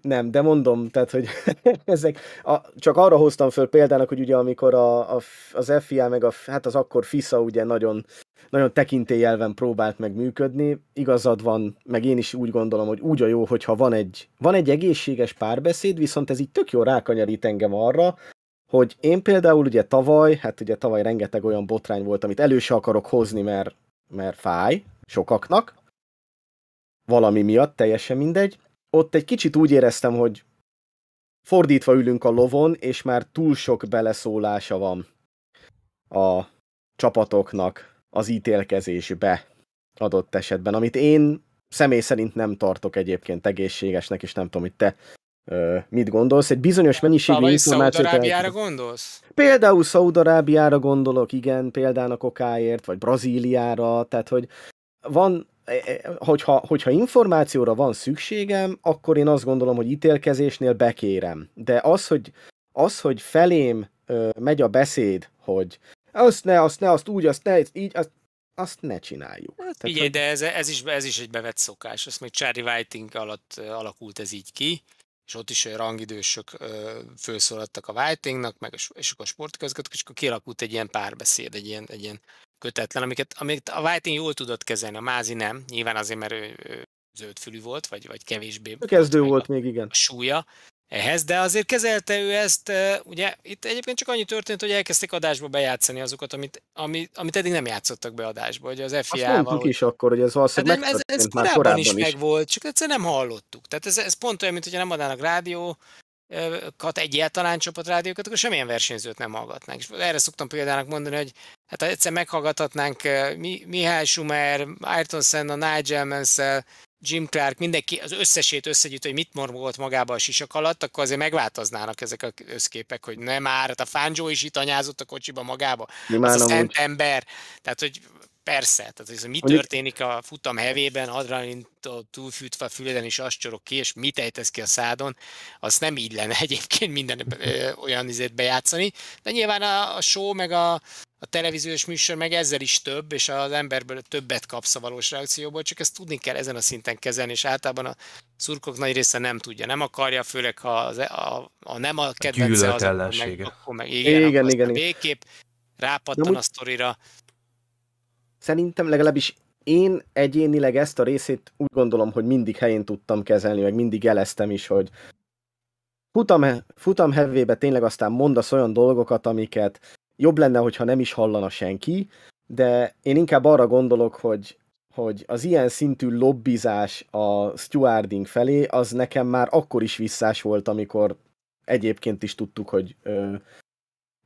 nem, de mondom, tehát, hogy ezek, a, csak arra hoztam föl példának, hogy ugye amikor a, a, az FIA meg a, hát az akkor FISA ugye nagyon nagyon tekintélyelven próbált meg működni. Igazad van, meg én is úgy gondolom, hogy úgy a jó, hogyha van egy, van egy egészséges párbeszéd, viszont ez így tök jó rákanyarít engem arra, hogy én például ugye tavaly, hát ugye tavaly rengeteg olyan botrány volt, amit elő se akarok hozni, mert, mert fáj sokaknak, valami miatt, teljesen mindegy. Ott egy kicsit úgy éreztem, hogy fordítva ülünk a lovon, és már túl sok beleszólása van a csapatoknak az ítélkezésbe adott esetben, amit én személy szerint nem tartok egyébként egészségesnek, és nem tudom, hogy te ö, mit gondolsz. Egy bizonyos mennyiségű Tavalyi információt... Szaudarábiára el... gondolsz? Például Szaudarábiára gondolok, igen, példának okáért, vagy Brazíliára, tehát hogy van e, e, hogyha, hogyha információra van szükségem, akkor én azt gondolom, hogy ítélkezésnél bekérem. De az, hogy, az, hogy felém ö, megy a beszéd, hogy azt ne, azt ne, azt úgy, azt ne, így, azt, azt ne csináljuk. Hát, Igen, hogy... de ez, ez, is, ez is egy bevett szokás, Azt még Charlie Whiting alatt alakult ez így ki, és ott is olyan rangidősök ö, a Whitingnak, meg a, és akkor a sportközgatók, és akkor kialakult egy ilyen párbeszéd, egy ilyen, egy ilyen kötetlen, amiket, amiket a Whiting jól tudott kezelni, a Mázi nem, nyilván azért, mert ő, ő zöldfülű volt, vagy, vagy kevésbé. Kezdő volt még, igen. A súlya, ehhez, de azért kezelte ő ezt, ugye itt egyébként csak annyi történt, hogy elkezdték adásba bejátszani azokat, amit, amit, amit eddig nem játszottak be adásba, hogy az fia Azt mondtuk is akkor, hogy ez valószínűleg hát, ez, ez már korábban is, is. megvolt, csak egyszerűen nem hallottuk. Tehát ez, ez pont olyan, mint hogyha nem adnának rádió, kat egyáltalán rádiókat, akkor semmilyen versenyzőt nem hallgatnánk. És erre szoktam példának mondani, hogy hát egyszer meghallgathatnánk Mi- Mihály Schumer, Ayrton Senna, Nigel Mansell, Jim Clark, mindenki az összesét összegyűjt, hogy mit mormolt magába a sisak alatt, akkor azért megváltoznának ezek a összképek, hogy nem már, hát a Fánzsó is itt anyázott a kocsiba magába, az a szent ember. Tehát, hogy persze, tehát ez, mi történik a futam hevében, adrenalin túlfűtve a füleden és azt csorok ki, és mit ejtesz ki a szádon, az nem így lenne egyébként minden ö, olyan izét bejátszani, de nyilván a, a show meg a, a televíziós műsor meg ezzel is több, és az emberből többet kapsz a valós reakcióból, csak ezt tudni kell ezen a szinten kezelni, és általában a szurkok nagy része nem tudja, nem akarja, főleg ha az, e, a, a, nem a kedvence, a az, akkor meg, akkor meg igen, igen, akkor igen, igen. végképp rápattan a sztorira, szerintem legalábbis én egyénileg ezt a részét úgy gondolom, hogy mindig helyén tudtam kezelni, meg mindig jeleztem is, hogy futam, futam hevébe tényleg aztán mondasz olyan dolgokat, amiket jobb lenne, hogyha nem is hallana senki, de én inkább arra gondolok, hogy, hogy az ilyen szintű lobbizás a stewarding felé, az nekem már akkor is visszás volt, amikor egyébként is tudtuk, hogy ö,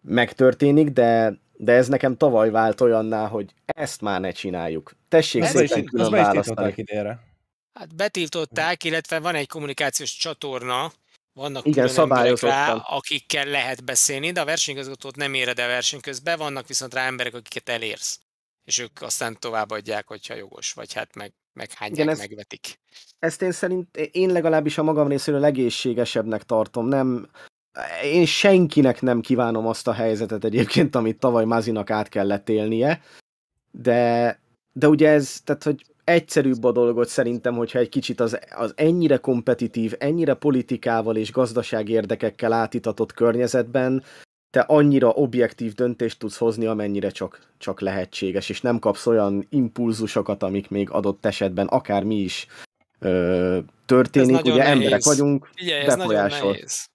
megtörténik, de de ez nekem tavaly vált olyanná, hogy ezt már ne csináljuk. Tessék ez szépen is, külön választani. Hát betiltották, illetve van egy kommunikációs csatorna, vannak Igen, szabályozottan. Rá, akikkel lehet beszélni, de a versenyigazgatót nem éred el verseny közben, vannak viszont rá emberek, akiket elérsz. És ők aztán továbbadják, hogyha jogos, vagy hát meg, meghányják, Igen, ezt, megvetik. Ezt én szerint, én legalábbis a magam részéről egészségesebbnek tartom. Nem én senkinek nem kívánom azt a helyzetet egyébként, amit tavaly Mazinak át kellett élnie, de, de ugye ez, tehát hogy egyszerűbb a dolgot szerintem, hogyha egy kicsit az, az ennyire kompetitív, ennyire politikával és gazdaság érdekekkel átitatott környezetben te annyira objektív döntést tudsz hozni, amennyire csak, csak lehetséges, és nem kapsz olyan impulzusokat, amik még adott esetben akár mi is ö, történik, ugye nehéz. emberek vagyunk, Figyelj, ez befolyásol. Nagyon nehéz.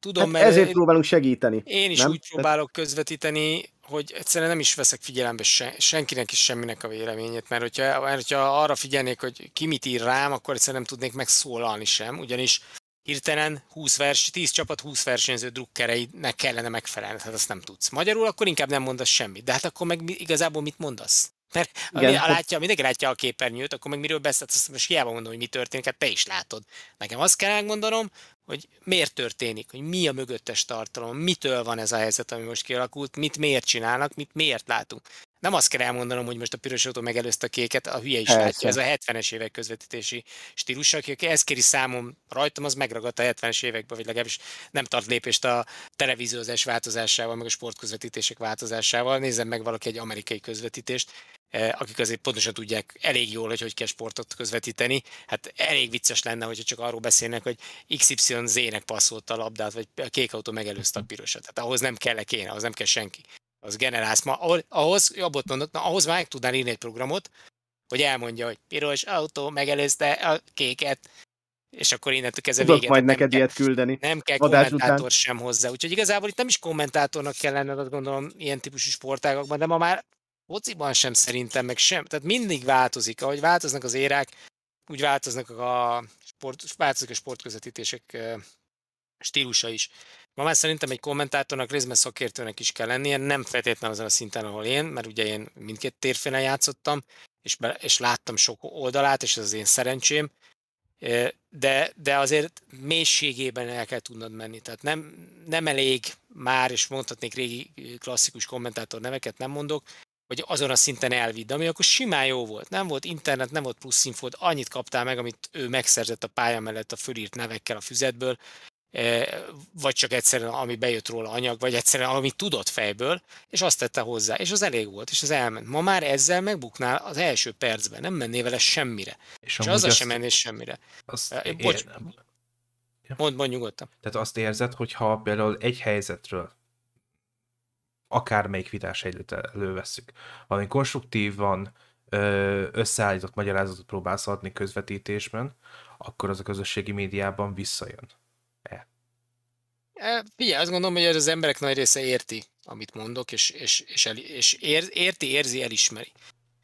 Tudom, hát mert ezért én, próbálunk segíteni. Én is nem? úgy próbálok közvetíteni, hogy egyszerűen nem is veszek figyelembe sen, senkinek is semminek a véleményét, mert hogyha, mert hogyha arra figyelnék, hogy ki mit ír rám, akkor egyszerűen nem tudnék megszólalni sem, ugyanis hirtelen 20 vers, 10 csapat 20 versenyző drukkereinek kellene megfelelni, tehát azt nem tudsz. Magyarul akkor inkább nem mondasz semmit, de hát akkor meg igazából mit mondasz? Mert Igen, a, hát- látja, mindenki látja a képernyőt, akkor meg miről beszélsz, azt most hiába mondom, hogy mi történik, hát te is látod. Nekem azt kell elmondanom, hogy miért történik, hogy mi a mögöttes tartalom, mitől van ez a helyzet, ami most kialakult, mit miért csinálnak, mit miért látunk nem azt kell elmondanom, hogy most a piros autó megelőzte a kéket, a hülye is látja, ez a 70-es évek közvetítési stílus, aki ezt kéri számom rajtam, az megragadta a 70-es években, vagy legalábbis nem tart lépést a televíziózás változásával, meg a sportközvetítések változásával. Nézzem meg valaki egy amerikai közvetítést, eh, akik azért pontosan tudják elég jól, hogy hogy kell sportot közvetíteni. Hát elég vicces lenne, hogyha csak arról beszélnek, hogy XYZ-nek passzolta a labdát, vagy a kék autó megelőzte a pirosat. Tehát ahhoz nem kell kéne, ahhoz nem kell senki az generálsz. Ma, ahhoz, jobbot mondok, na ahhoz már meg tudnál írni egy programot, hogy elmondja, hogy piros autó megelőzte a kéket, és akkor innentől kezdve Tudok véget. majd neked kell, ilyet küldeni. Nem kell Adás kommentátor után. sem hozzá. Úgyhogy igazából itt nem is kommentátornak kell lenned, azt gondolom, ilyen típusú sportágakban, de ma már fociban sem szerintem, meg sem. Tehát mindig változik. Ahogy változnak az érák, úgy változnak a, sport, változik a sportközvetítések stílusa is. Ma már szerintem egy kommentátornak, részben szakértőnek is kell lennie, nem feltétlenül azon a szinten, ahol én, mert ugye én mindkét térfélen játszottam, és, be, és láttam sok oldalát, és ez az én szerencsém, de, de azért mélységében el kell tudnod menni. Tehát nem, nem elég már, és mondhatnék régi klasszikus kommentátor neveket, nem mondok, hogy azon a szinten elvidd, ami akkor simán jó volt. Nem volt internet, nem volt plusz infód, annyit kaptál meg, amit ő megszerzett a pálya mellett a fölírt nevekkel a füzetből, E, vagy csak egyszerűen, ami bejött róla anyag, vagy egyszerűen, amit tudott fejből, és azt tette hozzá, és az elég volt, és az elment. Ma már ezzel megbuknál az első percben, nem menné vele semmire. És, és az azt, sem menné semmire. Azt e, é, Bocs, ja. mondd, mondd nyugodtan. Tehát azt érzed, hogyha például egy helyzetről akármelyik vitás helyzet előveszük, ami konstruktívan összeállított magyarázatot próbálsz adni közvetítésben, akkor az a közösségi médiában visszajön. E. E, figyelj, azt gondolom, hogy az emberek nagy része érti, amit mondok, és, és, és, el, és ér, érti, érzi, elismeri.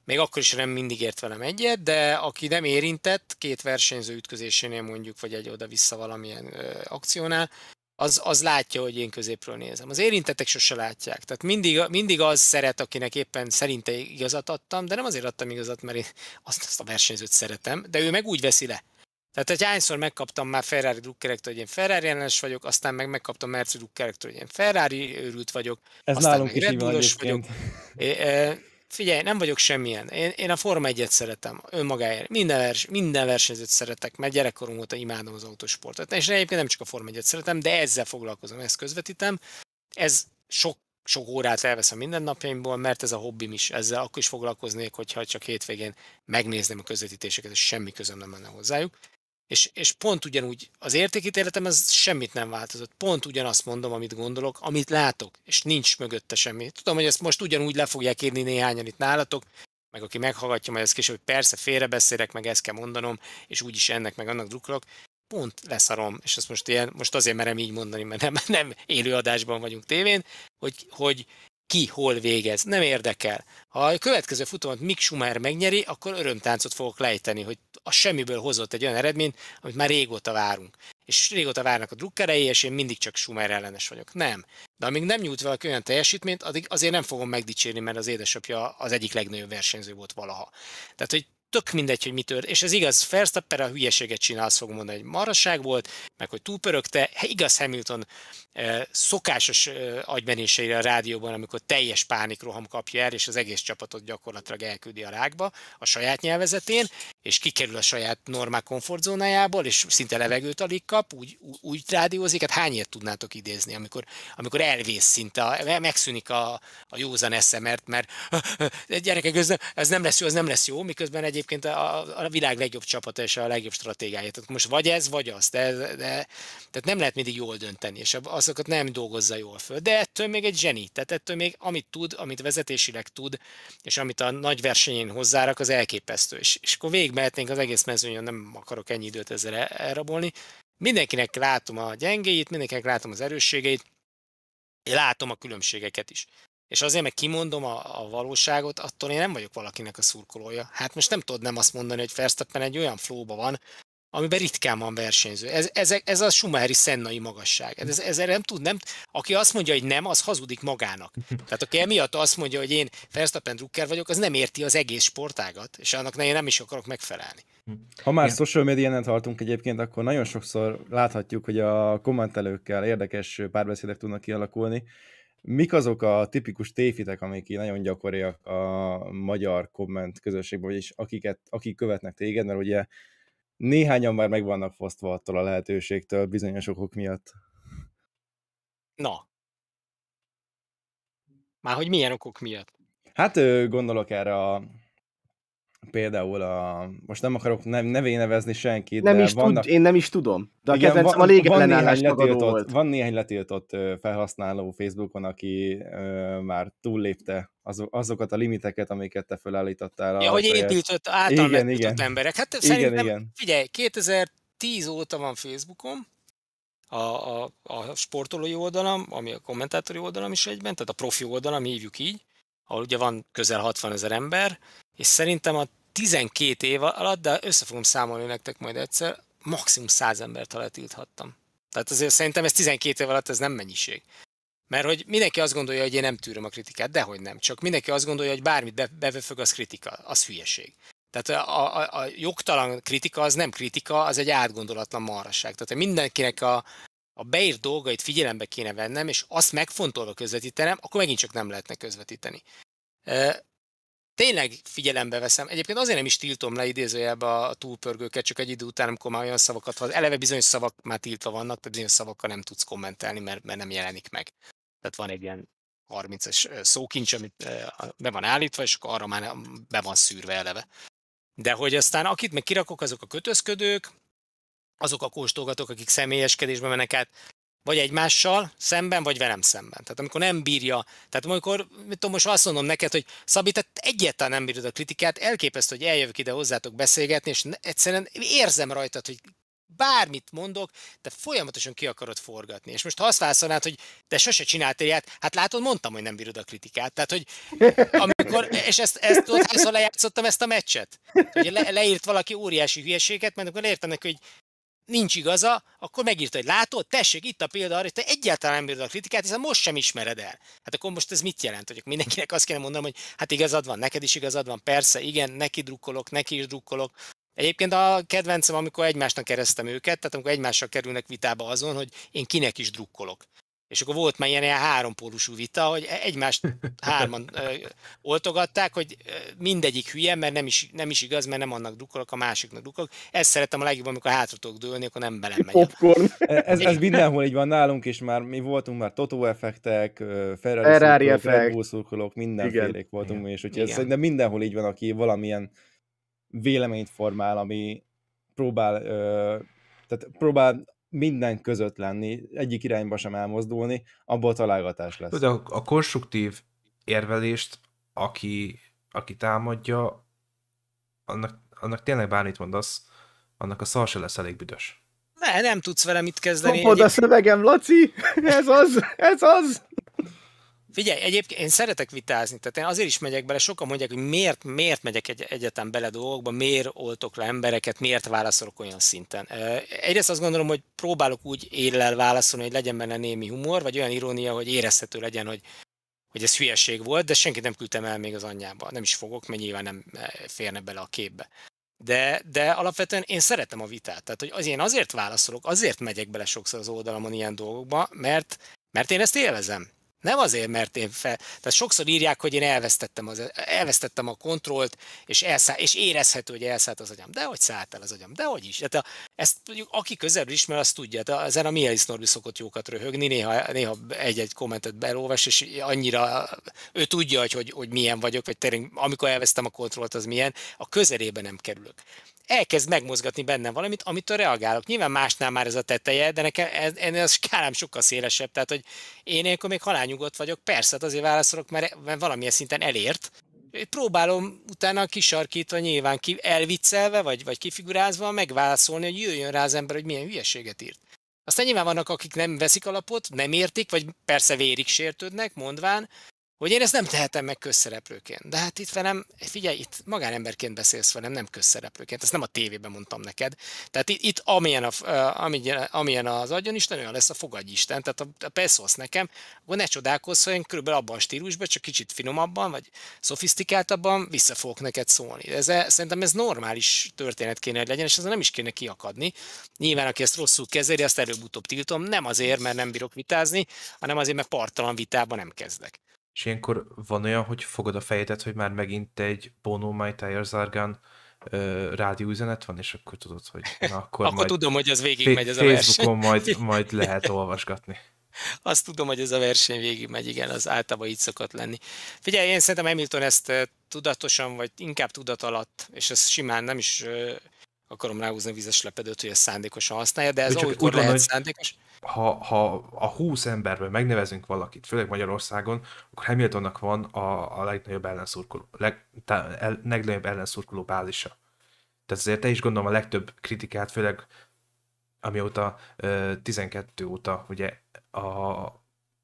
Még akkor is nem mindig ért velem egyet, de aki nem érintett két versenyző ütközésénél mondjuk, vagy egy oda-vissza valamilyen ö, akciónál, az, az látja, hogy én középről nézem. Az érintettek sose látják. Tehát mindig, mindig az szeret, akinek éppen szerinte igazat adtam, de nem azért adtam igazat, mert én azt, azt a versenyzőt szeretem, de ő meg úgy veszi le. Tehát, hogy hányszor megkaptam már Ferrari drukkerektől, hogy én Ferrari ellenes vagyok, aztán meg megkaptam Mercedes drukkerektől, hogy én Ferrari őrült vagyok, Ez aztán nálunk meg Red Bullos vagyok. É, é, figyelj, nem vagyok semmilyen. Én, én a Forma 1-et szeretem önmagáért. Minden, vers, minden versenyzőt szeretek, mert gyerekkorom óta imádom az autósportot. És egyébként nem csak a Forma 1-et szeretem, de ezzel foglalkozom, ezt közvetítem. Ez sok sok órát a mindennapjaimból, mert ez a hobbim is, ezzel akkor is foglalkoznék, hogyha csak hétvégén megnézném a közvetítéseket, és semmi közöm nem lenne hozzájuk. És, és pont ugyanúgy az értékítéletem, ez semmit nem változott. Pont ugyanazt mondom, amit gondolok, amit látok, és nincs mögötte semmi. Tudom, hogy ezt most ugyanúgy le fogják írni néhányan itt nálatok, meg aki meghallgatja majd ezt később, hogy persze félrebeszélek, meg ezt kell mondanom, és úgyis ennek meg annak drukkolok, pont leszarom, és ezt most ilyen, most azért merem így mondani, mert nem, nem élő adásban vagyunk tévén, hogy, hogy ki hol végez, nem érdekel. Ha a következő futamot Mick Schumacher megnyeri, akkor örömtáncot fogok lejteni, hogy a semmiből hozott egy olyan eredményt, amit már régóta várunk. És régóta várnak a drukkerei, és én mindig csak Schumacher ellenes vagyok. Nem. De amíg nem nyújt valaki olyan teljesítményt, addig azért nem fogom megdicsérni, mert az édesapja az egyik legnagyobb versenyző volt valaha. Tehát, hogy tök mindegy, hogy mi tört. És ez igaz, Verstappenre a hülyeséget csinálsz, fog mondani, hogy marasság volt, meg hogy túlpörögte. Igaz Hamilton szokásos agymenéseire a rádióban, amikor teljes pánikroham kapja el, és az egész csapatot gyakorlatilag elküldi a rákba a saját nyelvezetén, és kikerül a saját normál komfortzónájából, és szinte levegőt alig kap, úgy, úgy rádiózik, hát hány ilyet tudnátok idézni, amikor, amikor elvész szinte, megszűnik a, a józan esze, mert, mert gyerekek, ez nem, ez nem lesz jó, ez nem lesz jó, miközben egy egyébként a, a világ legjobb csapata és a legjobb stratégiája. Tehát most vagy ez, vagy az. De, de, tehát nem lehet mindig jól dönteni, és azokat nem dolgozza jól föl. De ettől még egy zseni. Tehát ettől még amit tud, amit vezetésileg tud, és amit a nagy versenyén hozzárak, az elképesztő. És, és akkor végigmehetnénk az egész mezőnyön, nem akarok ennyi időt ezzel elrabolni. Mindenkinek látom a gyengéit, mindenkinek látom az erősségeit, látom a különbségeket is. És azért, mert kimondom a, a valóságot, attól én nem vagyok valakinek a szurkolója. Hát most nem tudod nem azt mondani, hogy Fersztappen egy olyan flóba van, amiben ritkán van versenyző. Ez, ez, ez a sumári szennai magasság. Hát ez, ez, nem tud, nem, aki azt mondja, hogy nem, az hazudik magának. Tehát aki emiatt azt mondja, hogy én Fersztappen drukker vagyok, az nem érti az egész sportágat, és annak én nem is akarok megfelelni. Ha már Igen. social nem tartunk egyébként, akkor nagyon sokszor láthatjuk, hogy a kommentelőkkel érdekes párbeszédek tudnak kialakulni, Mik azok a tipikus téfitek, amik nagyon gyakoriak a magyar komment közösségben, vagyis akiket, akik követnek téged, mert ugye néhányan már meg vannak fosztva attól a lehetőségtől bizonyos okok miatt. Na. Már hogy milyen okok miatt? Hát gondolok erre a például a, most nem akarok nev, nevé nevezni senkit, nem de is vannak... Tud, én nem is tudom, de a igen, van, a van, néhány letiltott, volt. van néhány letiltott felhasználó Facebookon, aki ö, már túllépte az, azokat a limiteket, amiket te felállítottál. Ja, a hogy én tiltott, által igen, igen. emberek. Hát igen, szerintem, igen. figyelj, 2010 óta van Facebookom, a, a, a sportolói oldalam, ami a kommentátori oldalam is egyben, tehát a profi oldalam, hívjuk így, ahol ugye van közel 60 ezer ember, és szerintem a 12 év alatt, de össze fogom számolni nektek majd egyszer, maximum 100 embert ha letilthattam. Tehát azért szerintem ez 12 év alatt ez nem mennyiség. Mert hogy mindenki azt gondolja, hogy én nem tűröm a kritikát, dehogy nem. Csak mindenki azt gondolja, hogy bármit bevefög, az kritika, az hülyeség. Tehát a, a, a jogtalan kritika az nem kritika, az egy átgondolatlan marhasság. Tehát mindenkinek a, a beírt dolgait figyelembe kéne vennem, és azt megfontolva közvetítenem, akkor megint csak nem lehetne közvetíteni tényleg figyelembe veszem. Egyébként azért nem is tiltom le idézőjelbe a túlpörgőket, csak egy idő után, amikor már olyan szavakat, ha eleve bizonyos szavak már tiltva vannak, tehát bizonyos szavakkal nem tudsz kommentelni, mert, mert nem jelenik meg. Tehát van egy ilyen 30-es szókincs, amit be van állítva, és akkor arra már be van szűrve eleve. De hogy aztán akit meg kirakok, azok a kötözködők, azok a kóstolgatók, akik személyeskedésbe mennek át, vagy egymással szemben, vagy velem szemben. Tehát amikor nem bírja, tehát amikor, mit tudom, most azt mondom neked, hogy Szabi, tehát egyáltalán nem bírod a kritikát, elképesztő, hogy eljövök ide hozzátok beszélgetni, és egyszerűen érzem rajtad, hogy bármit mondok, te folyamatosan ki akarod forgatni. És most ha azt válaszolnád, hogy te sose csináltél ilyet, hát látod, mondtam, hogy nem bírod a kritikát. Tehát, hogy amikor, és ezt, ezt tudod, hányszor lejátszottam ezt a meccset? Hogy le, leírt valaki óriási hülyeséget, mert akkor leírtam neki, hogy nincs igaza, akkor megírta, hogy látod, tessék, itt a példa arra, hogy te egyáltalán nem bírod a kritikát, hiszen most sem ismered el. Hát akkor most ez mit jelent? Hogy mindenkinek azt kéne mondanom, hogy hát igazad van, neked is igazad van, persze, igen, neki drukkolok, neki is drukkolok. Egyébként a kedvencem, amikor egymásnak keresztem őket, tehát amikor egymással kerülnek vitába azon, hogy én kinek is drukkolok. És akkor volt már ilyen, ilyen hárompólusú vita, hogy e-, egymást hárman ö, oltogatták, hogy mindegyik hülye, mert nem is, nem is igaz, mert nem annak dukolok, a másiknak dukolok. Ezt szeretem a legjobban, amikor hátra tudok dőlni, akkor nem belem megy. Popcorn. E-, ez, ez mindenhol így van nálunk, és már mi voltunk már Totó effektek, Ferrari, Ferrari effekt. mindenfélék voltunk Igen. és hogy ez szerintem mindenhol így van, aki valamilyen véleményt formál, ami próbál, ö, tehát próbál minden között lenni, egyik irányba sem elmozdulni, abból találgatás lesz. De a, a konstruktív érvelést, aki, aki támadja, annak, annak tényleg bármit mondasz, annak a szar se lesz elég büdös. Ne, nem tudsz vele mit kezdeni. Kapod a szövegem, Laci! Ez az! Ez az! Figyelj, egyébként én szeretek vitázni, tehát én azért is megyek bele, sokan mondják, hogy miért, miért megyek egy, egyetem bele dolgokba, miért oltok le embereket, miért válaszolok olyan szinten. Egyrészt azt gondolom, hogy próbálok úgy érlel válaszolni, hogy legyen benne némi humor, vagy olyan irónia, hogy érezhető legyen, hogy, hogy ez hülyeség volt, de senkit nem küldtem el még az anyjába. Nem is fogok, mert nyilván nem e, férne bele a képbe. De, de alapvetően én szeretem a vitát. Tehát, hogy az, én azért válaszolok, azért megyek bele sokszor az oldalamon ilyen dolgokba, mert, mert én ezt élvezem. Nem azért, mert én fel... Tehát sokszor írják, hogy én elvesztettem, az, elvesztettem a kontrollt, és, elszáll, és érezhető, hogy elszállt az agyam. De hogy szállt el az agyam? De hogy is? Tehát a... ezt mondjuk, aki közelről ismer, azt tudja. tehát ezen a Mielis Norbi szokott jókat röhögni, néha, néha egy-egy kommentet belolvas, és annyira ő tudja, hogy, hogy, hogy milyen vagyok, vagy terén, amikor elvesztem a kontrollt, az milyen. A közelébe nem kerülök elkezd megmozgatni bennem valamit, amitől reagálok. Nyilván másnál már ez a teteje, de nekem ennél a skálám sokkal szélesebb, tehát hogy én ilyenkor még halálnyugodt vagyok, persze, hát azért válaszolok, mert, mert valamilyen szinten elért. Próbálom utána kisarkítva, nyilván ki, elviccelve, vagy, vagy kifigurázva megválaszolni, hogy jöjjön rá az ember, hogy milyen hülyeséget írt. Aztán nyilván vannak, akik nem veszik alapot, nem értik, vagy persze vérig sértődnek, mondván, hogy én ezt nem tehetem meg közszereplőként. De hát itt velem, figyelj, itt magánemberként beszélsz velem, nem közszereplőként. Ezt nem a tévében mondtam neked. Tehát itt, itt amilyen, a, amilyen, amilyen az agyon Isten, olyan lesz a fogadj Isten. Tehát a, a beszólsz nekem, akkor ne csodálkozz, hogy én körülbelül abban a stílusban, csak kicsit finomabban, vagy szofisztikáltabban vissza fogok neked szólni. Ez, szerintem ez normális történet kéne, hogy legyen, és ezzel nem is kéne kiakadni. Nyilván, aki ezt rosszul kezeli, azt előbb-utóbb tiltom, nem azért, mert nem bírok vitázni, hanem azért, mert partalan vitában nem kezdek. És ilyenkor van olyan, hogy fogod a fejedet, hogy már megint egy Bono My Tire Zargan rádióüzenet van, és akkor tudod, hogy na akkor, akkor majd tudom, hogy végig megy ez a verseny. Facebookon majd, majd lehet olvasgatni. Azt tudom, hogy ez a verseny végig megy igen, az általában így szokott lenni. Figyelj, én szerintem Hamilton ezt tudatosan, vagy inkább tudat alatt, és ez simán nem is akarom ráhúzni a vizes lepedőt, hogy ezt szándékosan használja, de ez olykor lehet hogy... szándékos ha, ha a 20 emberből megnevezünk valakit, főleg Magyarországon, akkor Hamiltonnak van a, a legnagyobb, ellenszurkoló, leg, tá, el, legnagyobb ellenszurkoló bázisa. Tehát azért te is gondolom a legtöbb kritikát, főleg amióta ö, 12 óta ugye a,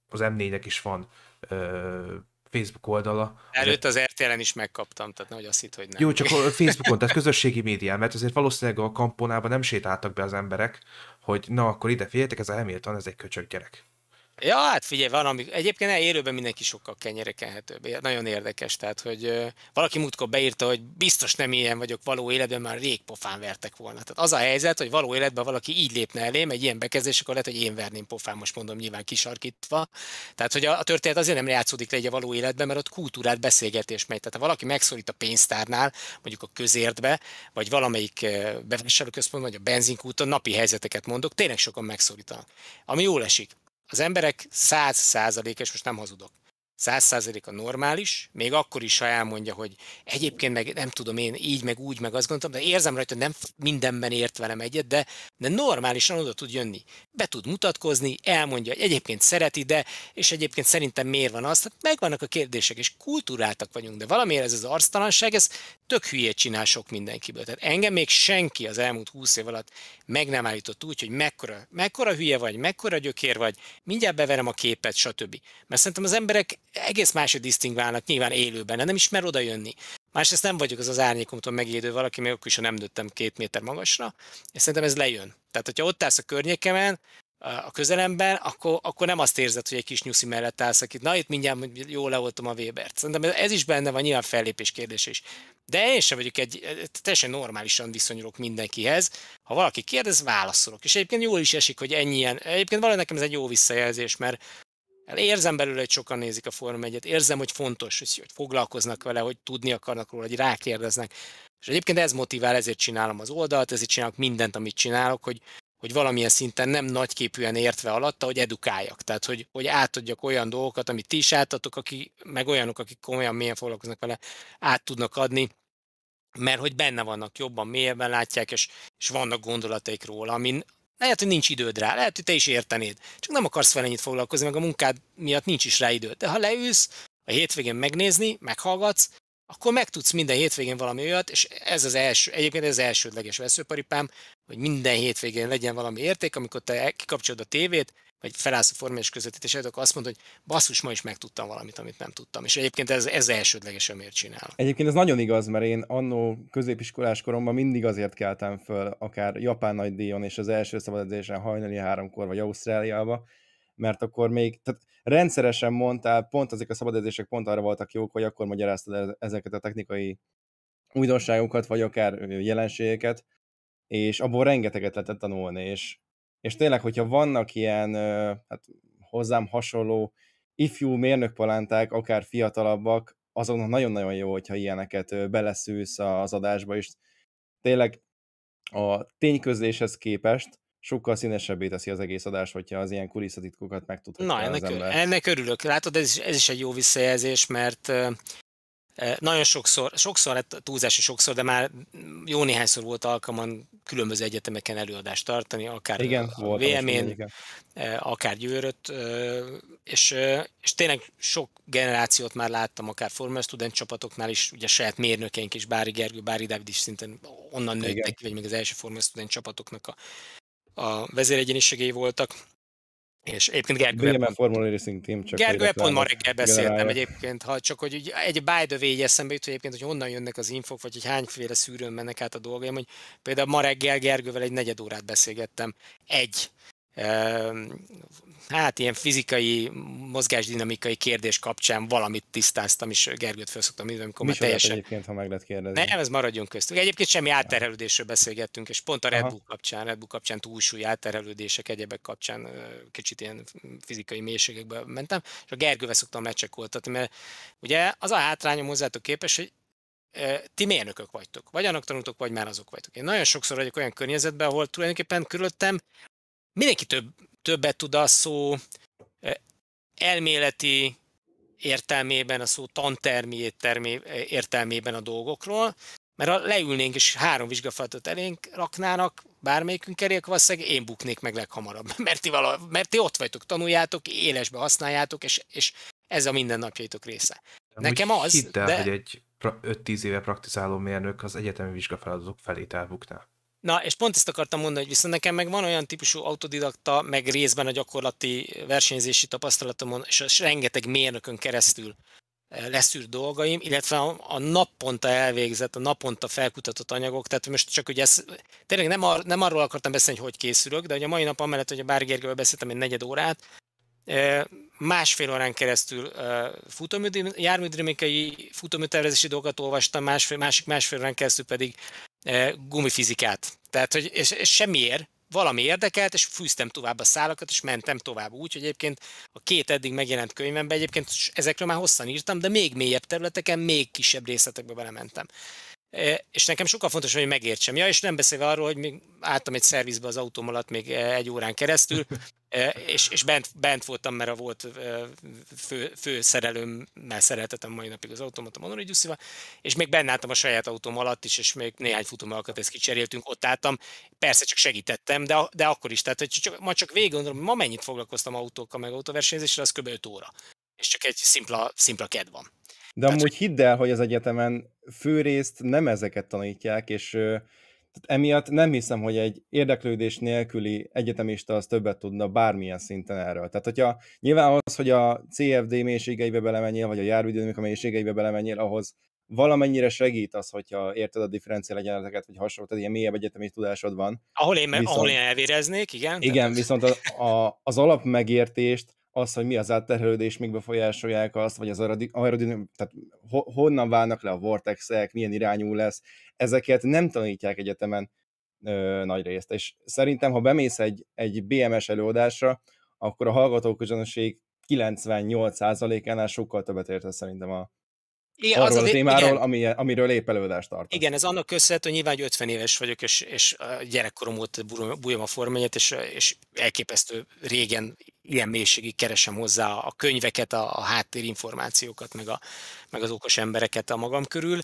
az M4-nek is van ö, Facebook oldala. Előtt az RTL-en is megkaptam, tehát nehogy azt hitt, hogy nem. Jó, csak a Facebookon, tehát közösségi médián, mert azért valószínűleg a kamponában nem sétáltak be az emberek, hogy na akkor ide figyeljetek, ez a Hamilton, ez egy köcsög gyerek. Ja, hát figyelj, van, ami, egyébként élőben mindenki sokkal kenyerekenhetőbb. Nagyon érdekes, tehát, hogy valaki múltkor beírta, hogy biztos nem ilyen vagyok, való életben már rég pofán vertek volna. Tehát az a helyzet, hogy való életben valaki így lépne elém, egy ilyen bekezdés, akkor lehet, hogy én verném pofán, most mondom nyilván kisarkítva. Tehát, hogy a, a történet azért nem játszódik le egy a való életben, mert ott kultúrát beszélgetés megy. Tehát ha valaki megszorít a pénztárnál, mondjuk a közértbe, vagy valamelyik bevásárlóközpontban, vagy a benzinkúton napi helyzeteket mondok, tényleg sokan megszorítanak. Ami jól esik az emberek száz százalék, és most nem hazudok, száz százalék a normális, még akkor is, ha elmondja, hogy egyébként meg nem tudom én így, meg úgy, meg azt gondoltam, de érzem rajta, hogy nem mindenben ért velem egyet, de, de normálisan oda tud jönni. Be tud mutatkozni, elmondja, hogy egyébként szereti, de és egyébként szerintem miért van az, hát megvannak a kérdések, és kultúráltak vagyunk, de valamiért ez az arctalanság, ez tök hülyét csinál sok mindenkiből. Tehát engem még senki az elmúlt húsz év alatt meg nem állított úgy, hogy mekkora, mekkora hülye vagy, mekkora gyökér vagy, mindjárt beverem a képet, stb. Mert szerintem az emberek egész máshogy disztingválnak nyilván élőben, de nem is mer oda jönni. Másrészt nem vagyok az az árnyékomtól megédő valaki, még akkor is, ha nem nőttem két méter magasra, és szerintem ez lejön. Tehát, hogyha ott állsz a környékemen, a közelemben, akkor, akkor nem azt érzed, hogy egy kis nyuszi mellett állsz, akit na itt mindjárt jól leoltam a Webert. Szerintem ez is benne van, nyilván fellépés kérdés is. De én sem vagyok egy, eh, teljesen normálisan viszonyulok mindenkihez. Ha valaki kérdez, válaszolok. És egyébként jól is esik, hogy ennyien. Egyébként valami nekem ez egy jó visszajelzés, mert érzem belőle, hogy sokan nézik a Forma egyet, érzem, hogy fontos, hogy foglalkoznak vele, hogy tudni akarnak róla, hogy rákérdeznek. És egyébként ez motivál, ezért csinálom az oldalt, ezért csinálok mindent, amit csinálok, hogy hogy valamilyen szinten nem nagyképűen értve alatta, hogy edukáljak. Tehát, hogy, hogy átadjak olyan dolgokat, amit ti is átadtok, aki, meg olyanok, akik komolyan mélyen foglalkoznak vele, át tudnak adni, mert hogy benne vannak, jobban, mélyebben látják, és, és vannak gondolataik róla, amin lehet, hogy nincs időd rá, lehet, hogy te is értenéd, csak nem akarsz vele ennyit foglalkozni, meg a munkád miatt nincs is rá időd. De ha leülsz, a hétvégén megnézni, meghallgatsz, akkor megtudsz minden hétvégén valami olyat, és ez az első, egyébként ez az elsődleges veszőparipám, hogy minden hétvégén legyen valami érték, amikor te kikapcsolod a tévét, vagy felállsz a formás közvetítésed, akkor azt mondod, hogy basszus, ma is megtudtam valamit, amit nem tudtam. És egyébként ez, ez elsődleges, amiért csinálom. Egyébként ez nagyon igaz, mert én annó középiskolás koromban mindig azért keltem föl, akár Japán nagydíjon és az első szabadedzésen hajnali háromkor, vagy Ausztráliába, mert akkor még, tehát rendszeresen mondtál, pont ezek a szabadedzések pont arra voltak jók, hogy akkor magyaráztad ezeket a technikai újdonságokat, vagy akár jelenségeket, és abból rengeteget lehetett tanulni, és, és tényleg, hogyha vannak ilyen hát, hozzám hasonló ifjú mérnökpalánták, akár fiatalabbak, azoknak nagyon-nagyon jó, hogyha ilyeneket beleszűsz az adásba, és tényleg a tényközléshez képest sokkal színesebbé teszi az egész adást, hogyha az ilyen kulisszatitkokat megtudhatja Na, ennek, az ember. ennek örülök. Látod, ez is, ez is egy jó visszajelzés, mert nagyon sokszor, sokszor lett hát túlzás sokszor, de már jó néhányszor volt alkalman különböző egyetemeken előadást tartani, akár igen, a VM-én, akár győrött, és, és tényleg sok generációt már láttam, akár Forma Student csapatoknál is, ugye saját mérnökeink is, Bári Gergő, Bári Dávid is szintén onnan nőttek vagy még az első Forma Student csapatoknak a a vezéregyéniségei voltak, és egyébként Gergő... Eppon... Formula Racing Team csak... Gergő pont ma reggel beszéltem egyébként, ha csak hogy egy by the way eszembe jut, hogy egyébként, hogy honnan jönnek az infok, vagy hogy hányféle szűrőn mennek át a dolgaim, hogy például ma reggel Gergővel egy negyed órát beszélgettem. Egy hát ilyen fizikai, mozgásdinamikai kérdés kapcsán valamit tisztáztam, és Gergőt felszoktam írni, amikor Mi már teljesen... egyébként, ha meg lehet kérdezni? Nem, ez maradjon köztük. Egyébként semmi átterhelődésről beszélgettünk, és pont a Red Bull kapcsán, Red Bull kapcsán túlsúly, átterhelődések, egyebek kapcsán kicsit ilyen fizikai mélységekbe mentem, és a Gergővel szoktam lecsekoltatni, mert ugye az a hátrányom hozzátok képes, hogy ti mérnökök vagytok. Vagy annak tanultok, vagy már azok vagytok. Én nagyon sokszor vagyok olyan környezetben, ahol tulajdonképpen körülöttem mindenki több, többet tud a szó elméleti értelmében, a szó tantermi értelmében a dolgokról, mert ha leülnénk és három vizsgafelatot elénk raknának, bármelyikünk elé, akkor valószínűleg én buknék meg leghamarabb. Mert ti, vala, mert ti ott vagytok, tanuljátok, élesbe használjátok, és, és ez a mindennapjaitok része. Amúgy Nekem az... Hidd de... hogy egy 5-10 éve praktizáló mérnök az egyetemi vizsgafeladatok felét elbukná. Na, és pont ezt akartam mondani, hogy viszont nekem meg van olyan típusú autodidakta, meg részben a gyakorlati versenyzési tapasztalatomon, és az rengeteg mérnökön keresztül eh, leszűr dolgaim, illetve a, a naponta elvégzett, a naponta felkutatott anyagok, tehát most csak ugye ez, tényleg nem, ar, nem arról akartam beszélni, hogy hogy készülök, de ugye a mai nap amellett, hogy a Bár Gergővel beszéltem egy negyed órát, eh, másfél órán keresztül eh, futóműdinamikai, futóműtervezési dolgokat olvastam, másfél, másik másfél órán keresztül pedig E, gumifizikát. Tehát, hogy és, és semmiért, valami érdekelt, és fűztem tovább a szálakat, és mentem tovább. Úgy, hogy egyébként a két eddig megjelent könyvemben egyébként ezekről már hosszan írtam, de még mélyebb területeken, még kisebb részletekbe belementem és nekem sokkal fontos, hogy megértsem. Ja, és nem beszélve arról, hogy még álltam egy szervizbe az autóm alatt még egy órán keresztül, és, és bent, bent voltam, mert a volt fő, fő szerelőmmel szereltetem mai napig az autómat a Monori Gyuszival, és még benne álltam a saját autóm alatt is, és még néhány futom ezt kicseréltünk, ott álltam, persze csak segítettem, de, de akkor is, tehát hogy csak, ma csak végig gondolom, ma mennyit foglalkoztam autókkal meg autóversenyzéssel, az kb. 5 óra, és csak egy szimpla, szimpla kedv van. De hát amúgy hidd el, hogy az egyetemen főrészt nem ezeket tanítják, és tehát emiatt nem hiszem, hogy egy érdeklődés nélküli egyetemista az többet tudna bármilyen szinten erről. Tehát, hogyha nyilván az, hogy a CFD mélységeibe belemenjél, vagy a a mélységeibe belemenjél, ahhoz valamennyire segít az, hogyha érted a differenciál egyenleteket, vagy hasonló, tehát ilyen mélyebb egyetemi tudásod van. Ahol én, viszont, ahol én elvéreznék, igen. Igen, tehát... viszont a, a, az alapmegértést az, hogy mi az átterhelődés, még befolyásolják azt, vagy az aerodinamik, tehát ho- honnan válnak le a vortexek, milyen irányú lesz, ezeket nem tanítják egyetemen ö, nagy részt. És szerintem, ha bemész egy, egy BMS előadásra, akkor a hallgatóközönség 98%-ánál sokkal többet érte szerintem a, igen, arról az, az témáról, igen. Ami, amiről épp előadást tart. Igen, ez annak köszönhető, hogy nyilván, hogy 50 éves vagyok, és, és a gyerekkorom óta bújom a formányát, és, és elképesztő régen ilyen mélységig keresem hozzá a könyveket, a, a háttérinformációkat, meg, a, meg az okos embereket a magam körül.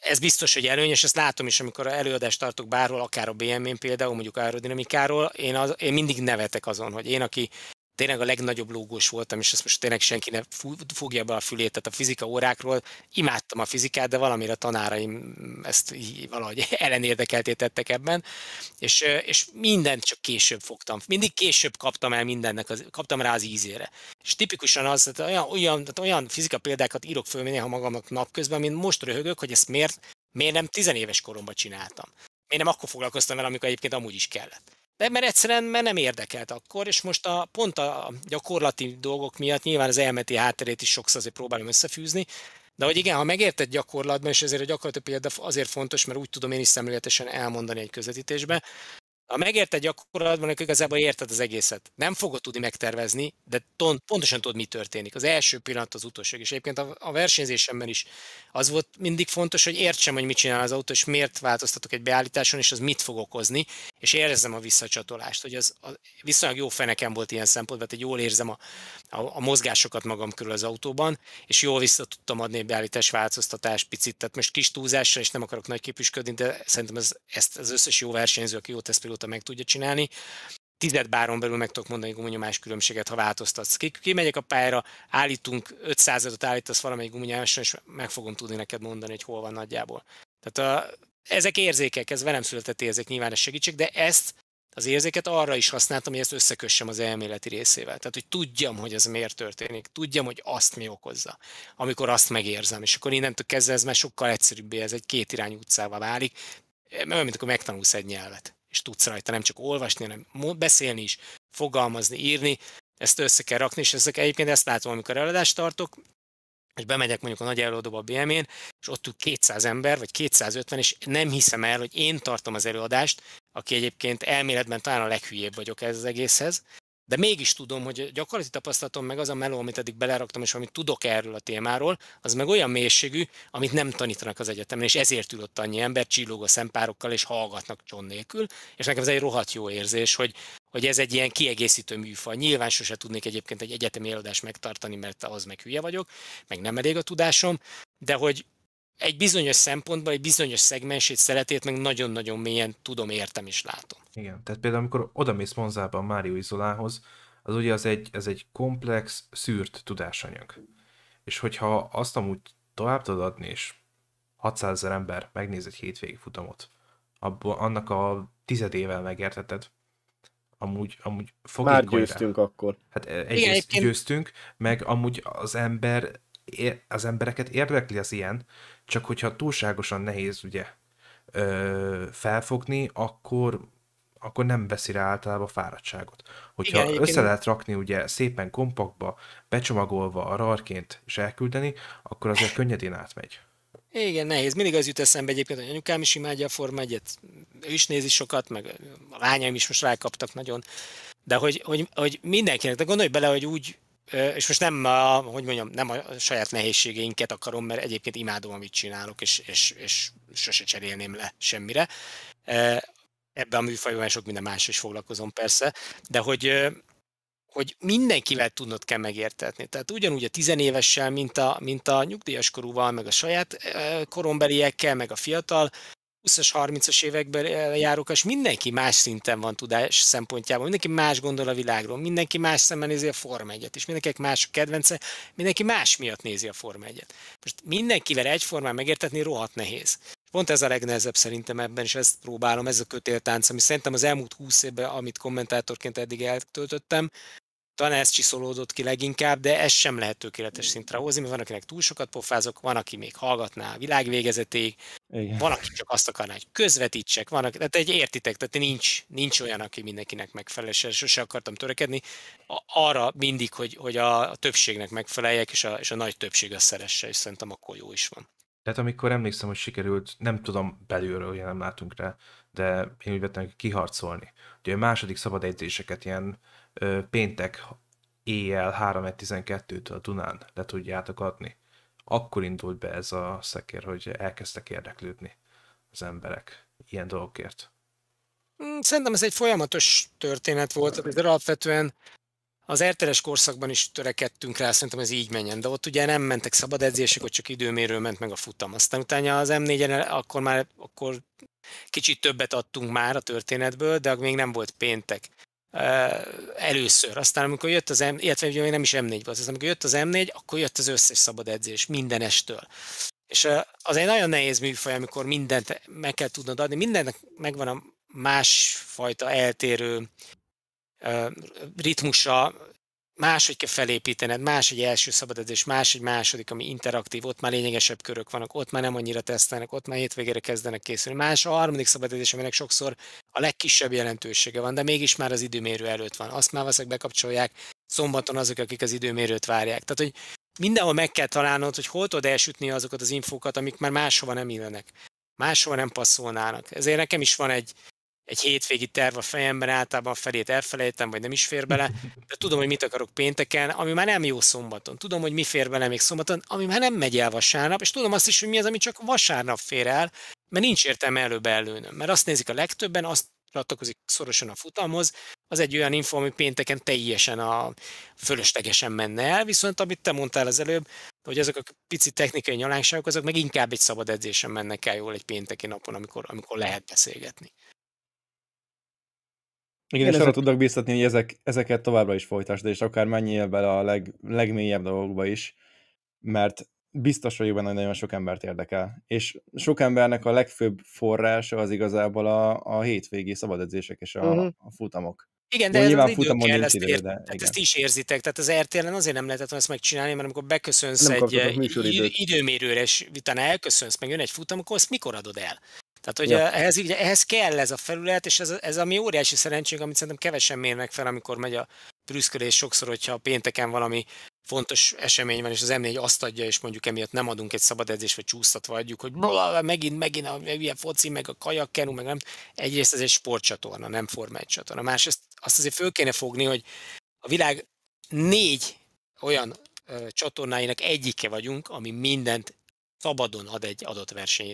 Ez biztos, hogy és ezt látom is, amikor előadást tartok bárhol, akár a BMW-n például, mondjuk aerodinamikáról, én, az, én mindig nevetek azon, hogy én, aki tényleg a legnagyobb lógós voltam, és ezt most tényleg senki ne fogja be a fülét, tehát a fizika órákról imádtam a fizikát, de valamire a tanáraim ezt valahogy ellenérdekelté tettek ebben, és, és mindent csak később fogtam. Mindig később kaptam el mindennek, az, kaptam rá az ízére. És tipikusan az, hogy olyan, olyan, tehát olyan fizika példákat írok föl néha magamnak napközben, mint most röhögök, hogy ezt miért, miért nem tizenéves koromban csináltam. Miért nem akkor foglalkoztam vele, amikor egyébként amúgy is kellett. De mert egyszerűen mert nem érdekelt akkor, és most a, pont a gyakorlati dolgok miatt nyilván az elméleti hátterét is sokszor azért próbálom összefűzni, de hogy igen, ha megérted gyakorlatban, és ezért a gyakorlati példa azért fontos, mert úgy tudom én is szemléletesen elmondani egy közvetítésbe, ha megérted gyakorlatban, akkor igazából érted az egészet. Nem fogod tudni megtervezni, de ton, pontosan tudod, mi történik. Az első pillanat az utolsó. És egyébként a, a versenyzésemben is az volt mindig fontos, hogy értsem, hogy mit csinál az autó, és miért változtatok egy beállításon, és az mit fog okozni, és érezzem a visszacsatolást. Hogy az, a, viszonylag jó fenekem volt ilyen szempontból, tehát jól érzem a, a, a mozgásokat magam körül az autóban, és jól vissza tudtam adni egy beállítás változtatás picit. Tehát most kis túlzásra, és nem akarok nagy képüsködni, de szerintem ez, ezt az összes jó versenyző, aki jó tesztpilóta régóta meg tudja csinálni. Tized báron belül meg tudok mondani gumonyomás különbséget, ha változtatsz. Kimegyek a pályára, állítunk 500-ot állítasz valamelyik gumonyomáson, és meg fogom tudni neked mondani, hogy hol van nagyjából. Tehát a, ezek érzékek, ez velem született érzék, nyilván ez segítség, de ezt az érzéket arra is használtam, hogy ezt összekössem az elméleti részével. Tehát, hogy tudjam, hogy ez miért történik, tudjam, hogy azt mi okozza, amikor azt megérzem. És akkor innentől kezdve ez már sokkal egyszerűbbé, ez egy kétirányú utcával válik, mert mint akkor megtanulsz egy nyelvet és tudsz rajta nem csak olvasni, hanem beszélni is, fogalmazni, írni, ezt össze kell rakni, és ezek egyébként ezt látom, amikor előadást tartok, és bemegyek mondjuk a nagy előadóba a bm és ott tud 200 ember, vagy 250, és nem hiszem el, hogy én tartom az előadást, aki egyébként elméletben talán a leghülyébb vagyok ez az egészhez, de mégis tudom, hogy gyakorlati tapasztalatom meg az a meló, amit eddig beleraktam, és amit tudok erről a témáról, az meg olyan mélységű, amit nem tanítanak az egyetemen, és ezért ül ott annyi ember, csillog a szempárokkal, és hallgatnak cson nélkül, és nekem ez egy rohadt jó érzés, hogy, hogy ez egy ilyen kiegészítő műfaj. Nyilván sose tudnék egyébként egy egyetemi előadást megtartani, mert az meg hülye vagyok, meg nem elég a tudásom, de hogy egy bizonyos szempontból, egy bizonyos szegmensét, szeretét meg nagyon-nagyon mélyen tudom, értem és látom. Igen, tehát például amikor odamész Monzába a Mário Izolához, az ugye az egy, ez egy komplex, szűrt tudásanyag. És hogyha azt amúgy tovább tudod adni, és 600 ezer ember megnéz egy hétvégi futamot, abból, annak a tizedével megérteted, amúgy, amúgy fogjuk. Már győztünk rá. akkor. Hát e, egyrészt Igen, győztünk, meg amúgy az ember az embereket érdekli az ilyen, csak hogyha túlságosan nehéz ugye ö, felfogni, akkor akkor nem veszi rá általában fáradtságot. Hogyha Igen, össze lehet rakni ugye szépen kompaktba, becsomagolva a rarként és elküldeni, akkor azért könnyedén átmegy. Igen, nehéz. Mindig az jut eszembe egyébként, hogy anyukám is imádja a Forma 1 Ő is nézi sokat, meg a lányaim is most rákaptak nagyon. De hogy, hogy, hogy mindenkinek, de gondolj bele, hogy úgy és most nem, a, hogy mondjam, nem a saját nehézségeinket akarom, mert egyébként imádom, amit csinálok, és, és, és sose cserélném le semmire. Ebben a műfajban sok minden más is foglalkozom persze, de hogy, hogy mindenkivel tudnod kell megértetni. Tehát ugyanúgy a tizenévessel, mint a, mint a nyugdíjas korúval, meg a saját korombeliekkel, meg a fiatal 20-as, 30-as években járok, és mindenki más szinten van tudás szempontjából, mindenki más gondol a világról, mindenki más szemmel nézi a Forma 1 és mindenki más a kedvence, mindenki más miatt nézi a Forma 1 Most mindenkivel egyformán megértetni rohadt nehéz. Pont ez a legnehezebb szerintem ebben, és ezt próbálom, ez a kötéltánc, ami szerintem az elmúlt 20 évben, amit kommentátorként eddig eltöltöttem, talán ez csiszolódott ki leginkább, de ez sem lehet tökéletes szintre hozni, mert van, akinek túl sokat pofázok, van, aki még hallgatná a világvégezetéig, Igen. van, aki csak azt akarná, hogy közvetítsek, van, aki, tehát egy értitek, tehát nincs, nincs olyan, aki mindenkinek megfelel, és sose akartam törekedni, arra mindig, hogy, hogy a, a többségnek megfeleljek, és a, és a nagy többség azt szeresse, és szerintem akkor jó is van. Tehát amikor emlékszem, hogy sikerült, nem tudom belülről, ugye nem látunk rá, de én úgy vettem, kiharcolni. Ugye a második szabad edzéseket ilyen péntek éjjel 3.12-től Dunán le tudjátok adni. Akkor indult be ez a szekér, hogy elkezdtek érdeklődni az emberek ilyen dolgokért. Hmm, szerintem ez egy folyamatos történet volt, de alapvetően az erteres korszakban is törekedtünk rá, szerintem ez így menjen, de ott ugye nem mentek szabad edzések, ott csak időmérő ment meg a futam. Aztán utána az m 4 akkor már akkor kicsit többet adtunk már a történetből, de még nem volt péntek először. Aztán amikor jött az M, illetve ugye még nem is M4 volt, az amikor jött az M4, akkor jött az összes szabad edzés, mindenestől. És az egy nagyon nehéz műfaj, amikor mindent meg kell tudnod adni, mindennek megvan a másfajta eltérő ritmusa, máshogy kell felépítened, más egy első edzés, más egy második, ami interaktív, ott már lényegesebb körök vannak, ott már nem annyira tesztelnek, ott már hétvégére kezdenek készülni. Más a harmadik edzés, aminek sokszor a legkisebb jelentősége van, de mégis már az időmérő előtt van. Azt már veszek, bekapcsolják szombaton azok, akik az időmérőt várják. Tehát, hogy mindenhol meg kell találnod, hogy hol tudod elsütni azokat az infókat, amik már máshova nem illenek, máshova nem passzolnának. Ezért nekem is van egy egy hétvégi terv a fejemben, általában felét elfelejtem, vagy nem is fér bele, de tudom, hogy mit akarok pénteken, ami már nem jó szombaton. Tudom, hogy mi fér bele még szombaton, ami már nem megy el vasárnap, és tudom azt is, hogy mi az, ami csak vasárnap fér el, mert nincs értelme előbb előnöm. Mert azt nézik a legtöbben, azt csatlakozik szorosan a futamhoz, az egy olyan info, ami pénteken teljesen a fölöslegesen menne el, viszont amit te mondtál az előbb, hogy azok a pici technikai nyalánságok, azok meg inkább egy szabad edzésen mennek el jól egy pénteki napon, amikor, amikor lehet beszélgetni. Igen, Én és ezek... arra tudok bíztatni, hogy ezek, ezeket továbbra is folytasd, és akár menjél bele a leg, legmélyebb dolgokba is, mert biztos vagyok benne, hogy nagyon sok embert érdekel. És sok embernek a legfőbb forrása az igazából a, a hétvégi szabadedzések és a, uh-huh. a futamok. Igen, de, de nyilván ez az futamon kell, ezt, idő, de, tehát igen. ezt is érzitek. Tehát az rtl azért nem lehetett ezt megcsinálni, mert amikor beköszönsz nem egy eh, és utána elköszönsz, meg jön egy futam, akkor azt mikor adod el? Tehát ugye ja. ehhez, ugye, ehhez kell ez a felület, és ez, ez a mi óriási szerencsénk, amit szerintem kevesen mérnek fel, amikor megy a prüszkölés sokszor, hogyha pénteken valami fontos esemény van, és az M4 azt adja, és mondjuk emiatt nem adunk egy szabad edzést, vagy csúsztatva adjuk, hogy megint, megint a ilyen foci, meg a kajakkenu, meg nem. Egyrészt ez egy sportcsatorna, nem Forma csatorna. Másrészt azt azért föl kéne fogni, hogy a világ négy olyan ö, csatornáinak egyike vagyunk, ami mindent szabadon ad egy adott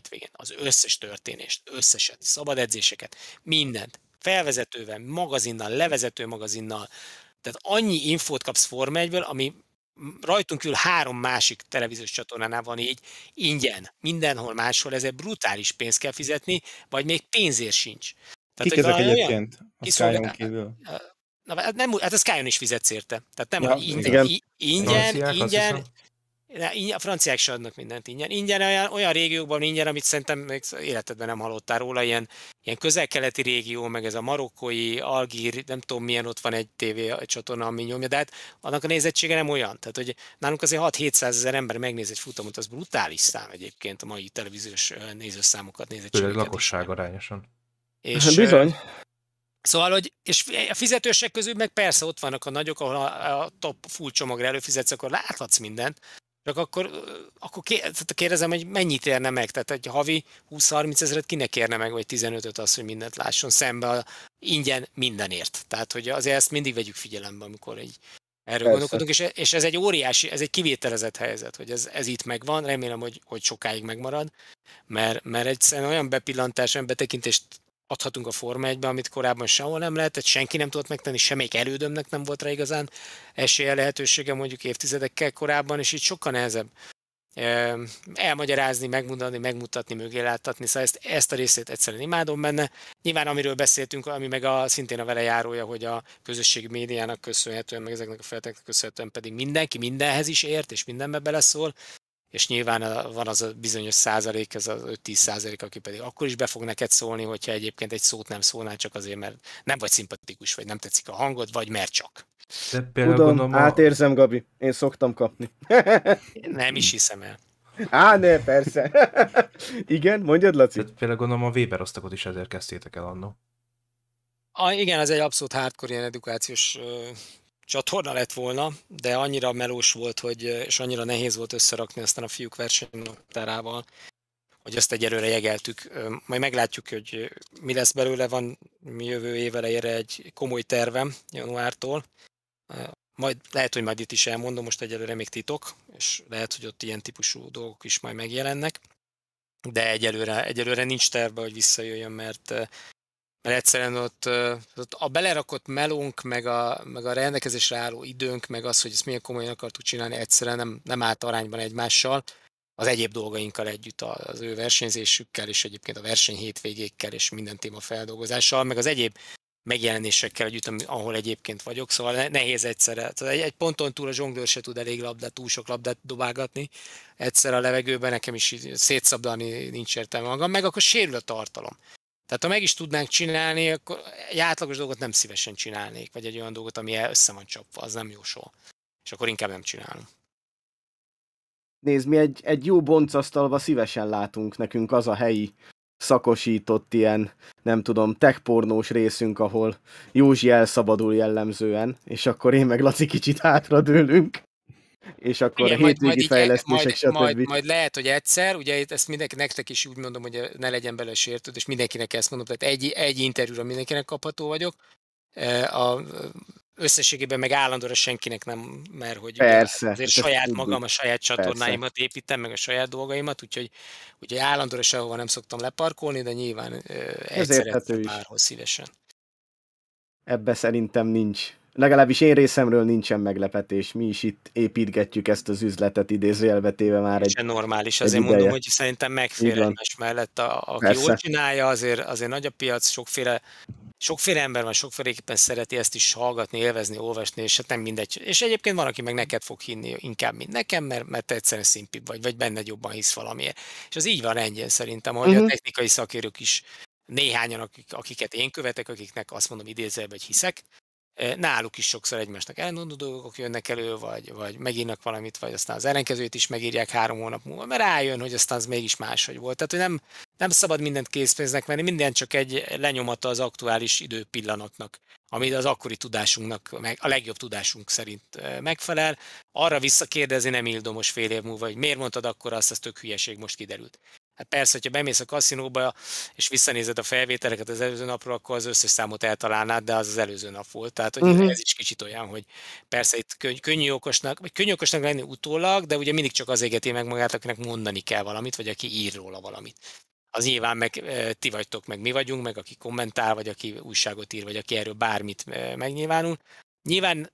végén, Az összes történést, összeset, szabad edzéseket, mindent. Felvezetővel, magazinnal, levezető magazinnal. Tehát annyi infót kapsz Forma 1 ami rajtunk ül három másik televíziós csatornánál van így, ingyen, mindenhol máshol, ezért brutális pénzt kell fizetni, vagy még pénzért sincs. Tehát, Kik ezek egyébként a kívül? Na, hát, nem, hát a Skyon is fizetsz érte. Tehát nem, ja, így, igen. ingyen, ingyen, a franciák se adnak mindent ingyen. Ingyen olyan, olyan régiókban ingyen, amit szerintem még életedben nem hallottál róla, ilyen, ilyen közel-keleti régió, meg ez a marokkói, algír, nem tudom milyen, ott van egy TV csatorna, ami nyomja, de hát annak a nézettsége nem olyan. Tehát, hogy nálunk azért 6-700 ezer ember megnéz egy futamot, az brutális szám egyébként a mai televíziós nézőszámokat, nézettségeket. Főleg lakosság arányosan. És, hát Bizony. Szóval, hogy és a fizetősek közül meg persze ott vannak a nagyok, ahol a, a top full csomagra előfizetsz, akkor láthatsz mindent, csak akkor, akkor kérdezem, hogy mennyit érne meg? Tehát egy havi 20-30 ezeret kinek érne meg, vagy 15-öt az, hogy mindent lásson szembe a, ingyen mindenért. Tehát, hogy azért ezt mindig vegyük figyelembe, amikor egy erről gondolkodunk, és, és ez egy óriási, ez egy kivételezett helyzet, hogy ez, ez itt megvan, remélem, hogy, hogy sokáig megmarad, mert, mert egyszerűen olyan bepillantás, olyan betekintést adhatunk a Forma 1 amit korábban sehol nem lehetett, senki nem tudott megtenni, semmelyik elődömnek nem volt rá igazán esélye lehetősége mondjuk évtizedekkel korábban, és így sokkal nehezebb elmagyarázni, megmondani, megmutatni, mögé láttatni, szóval ezt, ezt a részét egyszerűen imádom benne. Nyilván amiről beszéltünk, ami meg a, szintén a vele járója, hogy a közösségi médiának köszönhetően, meg ezeknek a felteknek köszönhetően pedig mindenki mindenhez is ért, és mindenbe beleszól, és nyilván eh, van az a bizonyos százalék, ez az 5-10 százalék, aki pedig akkor is be fog neked szólni, hogyha egyébként egy szót nem szólnál, csak azért, mert nem vagy szimpatikus, vagy nem tetszik a hangod, vagy mert csak. De például Tudom, gondolom, a... átérzem, Gabi. Én szoktam kapni. nem is hiszem el. Á, ne, persze. igen, mondjad, Laci. Tehát például gondolom a Weber osztagot is ezért kezdtétek el annó. A, igen, ez egy abszolút hardcore ilyen edukációs csatorna lett volna, de annyira melós volt, hogy, és annyira nehéz volt összerakni aztán a fiúk versenynaptárával, hogy ezt egyelőre jegeltük. Majd meglátjuk, hogy mi lesz belőle, van mi jövő évelejére egy komoly tervem januártól. Majd lehet, hogy majd itt is elmondom, most egyelőre még titok, és lehet, hogy ott ilyen típusú dolgok is majd megjelennek. De egyelőre, egyelőre nincs terve, hogy visszajöjjön, mert mert egyszerűen ott, ott a belerakott melónk, meg a, meg a rendelkezésre álló időnk, meg az, hogy ezt milyen komolyan akartuk csinálni, egyszerűen nem, nem állt arányban egymással, az egyéb dolgainkkal együtt, az ő versenyzésükkel, és egyébként a verseny hétvégékkel, és minden téma feldolgozással, meg az egyéb megjelenésekkel együtt, ahol egyébként vagyok, szóval nehéz egyszerre. Egy, egy ponton túl a zsonglőr se tud elég labdát, túl sok labdát dobálgatni, egyszer a levegőben nekem is szétszabdalni nincs értelme magam, meg akkor sérül a tartalom. Tehát ha meg is tudnánk csinálni, akkor egy átlagos dolgot nem szívesen csinálnék, vagy egy olyan dolgot, ami össze van csapva, az nem jó És akkor inkább nem csinálom. Nézd, mi egy, egy jó boncasztalba szívesen látunk nekünk az a helyi szakosított ilyen, nem tudom, techpornós részünk, ahol Józsi elszabadul jellemzően, és akkor én meg Laci kicsit hátradőlünk és akkor Igen, a hétvégi majd, majd stb. Majd, majd, majd lehet, hogy egyszer, ugye ezt mindenki, nektek is úgy mondom, hogy ne legyen bele sértőd, és mindenkinek ezt mondom, tehát egy, egy interjúra mindenkinek kapható vagyok, e, a összességében meg állandóra senkinek nem, mert hogy Persze, hát azért saját magam a saját csatornáimat Persze. építem, meg a saját dolgaimat, úgyhogy, ugye állandóra sehova nem szoktam leparkolni, de nyilván e, Ez egyszer párhoz szívesen. Ebbe szerintem nincs legalábbis én részemről nincsen meglepetés. Mi is itt építgetjük ezt az üzletet idézőjelbetéve már egy normális, azért egy mondom, hogy szerintem megfélelmes mellett, a, aki Persze. jól csinálja, azért, azért nagy a piac, sokféle, sokféle ember van, sokféleképpen szereti ezt is hallgatni, élvezni, olvasni, és hát nem mindegy. És egyébként van, aki meg neked fog hinni inkább, mint nekem, mert, mert te egyszerűen szimpibb vagy, vagy benne jobban hisz valamiért. És az így van rendjén szerintem, hogy uh-huh. a mhm. technikai szakérők is néhányan, akik, akiket én követek, akiknek azt mondom idézelve, hogy hiszek, náluk is sokszor egymásnak elmondó dolgok jönnek elő, vagy, vagy megírnak valamit, vagy aztán az ellenkezőjét is megírják három hónap múlva, mert rájön, hogy aztán az mégis máshogy volt. Tehát, hogy nem, nem szabad mindent készpénznek venni, minden csak egy lenyomata az aktuális időpillanatnak, ami az akkori tudásunknak, a legjobb tudásunk szerint megfelel. Arra visszakérdezni nem ildomos fél év múlva, hogy miért mondtad akkor azt, az tök hülyeség, most kiderült. Hát persze, hogyha bemész a kaszinóba, és visszanézed a felvételeket az előző napról, akkor az összes számot eltalálnád, de az az előző nap volt. Tehát hogy uh-huh. ez is kicsit olyan, hogy persze itt könny- könnyű okosnak, vagy könnyű okosnak lenni utólag, de ugye mindig csak az égeti meg magát, akinek mondani kell valamit, vagy aki ír róla valamit. Az nyilván meg ti vagytok, meg mi vagyunk, meg aki kommentál, vagy aki újságot ír, vagy aki erről bármit megnyilvánul. Nyilván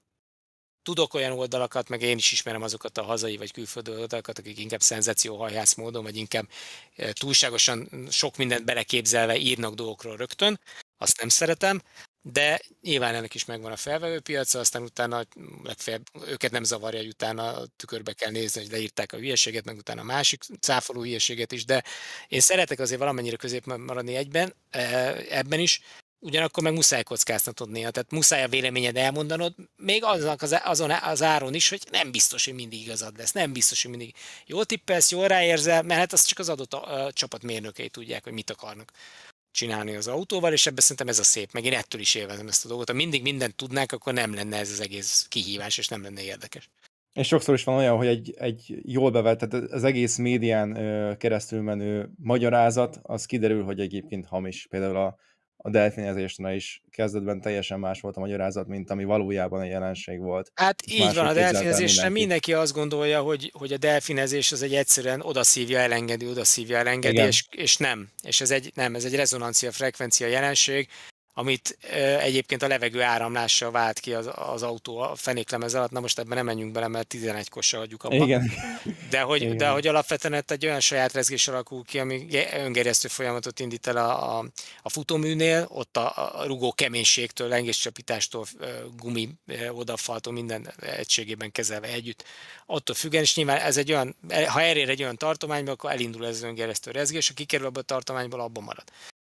tudok olyan oldalakat, meg én is ismerem azokat a hazai vagy külföldi oldalakat, akik inkább szenzációhajhász módon, vagy inkább eh, túlságosan sok mindent beleképzelve írnak dolgokról rögtön, azt nem szeretem, de nyilván ennek is megvan a felvevő piaca, aztán utána legfeljebb őket nem zavarja, hogy utána tükörbe kell nézni, hogy leírták a hülyeséget, meg utána a másik cáfoló hülyeséget is, de én szeretek azért valamennyire közép maradni egyben, eh, ebben is, ugyanakkor meg muszáj kockáztatod néha, tehát muszáj a véleményed elmondanod, még aznak az, azon, az áron is, hogy nem biztos, hogy mindig igazad lesz, nem biztos, hogy mindig jó tippelsz, jól ráérzel, mert hát az csak az adott a, a csapat mérnökei tudják, hogy mit akarnak csinálni az autóval, és ebben szerintem ez a szép, meg én ettől is élvezem ezt a dolgot. Ha mindig mindent tudnák, akkor nem lenne ez az egész kihívás, és nem lenne érdekes. És sokszor is van olyan, hogy egy, egy jól bevett, tehát az egész médián keresztül menő magyarázat, az kiderül, hogy egyébként hamis. Például a, a delfinezésnél is kezdetben teljesen más volt a magyarázat, mint ami valójában egy jelenség volt. Hát így van, a delfinezésre mindenki. mindenki azt gondolja, hogy, hogy a delfinezés az egy egyszerűen odaszívja, elengedi, odaszívja, elengedi, és, és, nem. És ez egy, nem, ez egy rezonancia frekvencia jelenség, amit egyébként a levegő áramlása vált ki az, az autó a fenéklemez alatt. Na most ebben nem menjünk bele, mert 11 kossal adjuk a Igen. De hogy, Igen. de hogy alapvetően egy olyan saját rezgés alakul ki, ami öngerjesztő folyamatot indít el a, a, a futóműnél, ott a, a rugó keménységtől, lengéscsapítástól, gumi, odafaltó minden egységében kezelve együtt. Attól függően, és nyilván ez egy olyan, ha elér egy olyan tartományba, akkor elindul ez az öngerjesztő rezgés, ha kikerül abba a tartományból, abban marad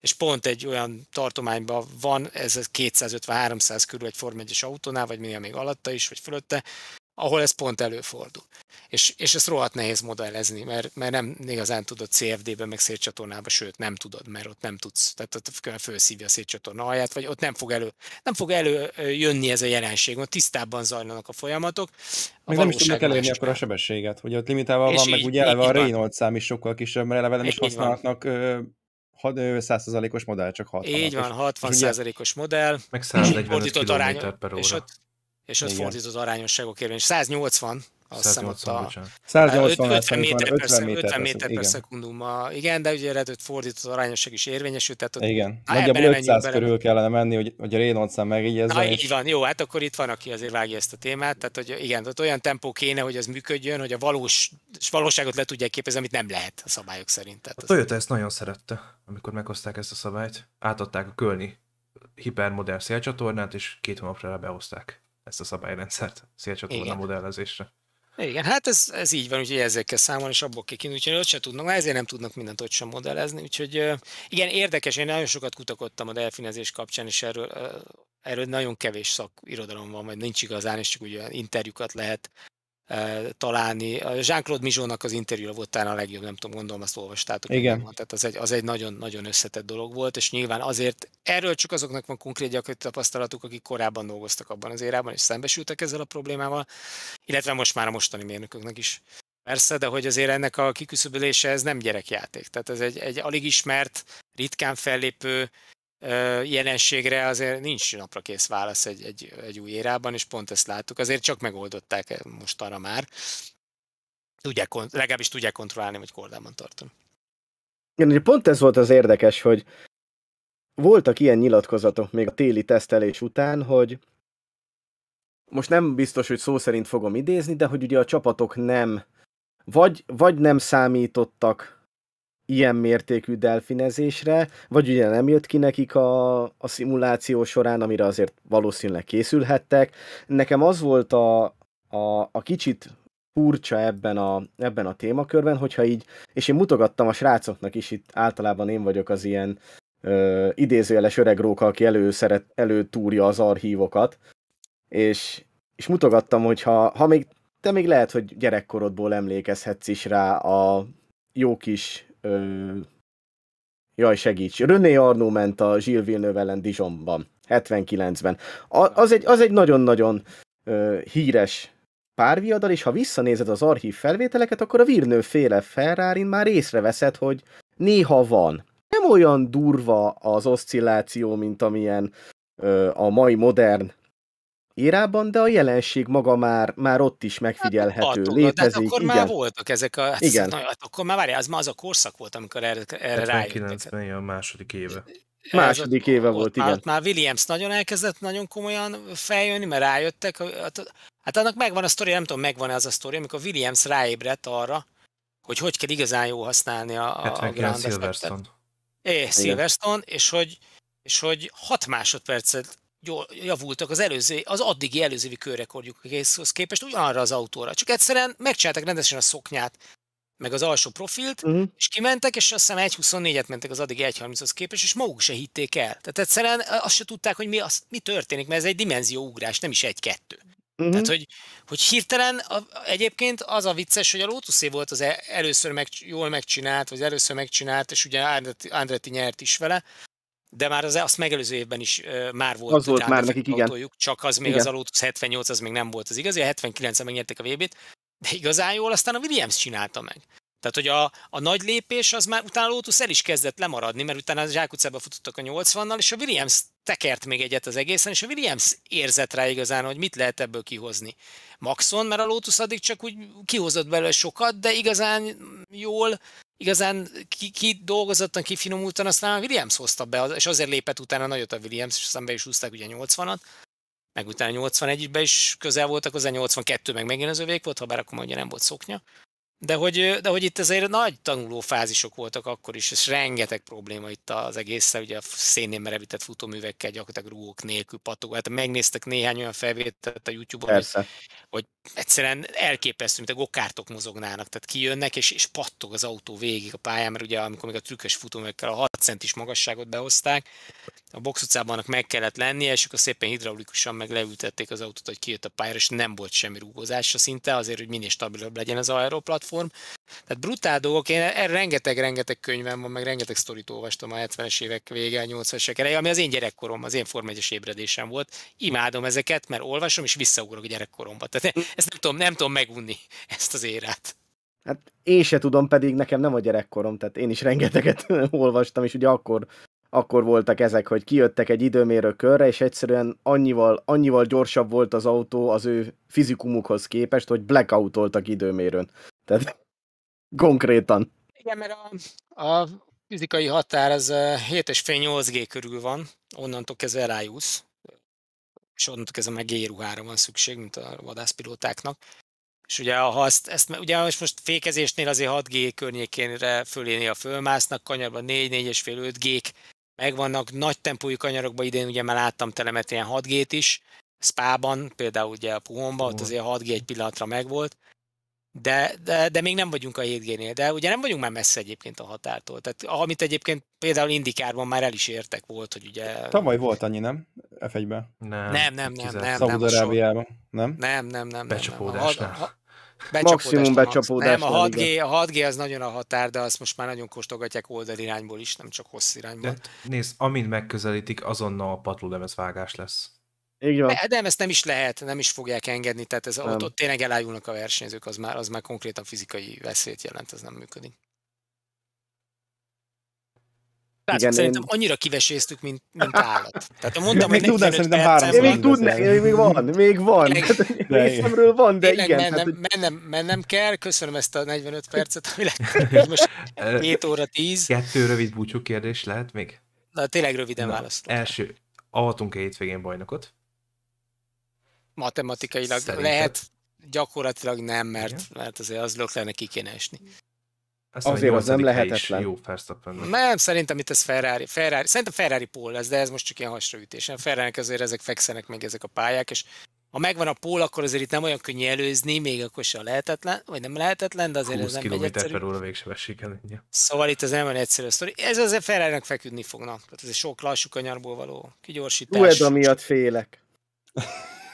és pont egy olyan tartományban van, ez 250-300 körül egy Form 1 autónál, vagy minél még alatta is, vagy fölötte, ahol ez pont előfordul. És, és ezt rohadt nehéz modellezni, mert, mert nem igazán tudod CFD-ben, meg szélcsatornába, sőt nem tudod, mert ott nem tudsz. Tehát ott felszívja a szélcsatorna alját, vagy ott nem fog elő, nem fog előjönni ez a jelenség, ott tisztábban zajlanak a folyamatok. A meg nem is tudnak elérni akkor a sebességet, hogy ott limitálva van, meg ugye eleve a Reynolds szám is sokkal kisebb, mert eleve nem is használhatnak 100%-os modell, csak 60 Így van, 60%-os modell. Meg 140 km per óra. És ott, és ott fordított arányosságok érvényes. 180 180, hát, méter, 50 méter, 50 méter per szekundum. A, igen, de ugye eredőt fordított arányosság is érvényesült. Tehát igen, nagyjából 500 bele. körül kellene menni, hogy, hogy a Reynolds szám megígyezzen. Na, és... így van, jó, hát akkor itt van, aki azért vágja ezt a témát. Tehát, hogy igen, ott olyan tempó kéne, hogy ez működjön, hogy a valós, valóságot le tudják képezni, amit nem lehet a szabályok szerint. Tehát a Toyota ezt nagyon szerette, amikor meghozták ezt a szabályt. Átadták a kölni hipermodell szélcsatornát, és két hónapra behozták ezt a szabályrendszert szélcsatorna modellezésre. Igen, hát ez, ez így van, úgyhogy ezzel kell számolni, és abból kell kiindulni, úgyhogy ott sem tudnak, ezért nem tudnak mindent ott sem modellezni, úgyhogy igen, érdekes, én nagyon sokat kutakodtam a delfinezés kapcsán, és erről, erről nagyon kevés szakirodalom van, vagy nincs igazán, és csak úgy interjúkat lehet E, találni. A Jean-Claude Mizsónak az interjúja volt talán a legjobb, nem tudom, gondolom azt olvastátok. Igen. Van. Tehát az egy, az egy nagyon, nagyon összetett dolog volt, és nyilván azért erről csak azoknak van konkrét gyakorlati tapasztalatuk, akik korábban dolgoztak abban az érában, és szembesültek ezzel a problémával, illetve most már a mostani mérnököknek is. Persze, de hogy azért ennek a kiküszöbölése ez nem gyerekjáték. Tehát ez egy, egy alig ismert, ritkán fellépő jelenségre azért nincs napra kész válasz egy, egy, egy új érában, és pont ezt láttuk. Azért csak megoldották eh, most arra már. Tudják, legalábbis tudják kontrollálni, hogy kordában tartom. Igen, pont ez volt az érdekes, hogy voltak ilyen nyilatkozatok még a téli tesztelés után, hogy most nem biztos, hogy szó szerint fogom idézni, de hogy ugye a csapatok nem, vagy, vagy nem számítottak ilyen mértékű delfinezésre, vagy ugye nem jött ki nekik a, a szimuláció során, amire azért valószínűleg készülhettek. Nekem az volt a, a, a kicsit furcsa ebben a, ebben a témakörben, hogyha így, és én mutogattam a srácoknak is, itt általában én vagyok az ilyen ö, idézőjeles öreg róka, aki előszeret, előtúrja az archívokat, és, és mutogattam, hogy ha, ha még, te még lehet, hogy gyerekkorodból emlékezhetsz is rá a jó kis Ö, jaj, segíts. René Arnó ment a Gilles Villeneuve ellen Dijonban, 79-ben. A, az, egy, az egy nagyon-nagyon ö, híres párviadal, és ha visszanézed az archív felvételeket, akkor a Virnő féle ferrari már észreveszed, hogy néha van. Nem olyan durva az oszcilláció, mint amilyen ö, a mai modern érában, de a jelenség maga már, már ott is megfigyelhető, hát, létezik. De hát akkor igen. már voltak ezek a... Hát igen. Na, hát akkor már várjál, az már az a korszak volt, amikor erre, erre rájöttek. a második éve. Második éve volt, volt igen. Már, már Williams nagyon elkezdett nagyon komolyan feljönni, mert rájöttek. Hát, hát annak megvan a sztori, nem tudom, megvan az a sztori, amikor Williams ráébredt arra, hogy hogy kell igazán jó használni a, a, a Grand Silverstone. É, Silverstone, és hogy, és hogy hat másodpercet javultak az előző, az addigi előző évi körrekordjukhoz képest ugyanarra az autóra. Csak egyszerűen megcsináltak rendesen a szoknyát, meg az alsó profilt, uh-huh. és kimentek, és azt hiszem 1.24-et mentek az addig 1.30-hoz képest, és maguk se hitték el. Tehát egyszerűen azt se tudták, hogy mi, az, mi történik, mert ez egy dimenzióugrás, nem is egy-kettő. Uh-huh. Tehát, hogy, hogy hirtelen a, egyébként az a vicces, hogy a lotus volt az e-, először meg, jól megcsinált, vagy először megcsinált, és ugye Andretti nyert is vele, de már az, azt megelőző évben is uh, már volt. Az volt már nekik, igen. Autójuk, csak az még igen. az alót, 78, az még nem volt az igazi, a 79-en megnyertek a VB-t, de igazán jól aztán a Williams csinálta meg. Tehát, hogy a, a nagy lépés az már utána a Lotus el is kezdett lemaradni, mert utána a zsákutcába futottak a 80-nal, és a Williams tekert még egyet az egészen, és a Williams érzett rá igazán, hogy mit lehet ebből kihozni. Maxon, mert a Lotus addig csak úgy kihozott belőle sokat, de igazán jól igazán ki, ki dolgozottan, finomultan, aztán a Williams hozta be, és azért lépett utána nagyot a Williams, és aztán be is húzták ugye 80-at, meg utána 81-ben is közel voltak hozzá, 82 meg megint az övék volt, ha bár akkor ugye nem volt szoknya. De hogy, de hogy itt azért nagy tanuló fázisok voltak akkor is, és rengeteg probléma itt az egész ugye a szénén merevített futóművekkel, gyakorlatilag rúgók nélkül patog, Hát megnéztek néhány olyan felvételt a YouTube-on, Persze. hogy, hogy, egyszerűen elképesztő, mint a gokártok mozognának, tehát kijönnek, és, és pattog az autó végig a pályán, mert ugye amikor még a trükkös futóművekkel a 6 centis magasságot behozták, a box utcában meg kellett lennie, és akkor szépen hidraulikusan meg leültették az autót, hogy kijött a pályára, és nem volt semmi rúgózása szinte, azért, hogy minél stabilabb legyen az aeroplat platform. Tehát brutál dolgok, én erre rengeteg-rengeteg könyvem van, meg rengeteg sztorit olvastam a 70-es évek vége, 80-es évek ami az én gyerekkorom, az én Form 1 ébredésem volt. Imádom ezeket, mert olvasom, és visszaugrok a gyerekkoromba. Tehát hm. ezt nem tudom, nem tudom megunni, ezt az érát. Hát én se tudom, pedig nekem nem a gyerekkorom, tehát én is rengeteget olvastam, és ugye akkor, akkor voltak ezek, hogy kijöttek egy időmérő körre, és egyszerűen annyival, annyival gyorsabb volt az autó az ő fizikumukhoz képest, hogy blackoutoltak időmérőn. Tehát konkrétan. Igen, mert a, a fizikai határ az 7,5-8G körül van, onnantól kezdve rájúsz, és onnantól kezdve meg ruhára van szükség, mint a vadászpilótáknak. És ugye, ha ezt, ezt ugye most, most fékezésnél azért 6G környékénre fölénél a fölmásznak, kanyarban 4, 4,5, 5G-k megvannak, nagy tempójú kanyarokba idén ugye már láttam telemet ilyen 6G-t is, Spában, például ugye a Puhonban, ott azért 6G egy pillanatra megvolt, de, de, de még nem vagyunk a 7G-nél, de ugye nem vagyunk már messze egyébként a határtól. Tehát amit egyébként például Indikárban már el is értek volt, hogy ugye... Tavaly volt annyi, nem? f Nem, nem, nem, nem. nem Szaúd-Arábiában, nem? Nem, nem, nem. Becsapódásnál. Becsapódás, Maximum becsapódás. Nem, a 6G, a 6G az nagyon a határ, de azt most már nagyon kóstolgatják oldalirányból is, nem csak hossz irányból. De nézd, amint megközelítik, azonnal a patlólemezvágás lesz. Így van. De, nem, ezt nem is lehet, nem is fogják engedni, tehát ez, ott, ott tényleg elájulnak a versenyzők, az már, az már konkrétan fizikai veszélyt jelent, ez nem működik. Tehát Igen, szerintem én... annyira kiveséztük, mint, mint állat. Tehát mondtam, még hogy tudnám, szerintem három. még tudnám, én még van, még van. Részemről van, de igen. Mennem, hát, mennem, mennem kell, köszönöm ezt a 45 percet, ami lett most 7 óra 10. Kettő rövid búcsú kérdés lehet még? Na, tényleg röviden válaszol. Első, avatunk-e hétvégén bajnokot? matematikailag Szerinted? lehet, gyakorlatilag nem, mert, Igen? mert azért az lenne ki kéne esni. Azt azért az nem lehetetlen. Jó Nem, szerintem itt ez Ferrari. Ferrari szerintem Ferrari pól lesz, de ez most csak ilyen hasraütés. Ferrari azért ezek fekszenek meg ezek a pályák, és ha megvan a pól, akkor azért itt nem olyan könnyű előzni, még akkor sem lehetetlen, vagy nem lehetetlen, de azért ez nem megy egyszerű. per óra Szóval itt az nem olyan egyszerű sztori. Ez azért ferrari feküdni fognak. Tehát ez sok lassú kanyarból való kigyorsítás. Ueda miatt félek.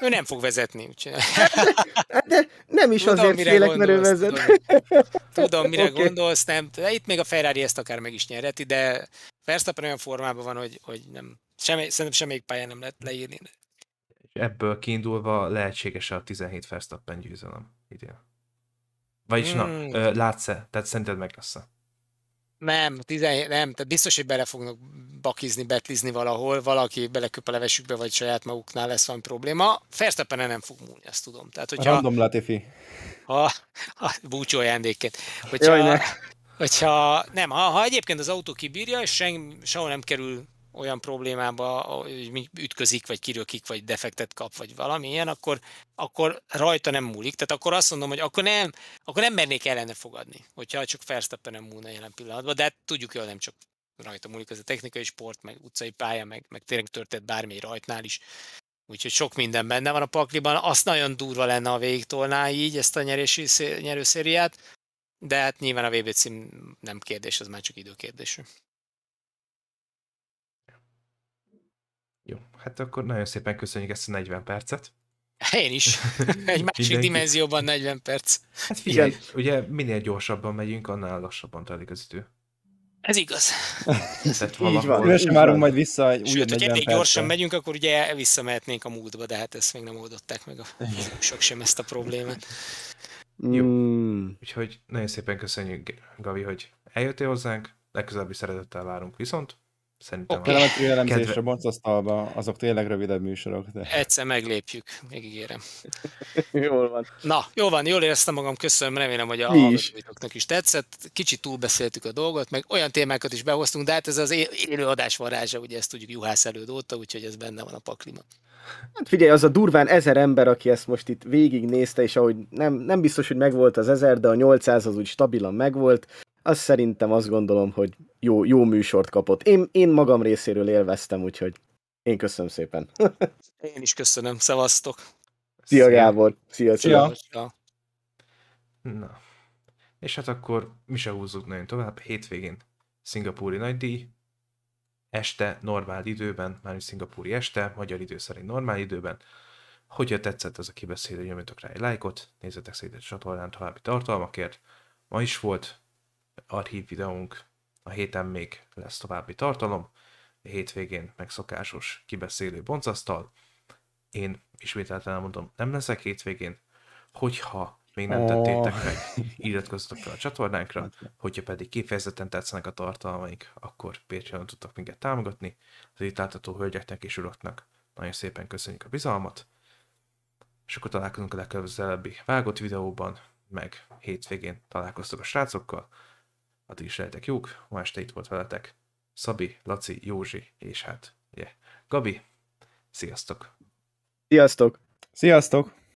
Ő nem fog vezetni. Úgyhogy... Hát, de hát nem is tudom, azért félek, mert ő vezet. Tudom, tudom mire okay. gondolsz, nem. De itt még a Ferrari ezt akár meg is nyerheti, de Verstappen olyan formában van, hogy, hogy nem, semmi, szerintem semmelyik pályán nem lehet leírni. ebből kiindulva lehetséges a 17 Verstappen győzelem idén. Vagyis hmm. na, látsz-e? Tehát szerinted meg lesz-e? Nem, tizen, nem, tehát biztos, hogy bele fognak bakizni, betlizni valahol, valaki beleköp a levesükbe, vagy saját maguknál lesz valami probléma. Fersztappen nem fog múlni, azt tudom. Tehát, hogyha, Random Latifi. Ha, ha búcsú ajándékként. Hogyha, Jaj, ne. hogyha, nem, ha, ha egyébként az autó kibírja, és sen, sehol nem kerül olyan problémába ütközik, vagy kirökik, vagy defektet kap, vagy valami ilyen, akkor, akkor rajta nem múlik. Tehát akkor azt mondom, hogy akkor nem, akkor nem mernék ellene fogadni, hogyha csak Verstappen nem múlna jelen pillanatban, de hát tudjuk hogy nem csak rajta múlik ez a technikai sport, meg utcai pálya, meg, meg tényleg történt bármi rajtnál is. Úgyhogy sok minden benne van a pakliban. Azt nagyon durva lenne, ha végigtolná így ezt a nyerési, nyerőszériát, de hát nyilván a WBC nem kérdés, az már csak időkérdés. Jó, hát akkor nagyon szépen köszönjük ezt a 40 percet. Én is. Egy másik Mindenki. dimenzióban 40 perc. Hát figyelj, Igen. ugye minél gyorsabban megyünk, annál lassabban telik az idő. Ez igaz. Tehát valahol. Így van. Szívesen várunk majd vissza egy Sőt, hogy elég gyorsan megyünk, akkor ugye visszamehetnénk a múltba, de hát ezt még nem oldották meg a sok sem ezt a problémát. Jó. Hmm. Úgyhogy nagyon szépen köszönjük, Gavi, hogy eljöttél hozzánk. Legközelebb is szeretettel várunk. Viszont Szerintem okay. a elemzésre, Kedve... azok tényleg rövidebb műsorok. De... Egyszer meglépjük, megígérem. jól van. Na, jó van, jól éreztem magam, köszönöm, remélem, hogy a hallgatóknak is tetszett. Kicsit túlbeszéltük a dolgot, meg olyan témákat is behoztunk, de hát ez az élő adás varázsa, ugye ezt tudjuk juhász előd óta, úgyhogy ez benne van a paklima. Hát figyelj, az a durván ezer ember, aki ezt most itt végignézte, és ahogy nem, nem biztos, hogy megvolt az ezer, de a 800 az úgy stabilan megvolt, azt szerintem azt gondolom, hogy jó, jó műsort kapott. Én, én magam részéről élveztem, úgyhogy én köszönöm szépen. én is köszönöm, szevasztok! Szia Gábor! Szia! Szia! Szia. Na. És hát akkor mi se húzzuk nagyon tovább. Hétvégén szingapúri nagydíj, este, normál időben, már is szingapúri este, magyar idő szerint normál időben. Hogyha tetszett ez a kibeszélő, nyomjatok rá egy lájkot, nézzetek szét a csatornán további tartalmakért. Ma is volt archív videónk, a héten még lesz további tartalom, a hétvégén megszokásos kibeszélő boncasztal. Én ismételten mondom, nem leszek hétvégén, hogyha még nem tettétek meg, iratkozzatok fel a csatornánkra, hát hogyha pedig kifejezetten tetszenek a tartalmaink, akkor Patreon tudtak minket támogatni, az itt látható hölgyeknek és uraknak. Nagyon szépen köszönjük a bizalmat, és akkor találkozunk a legközelebbi vágott videóban, meg hétvégén találkoztok a srácokkal, Addig is lehetek jók, ma este itt volt veletek Szabi, Laci, Józsi, és hát, yeah. Gabi, sziasztok! Sziasztok! Sziasztok!